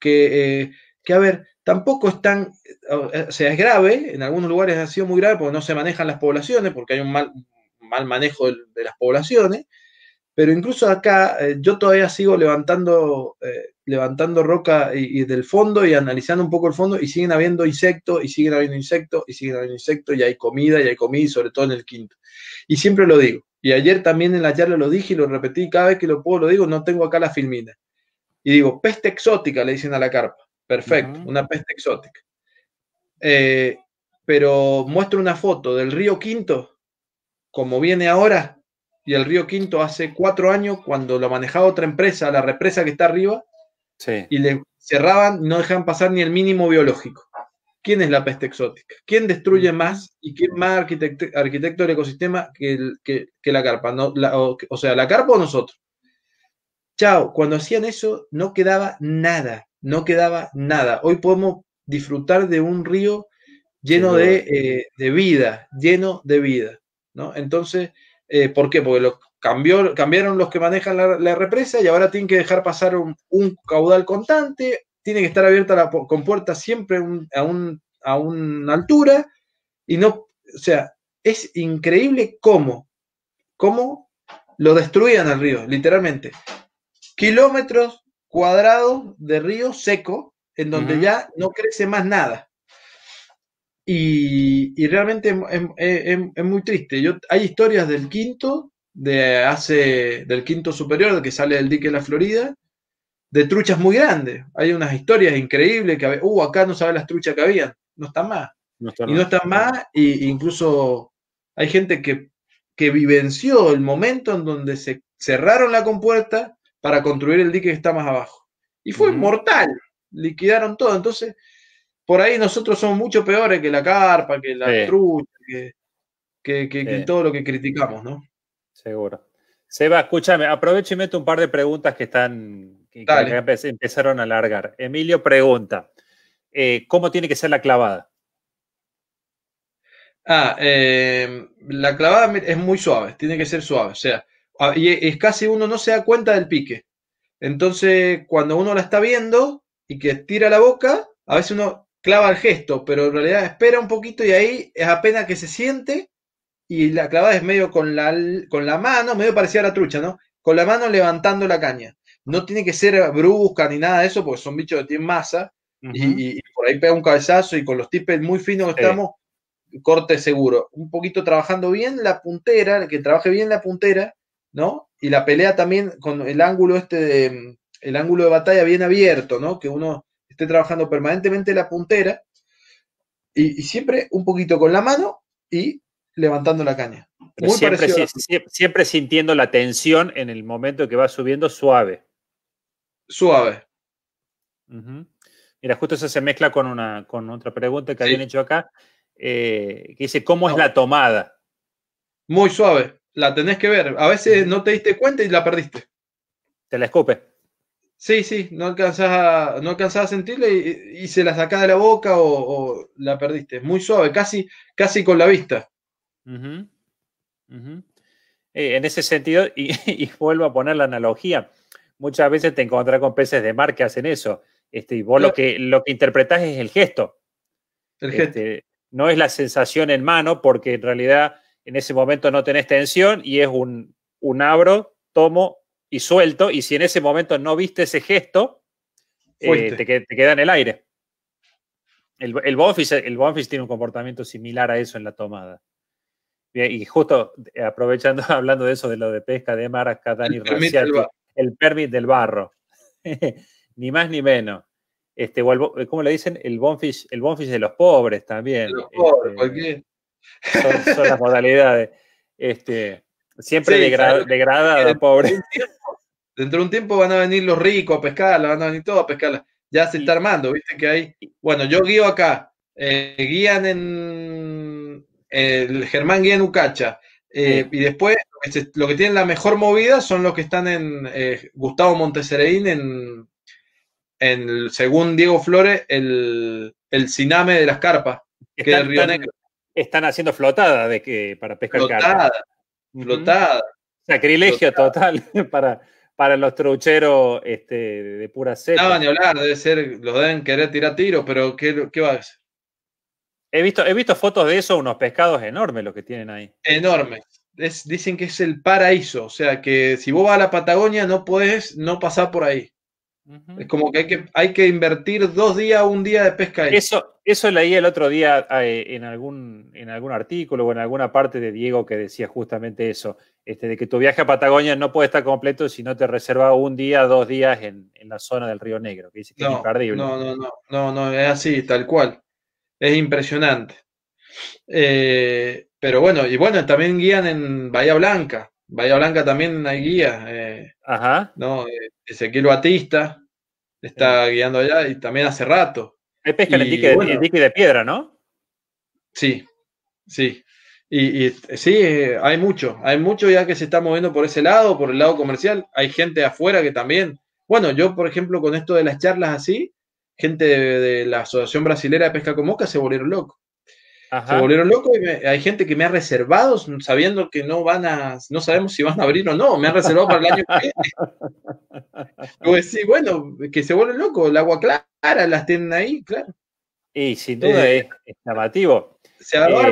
que, eh, a ver, tampoco es tan, eh, o sea, es grave, en algunos lugares ha sido muy grave porque no se manejan las poblaciones, porque hay un mal, mal manejo de, las poblaciones, pero incluso acá eh, yo todavía sigo levantando levantando roca y, del fondo y analizando un poco el fondo y siguen habiendo insectos y siguen habiendo insectos y siguen habiendo insectos y hay comida y hay comida y sobre todo en el quinto. Y siempre lo digo. Y ayer también en la charla lo dije y lo repetí, cada vez que lo puedo lo digo, no tengo acá la filmina. Y digo, peste exótica, le dicen a la carpa. Perfecto, una peste exótica. Eh, pero muestro una foto del río Quinto, como viene ahora, y el río Quinto hace cuatro años, cuando lo manejaba otra empresa, la represa que está arriba, y le cerraban, no dejaban pasar ni el mínimo biológico. ¿Quién es la peste exótica? ¿Quién destruye mm. más y quién más arquitecto, del ecosistema que, la carpa? No, o, sea, la carpa o nosotros. Chao, cuando hacían eso no quedaba nada, no quedaba nada. Hoy podemos disfrutar de un río lleno eh, de, vida, lleno de vida. ¿no? Entonces, eh, ¿por qué? Porque lo, cambiaron los que manejan la, represa y ahora tienen que dejar pasar un, caudal constante, tiene que estar abierta la compuerta siempre a, una altura y no, o sea, es increíble cómo, cómo lo destruían al río, literalmente. Kilómetros cuadrados de río seco en donde ya no crece más nada. Y, realmente es, muy triste. Yo, hay historias del quinto de hace del quinto superior, que sale del dique de la Florida, de truchas muy grandes. Hay unas historias increíbles que, uh, acá no sabe las truchas que había no están más. No y no están más, y incluso hay gente que, vivenció el momento en donde se cerraron la compuerta para construir el dique que está más abajo. Y fue mortal, liquidaron todo. Entonces, por ahí nosotros somos mucho peores que la carpa, que la trucha, que, que todo lo que criticamos, ¿no? Seguro. Seba, escúchame, aprovecho y meto un par de preguntas que están, que, empezaron a alargar. Emilio pregunta, eh, ¿cómo tiene que ser la clavada? Ah, em, la clavada es muy suave, tiene que ser suave, o sea, ah, y es casi uno no se da cuenta del pique. Entonces, cuando uno la está viendo y que tira la boca, a veces uno clava el gesto, pero en realidad espera un poquito y ahí es apenas que se siente y la clavada es medio con la, con la mano, medio parecía la trucha, ¿no? Con la mano levantando la caña. No tiene que ser brusca ni nada de eso, porque son bichos que tienen masa. y, por ahí pega un cabezazo y con los tipes muy finos que estamos, corte seguro. Un poquito trabajando bien la puntera, que trabaje bien la puntera, ¿no? Y la pelea también con el ángulo este de, el ángulo de batalla bien abierto, ¿no? Que uno esté trabajando permanentemente la puntera y, y siempre un poquito con la mano y levantando la caña. siempre, sintiendo la tensión en el momento que va subiendo suave. Suave. Mira, justo eso se mezcla con, una, con otra pregunta que habían hecho acá, eh, que dice, ¿cómo es la tomada? Muy suave, la tenés que ver. A veces no te diste cuenta y la perdiste. Te la escupe. Sí, sí, no alcanzás a, no a sentirla y, se la sacás de la boca o, la perdiste. Muy suave, casi, casi con la vista. Eh, en ese sentido, y, vuelvo a poner la analogía, muchas veces te encontrás con peces de mar que hacen eso, este, y vos lo, que, lo que interpretás es el gesto. Este, no es la sensación en mano, porque en realidad en ese momento no tenés tensión y es un, un abro, tomo y suelto, y si en ese momento no viste ese gesto, eh, te, queda en el aire. El, el, el bonfish tiene un comportamiento similar a eso en la tomada. Y justo eh, aprovechando, hablando de eso, de lo de pesca de mar, Dani el, permis el permit del barro. ni más ni menos. Este, o como eh, ¿Cómo le dicen? El bonfish, el bonfish de los pobres también. De los pobres, este, son, las modalidades. Este, siempre degradado, pobre. De dentro de un tiempo van a venir los ricos a pescarla, van a venir todos a pescarla. Ya se está armando, viste que hay. Bueno, yo guío acá. Eh, guían en el Germán Guía Ucacha. Eh, y después, lo que tienen la mejor movida son los que están en eh, Gustavo Montesereín, en, según Diego Flores, el, el ciname de las carpas, que es el río Negro. Están haciendo flotada de que, para pescar flotada, carpas. Flotada. Sacrilegio total para, para los trucheros este, de pura seta. No, ni hablar, debe ser, los deben querer tirar tiros, pero ¿qué, qué va a hacer? He visto, he visto fotos de eso, unos pescados enormes los que tienen ahí. Enormes. dicen que es el paraíso, o sea que si vos vas a la Patagonia no puedes no pasar por ahí. Es como que hay, que hay que invertir dos días, un día de pesca ahí. Eso, eso leí el otro día eh, en algún, en algún artículo o en alguna parte de Diego que decía justamente eso, este, de que tu viaje a Patagonia no puede estar completo si no te reserva un día, dos días en, la zona del Río Negro, No, no, no, no, no, es así, tal cual es impresionante. Eh, pero bueno, y bueno, también guían en Bahía Blanca. Bahía Blanca también hay guía eh, Ajá. ¿no? Eh, Ezequiel Batista está guiando allá y también hace rato. Hay pesca en el dique, de piedra, ¿no? Sí, sí. Y, y, sí, hay mucho, hay mucho ya que se está moviendo por ese lado, por el lado comercial. Hay gente afuera que también. Bueno, yo, por ejemplo, con esto de las charlas así, gente de, la Asociación Brasilera de Pesca con moca se volvieron locos. Se volvieron locos y hay gente que me ha reservado sabiendo que no van a, no sabemos si van a abrir o no, me han reservado para el año que viene. Pues sí, bueno, que se vuelven locos, el agua clara las tienen ahí, claro. Y sin duda eh, es, llamativo. Se va, a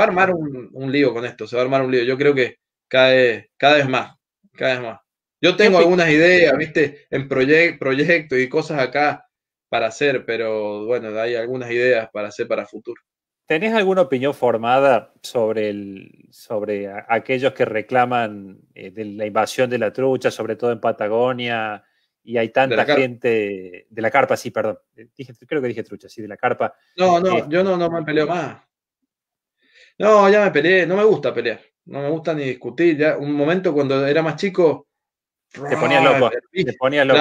armar, eh, ah, un, lío con esto, se va a armar un lío. Yo creo que cada, vez, más, cada vez más. Yo tengo algunas ideas, viste, en proyectos y cosas acá para hacer, pero bueno, hay algunas ideas para hacer para futuro. ¿Tenés alguna opinión formada sobre, sobre aquellos que reclaman eh, de la invasión de la trucha, sobre todo en Patagonia, y hay tanta gente de la carpa, sí, perdón, eh, creo que dije trucha, sí, de la carpa. No, no, eh, yo no, no me peleo más. No, ya me peleé, no me gusta pelear, no me gusta ni discutir. Ya un momento cuando era más chico, te ponía loco, te ponía loco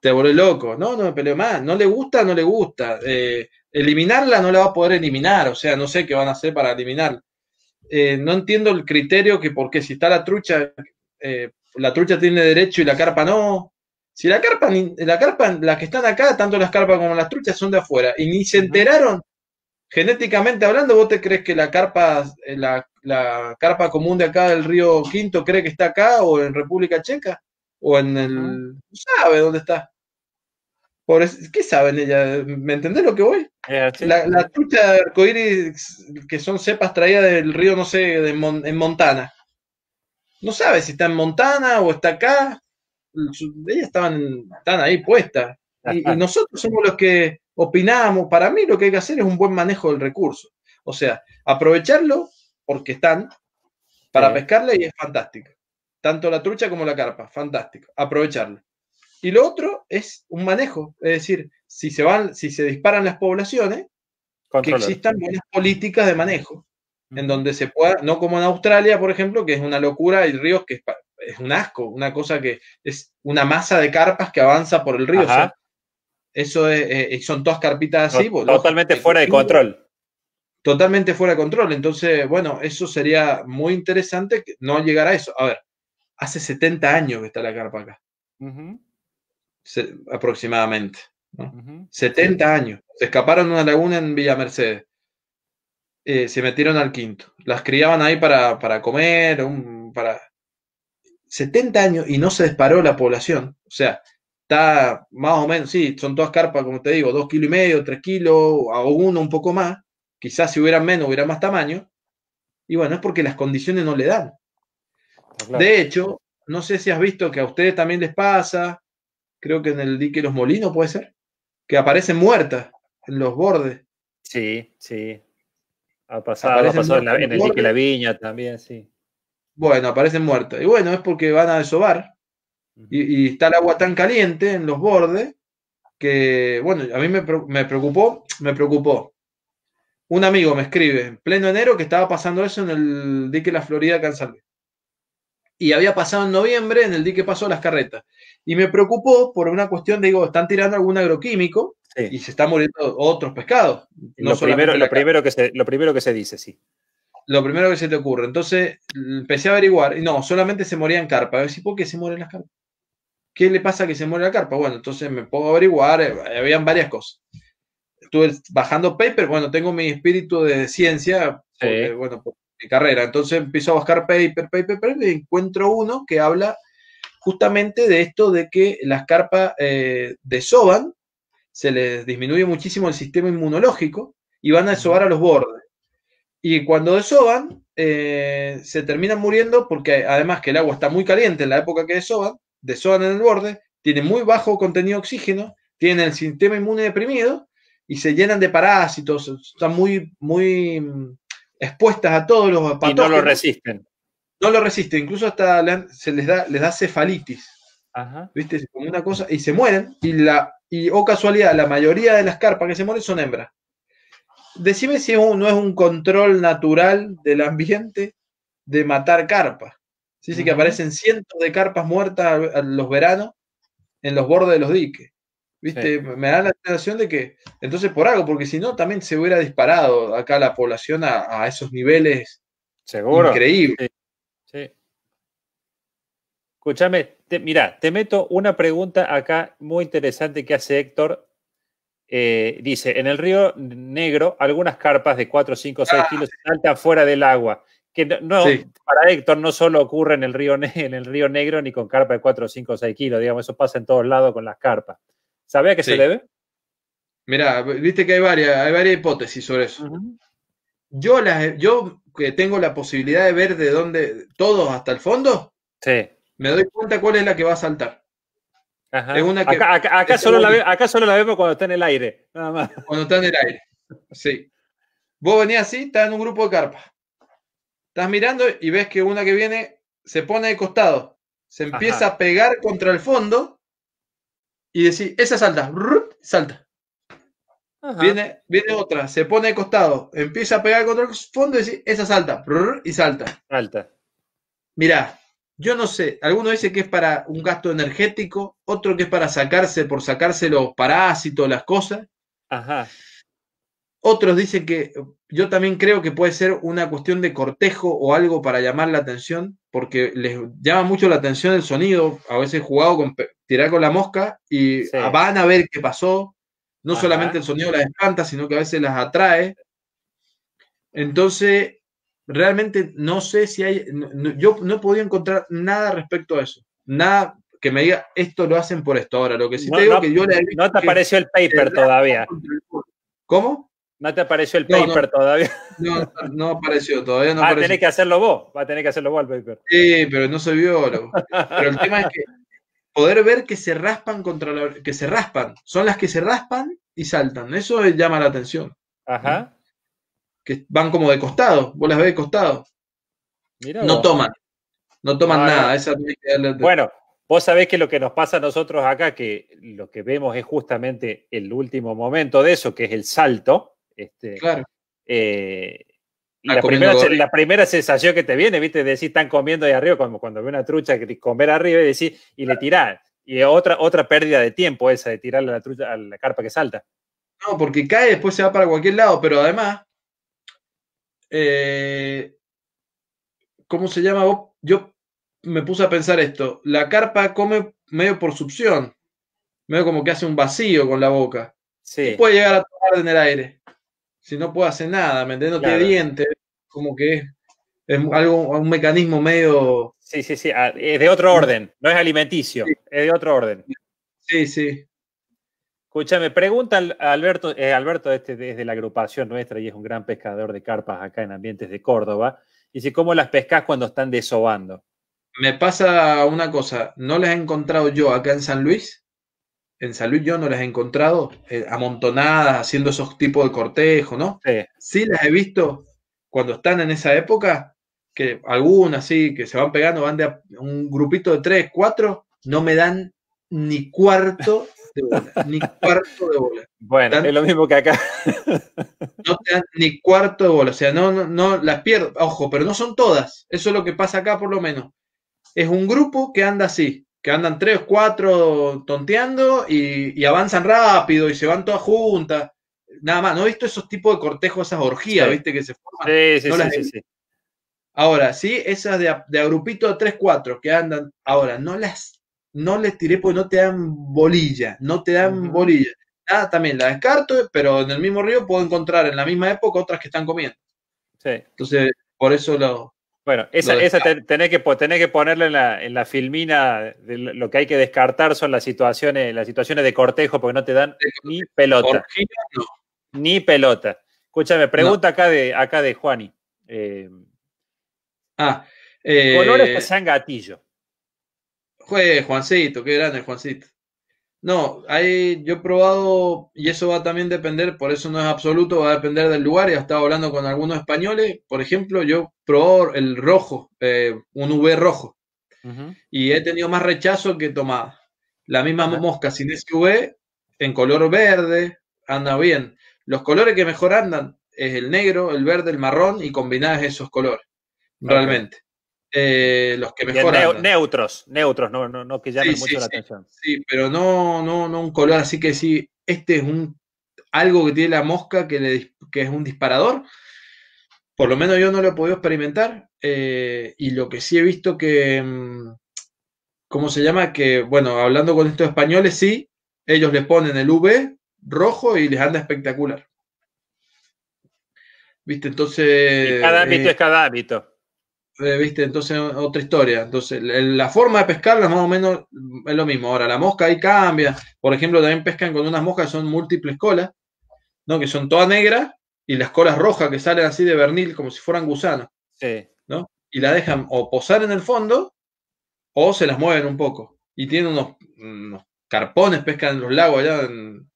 te vuelve loco. No, no me peleo más. No le gusta, no le gusta. Eh, eliminarla no la va a poder eliminar. O sea, no sé qué van a hacer para eliminarla. Eh, no entiendo el criterio que porque si está la trucha, eh, la trucha tiene derecho y la carpa no. Si la carpa, la carpa, las que están acá, tanto las carpas como las truchas son de afuera y ni se enteraron. Genéticamente hablando, ¿vos te crees que la carpa, la, la carpa común de acá del río Quinto cree que está acá o en República Checa? o en el... No sabe dónde está. Por ¿Qué saben ella? ¿Me entendés lo que voy? Eh, la, trucha de arcoíris que son cepas traídas del río, no sé, en Montana. No sabe si está en Montana o está acá. Ellas estaban, están ahí puestas. Y, nosotros somos los que opinamos. Para mí lo que hay que hacer es un buen manejo del recurso. O sea, aprovecharlo porque están para pescarla y es fantástico. Tanto la trucha como la carpa, fantástico, aprovecharla. Y lo otro es un manejo, es decir, si se van, si se disparan las poblaciones, que existan buenas políticas de manejo, en donde se pueda, no como en Australia, por ejemplo, que es una locura, hay ríos que es, un asco, una cosa que es una masa de carpas que avanza por el río. eso es, eh, eh, son todas carpitas así. totalmente fuera de control. Totalmente fuera de control. Entonces, bueno, eso sería muy interesante no llegar a eso. A ver, hace 70 años que está la carpa acá. aproximadamente. 70 años. Se escaparon de una laguna en Villa Mercedes. Eh, se metieron al quinto. Las criaban ahí para, comer, para... 70 años y no se disparó la población. O sea, está más o menos, sí, son todas carpas, como te digo, dos kilos y medio, tres kilos, a uno un poco más. Quizás si hubieran menos, hubiera más tamaño. Y bueno, es porque las condiciones no le dan. Ah, de hecho, no sé si has visto que a ustedes también les pasa, creo que en el dique Los Molinos puede ser, que aparecen muertas en los bordes. Sí, sí. Ha pasado, ha en, el dique La Viña también, sí. Bueno, aparecen muertas. Y bueno, es porque van a desovar. Y, está el agua tan caliente en los bordes que, bueno, a mí me, preocupó, me preocupó. Un amigo me escribe en pleno enero que estaba pasando eso en el dique La Florida, Cansal y había pasado en noviembre en el día que pasó las carretas. Y me preocupó por una cuestión, digo, están tirando algún agroquímico y se están muriendo otros pescados. lo, primero, lo, primero que se, lo primero que se dice, sí. Lo primero que se te ocurre. Entonces empecé a averiguar y no, solamente se morían carpa. A ver si, ¿por qué se mueren las carpas? ¿Qué le pasa que se muere la carpa? Bueno, entonces me a averiguar, eh, habían varias cosas. Estuve bajando paper, bueno, tengo mi espíritu de ciencia, bueno, carrera. Entonces empiezo a buscar paper, paper, paper, y encuentro uno que habla justamente de esto de que las carpas eh, desoban, se les disminuye muchísimo el sistema inmunológico y van a desobar a los bordes. Y cuando desoban, eh, se terminan muriendo porque además que el agua está muy caliente en la época que desoban, desoban en el borde, tienen muy bajo contenido de oxígeno, tienen el sistema inmune deprimido y se llenan de parásitos, están muy, muy expuestas a todos los patógenos. Y no lo resisten. No lo resisten, incluso hasta se les da, les da cefalitis. ¿Viste? Como una cosa, y se mueren, y la, y oh casualidad, la mayoría de las carpas que se mueren son hembras. Decime si no es un control natural del ambiente de matar carpas. Sí, sí, que aparecen cientos de carpas muertas los veranos en los bordes de los diques. ¿Viste? Me da la sensación de que, entonces por algo, porque si no, también se hubiera disparado acá la población a, esos niveles Seguro. increíbles. Sí. Escúchame, mira, te meto una pregunta acá muy interesante que hace Héctor. Eh, dice, en el río Negro algunas carpas de 4, 5, 6 kilos kilos saltan fuera del agua. Que no, para Héctor no solo ocurre en el, río, en el río Negro ni con carpa de 4, 5, 6 kilos, digamos, eso pasa en todos lados con las carpas. Sabía que qué se debe? Mira, viste que hay varias, hay varias hipótesis sobre eso. Yo yo que tengo la posibilidad de ver de dónde, todos hasta el fondo, sí. me doy cuenta cuál es la que va a saltar. acá, solo la vemos cuando está en el aire, Cuando está en el aire, sí. Vos venís así, estás en un grupo de carpas. Estás mirando y ves que una que viene se pone de costado, se empieza a pegar contra el fondo y decís, esa salta, salta. Viene, viene otra, se pone de costado, empieza a pegar contra el fondo y decís, esa salta, y salta. Salta. Mirá, yo no sé, algunos dicen que es para un gasto energético, otro que es para sacarse, por sacarse los parásitos, las cosas. Ajá. Otros dicen que yo también creo que puede ser una cuestión de cortejo o algo para llamar la atención, porque les llama mucho la atención el sonido. A veces jugado con, tirar con la mosca y van a ver qué pasó. No solamente el sonido las espanta, sino que a veces las atrae. Entonces, realmente no sé si hay, yo no he podido encontrar nada respecto a eso. Nada que me diga, esto lo hacen por esto ahora. Lo que sí no, te digo que yo le... No te apareció el paper todavía. ¿Cómo? No te apareció el paper todavía. No, no apareció, todavía no Va a tener que hacerlo vos, va a tener que hacerlo vos el paper. Sí, pero no se vio. Pero el tema es que poder ver que se raspan contra la, que se raspan, son las que se raspan y saltan, eso llama la atención. Ajá. Que van como de costado, vos las ves de costado. no toman, no toman nada. Bueno, vos sabés que lo que nos pasa a nosotros acá, que lo que vemos es justamente el último momento de eso, que es el salto. Este, claro. Eh, la primera, sensación que te viene, viste, decir, están comiendo ahí arriba, como cuando ve una trucha que comer arriba y decir, y le tirás. Y otra, otra pérdida de tiempo esa de tirarle a la trucha a la carpa que salta. No, porque cae, y después se va para cualquier lado, pero además, eh, ¿cómo se llama? Yo me puse a pensar esto, la carpa come medio por succión, medio como que hace un vacío con la boca. Sí. puede llegar a tomar en el aire si no puedo hacer nada, ¿me No dientes, como que es, algo, un mecanismo medio... Sí, sí, sí, ah, es de otro orden, no es alimenticio, es de otro orden. Sí, sí. Escúchame, pregunta Alberto, eh, Alberto este es de la agrupación nuestra y es un gran pescador de carpas acá en ambientes de Córdoba. Dice, ¿cómo las pescas cuando están desobando? Me pasa una cosa, no las he encontrado yo acá en San Luis, en salud yo no las he encontrado eh, amontonadas haciendo esos tipos de cortejo, ¿no? Sí. las he visto cuando están en esa época, que algunas sí, que se van pegando, van de un grupito de tres, cuatro, no me dan ni cuarto de bola, ni cuarto de bola. Bueno, es lo mismo que acá. no te dan ni cuarto de bola, o sea, no, no, no las pierdo, ojo, pero no son todas, eso es lo que pasa acá por lo menos. Es un grupo que anda así, que andan tres, cuatro tonteando y, avanzan rápido y se van todas juntas. Nada más, no he visto esos tipos de cortejos, esas orgías, ¿viste? Que se forman. Sí, sí, sí, Ahora, sí, esas de, de agrupito de tres, cuatro que andan. Ahora, no las no les tiré porque no te dan bolilla, no te dan bolilla. Nada, también la descarto, pero en el mismo río puedo encontrar en la misma época otras que están comiendo. Sí. Entonces, por eso lo, bueno, esa, tenés, que, ponerla que ponerle en la, filmina de lo que hay que descartar son las situaciones, las situaciones de cortejo, porque no te dan ni pelota. Ni pelota. Escúchame, pregunta acá de acá de Juani. Eh, ah, eh, colores que gatillo. Juez Juancito, qué grande Juancito. No, yo he probado y eso va también a depender, por eso no es absoluto, va a depender del lugar. He estado hablando con algunos españoles, por ejemplo, yo probado el rojo, eh, un V rojo, y he tenido más rechazo que tomar La misma mosca sin ese V, en color verde, anda bien. Los colores que mejor andan es el negro, el verde, el marrón y combinadas esos colores, realmente. Eh, los que mejoran. neutros, neutros, no, que llamen mucho la atención. Sí, pero no, no, no un color, así que sí, este es un algo que tiene la mosca que, que es un disparador. Por lo menos yo no lo he podido experimentar. Eh, y lo que sí he visto que. Mm, ¿Cómo se llama? Que, bueno, hablando con estos españoles, sí, ellos le ponen el V rojo y les anda espectacular. ¿Viste? Entonces. cada hábito es cada hábito. Eh, eh, ¿viste? Entonces, otra historia. Entonces, la forma de pescarla más o menos es lo mismo. Ahora, la mosca ahí cambia. Por ejemplo, también pescan con unas moscas que son múltiples colas, ¿no? Que son todas negras y las colas rojas que salen así de vernil como si fueran gusanos. Sí. ¿No? Y la dejan o posar en el fondo o se las mueven un poco. Y tienen unos, carpones, pescan en los lagos allá en,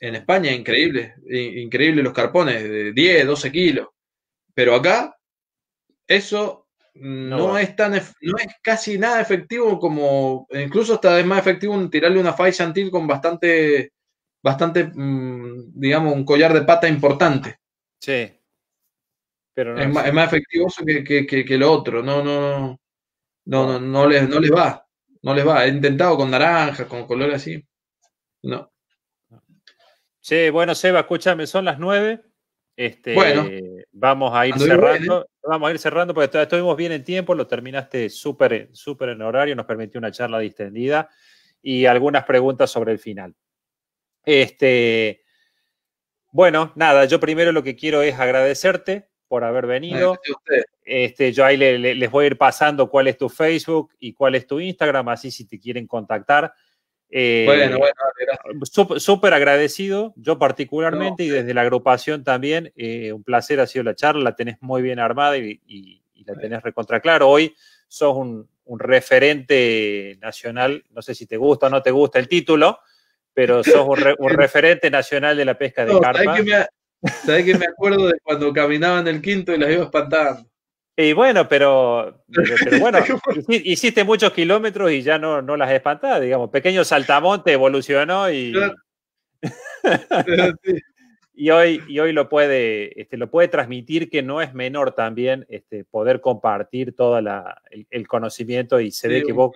en España, increíble. Increíble los carpones, de 10, 12 kilos. Pero acá, eso no, es tan no es casi nada efectivo como incluso hasta es más efectivo tirarle una fai con bastante bastante mm, digamos un collar de pata importante sí pero es, más, efectivo que, que, lo otro no no no no no les no les va no les va he intentado con naranjas con colores así no sí bueno Seba escúchame son las nueve este bueno Vamos a ir ¿eh? cerrando. Vamos a ir cerrando porque estuvimos bien en tiempo, lo terminaste súper súper en horario, nos permitió una charla distendida y algunas preguntas sobre el final. Este, bueno, nada, yo primero lo que quiero es agradecerte por haber venido. Este, yo ahí les voy a ir pasando cuál es tu Facebook y cuál es tu Instagram, así si te quieren contactar eh, bueno, bueno, ah, pues, súper agradecido, yo particularmente, y desde la agrupación también, eh, un placer ha sido la charla, la tenés muy bien armada y, la tenés recontra claro. Hoy sos un, referente nacional, no sé si te gusta o no te gusta el título, pero sos un, referente nacional de la pesca de carne. carpa. ¿Sabés que, me, acuerdo de cuando caminaban en el quinto y las iba espantando? Y bueno, pero, eh, hiciste muchos kilómetros y ya no, no las espantás, digamos. Pequeño saltamonte evolucionó y. y hoy, hoy lo, puede, este, lo puede transmitir, que no es menor también este, poder compartir todo el, conocimiento y se ve que vos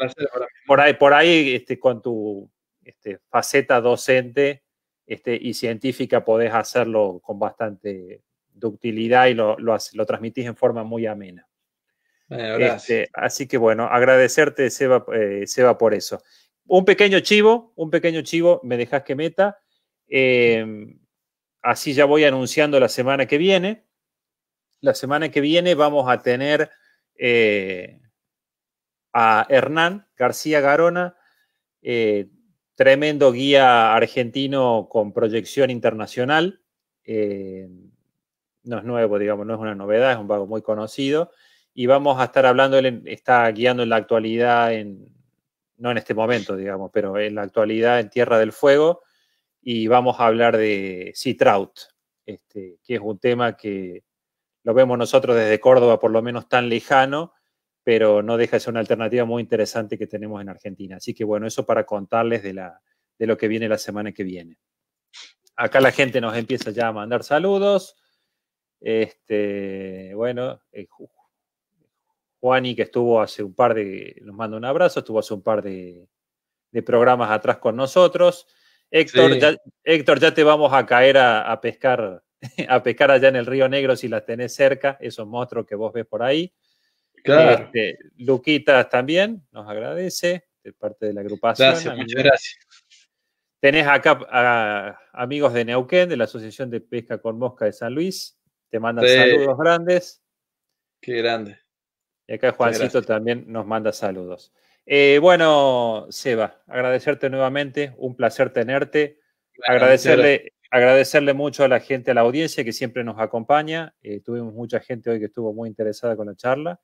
por ahí, este, con tu este, faceta docente este, y científica podés hacerlo con bastante y lo, transmitís en forma muy amena. Este, así que bueno, agradecerte, eh, Seba, por eso. Un pequeño chivo, un pequeño chivo, me dejas que meta. Em, así ya voy anunciando la semana que viene. La semana que viene vamos a tener eh, a Hernán García Garona, eh, tremendo guía argentino con proyección internacional. Em, no es nuevo, digamos, no es una novedad, es un vago muy conocido. Y vamos a estar hablando, él está guiando en la actualidad, en, no en este momento, digamos, pero en la actualidad en Tierra del Fuego. Y vamos a hablar de Sea Trout, este, que es un tema que lo vemos nosotros desde Córdoba, por lo menos tan lejano, pero no deja de ser una alternativa muy interesante que tenemos en Argentina. Así que bueno, eso para contarles de, de lo que viene la semana que viene. Acá la gente nos empieza ya a mandar saludos. Este, bueno, eh, Juani, que estuvo hace un par de, nos manda un abrazo, estuvo hace un par de, programas atrás con nosotros. Héctor, ya, te vamos a caer a, pescar, a pescar allá en el Río Negro si las tenés cerca, esos monstruos que vos ves por ahí. Luquita este, Luquitas también nos agradece, de parte de la agrupación. Gracias, muchas gracias. Tenés acá ah, amigos de Neuquén, de la Asociación de Pesca con Mosca de San Luis. Te manda saludos grandes. Qué grande. Y acá Juancito también nos manda saludos. Eh, bueno, Seba, agradecerte nuevamente, un placer tenerte. agradecerle, agradecerle mucho a la gente, a la audiencia que siempre nos acompaña. Eh, tuvimos mucha gente hoy que estuvo muy interesada con la charla.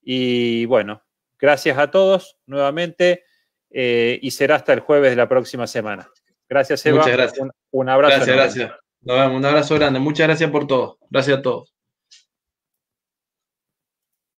Y bueno, gracias a todos nuevamente eh, y será hasta el jueves de la próxima semana. Gracias, Seba. Muchas gracias. Un, abrazo. gracias. Nos vemos. Un abrazo grande. Muchas gracias por todo. Gracias a todos.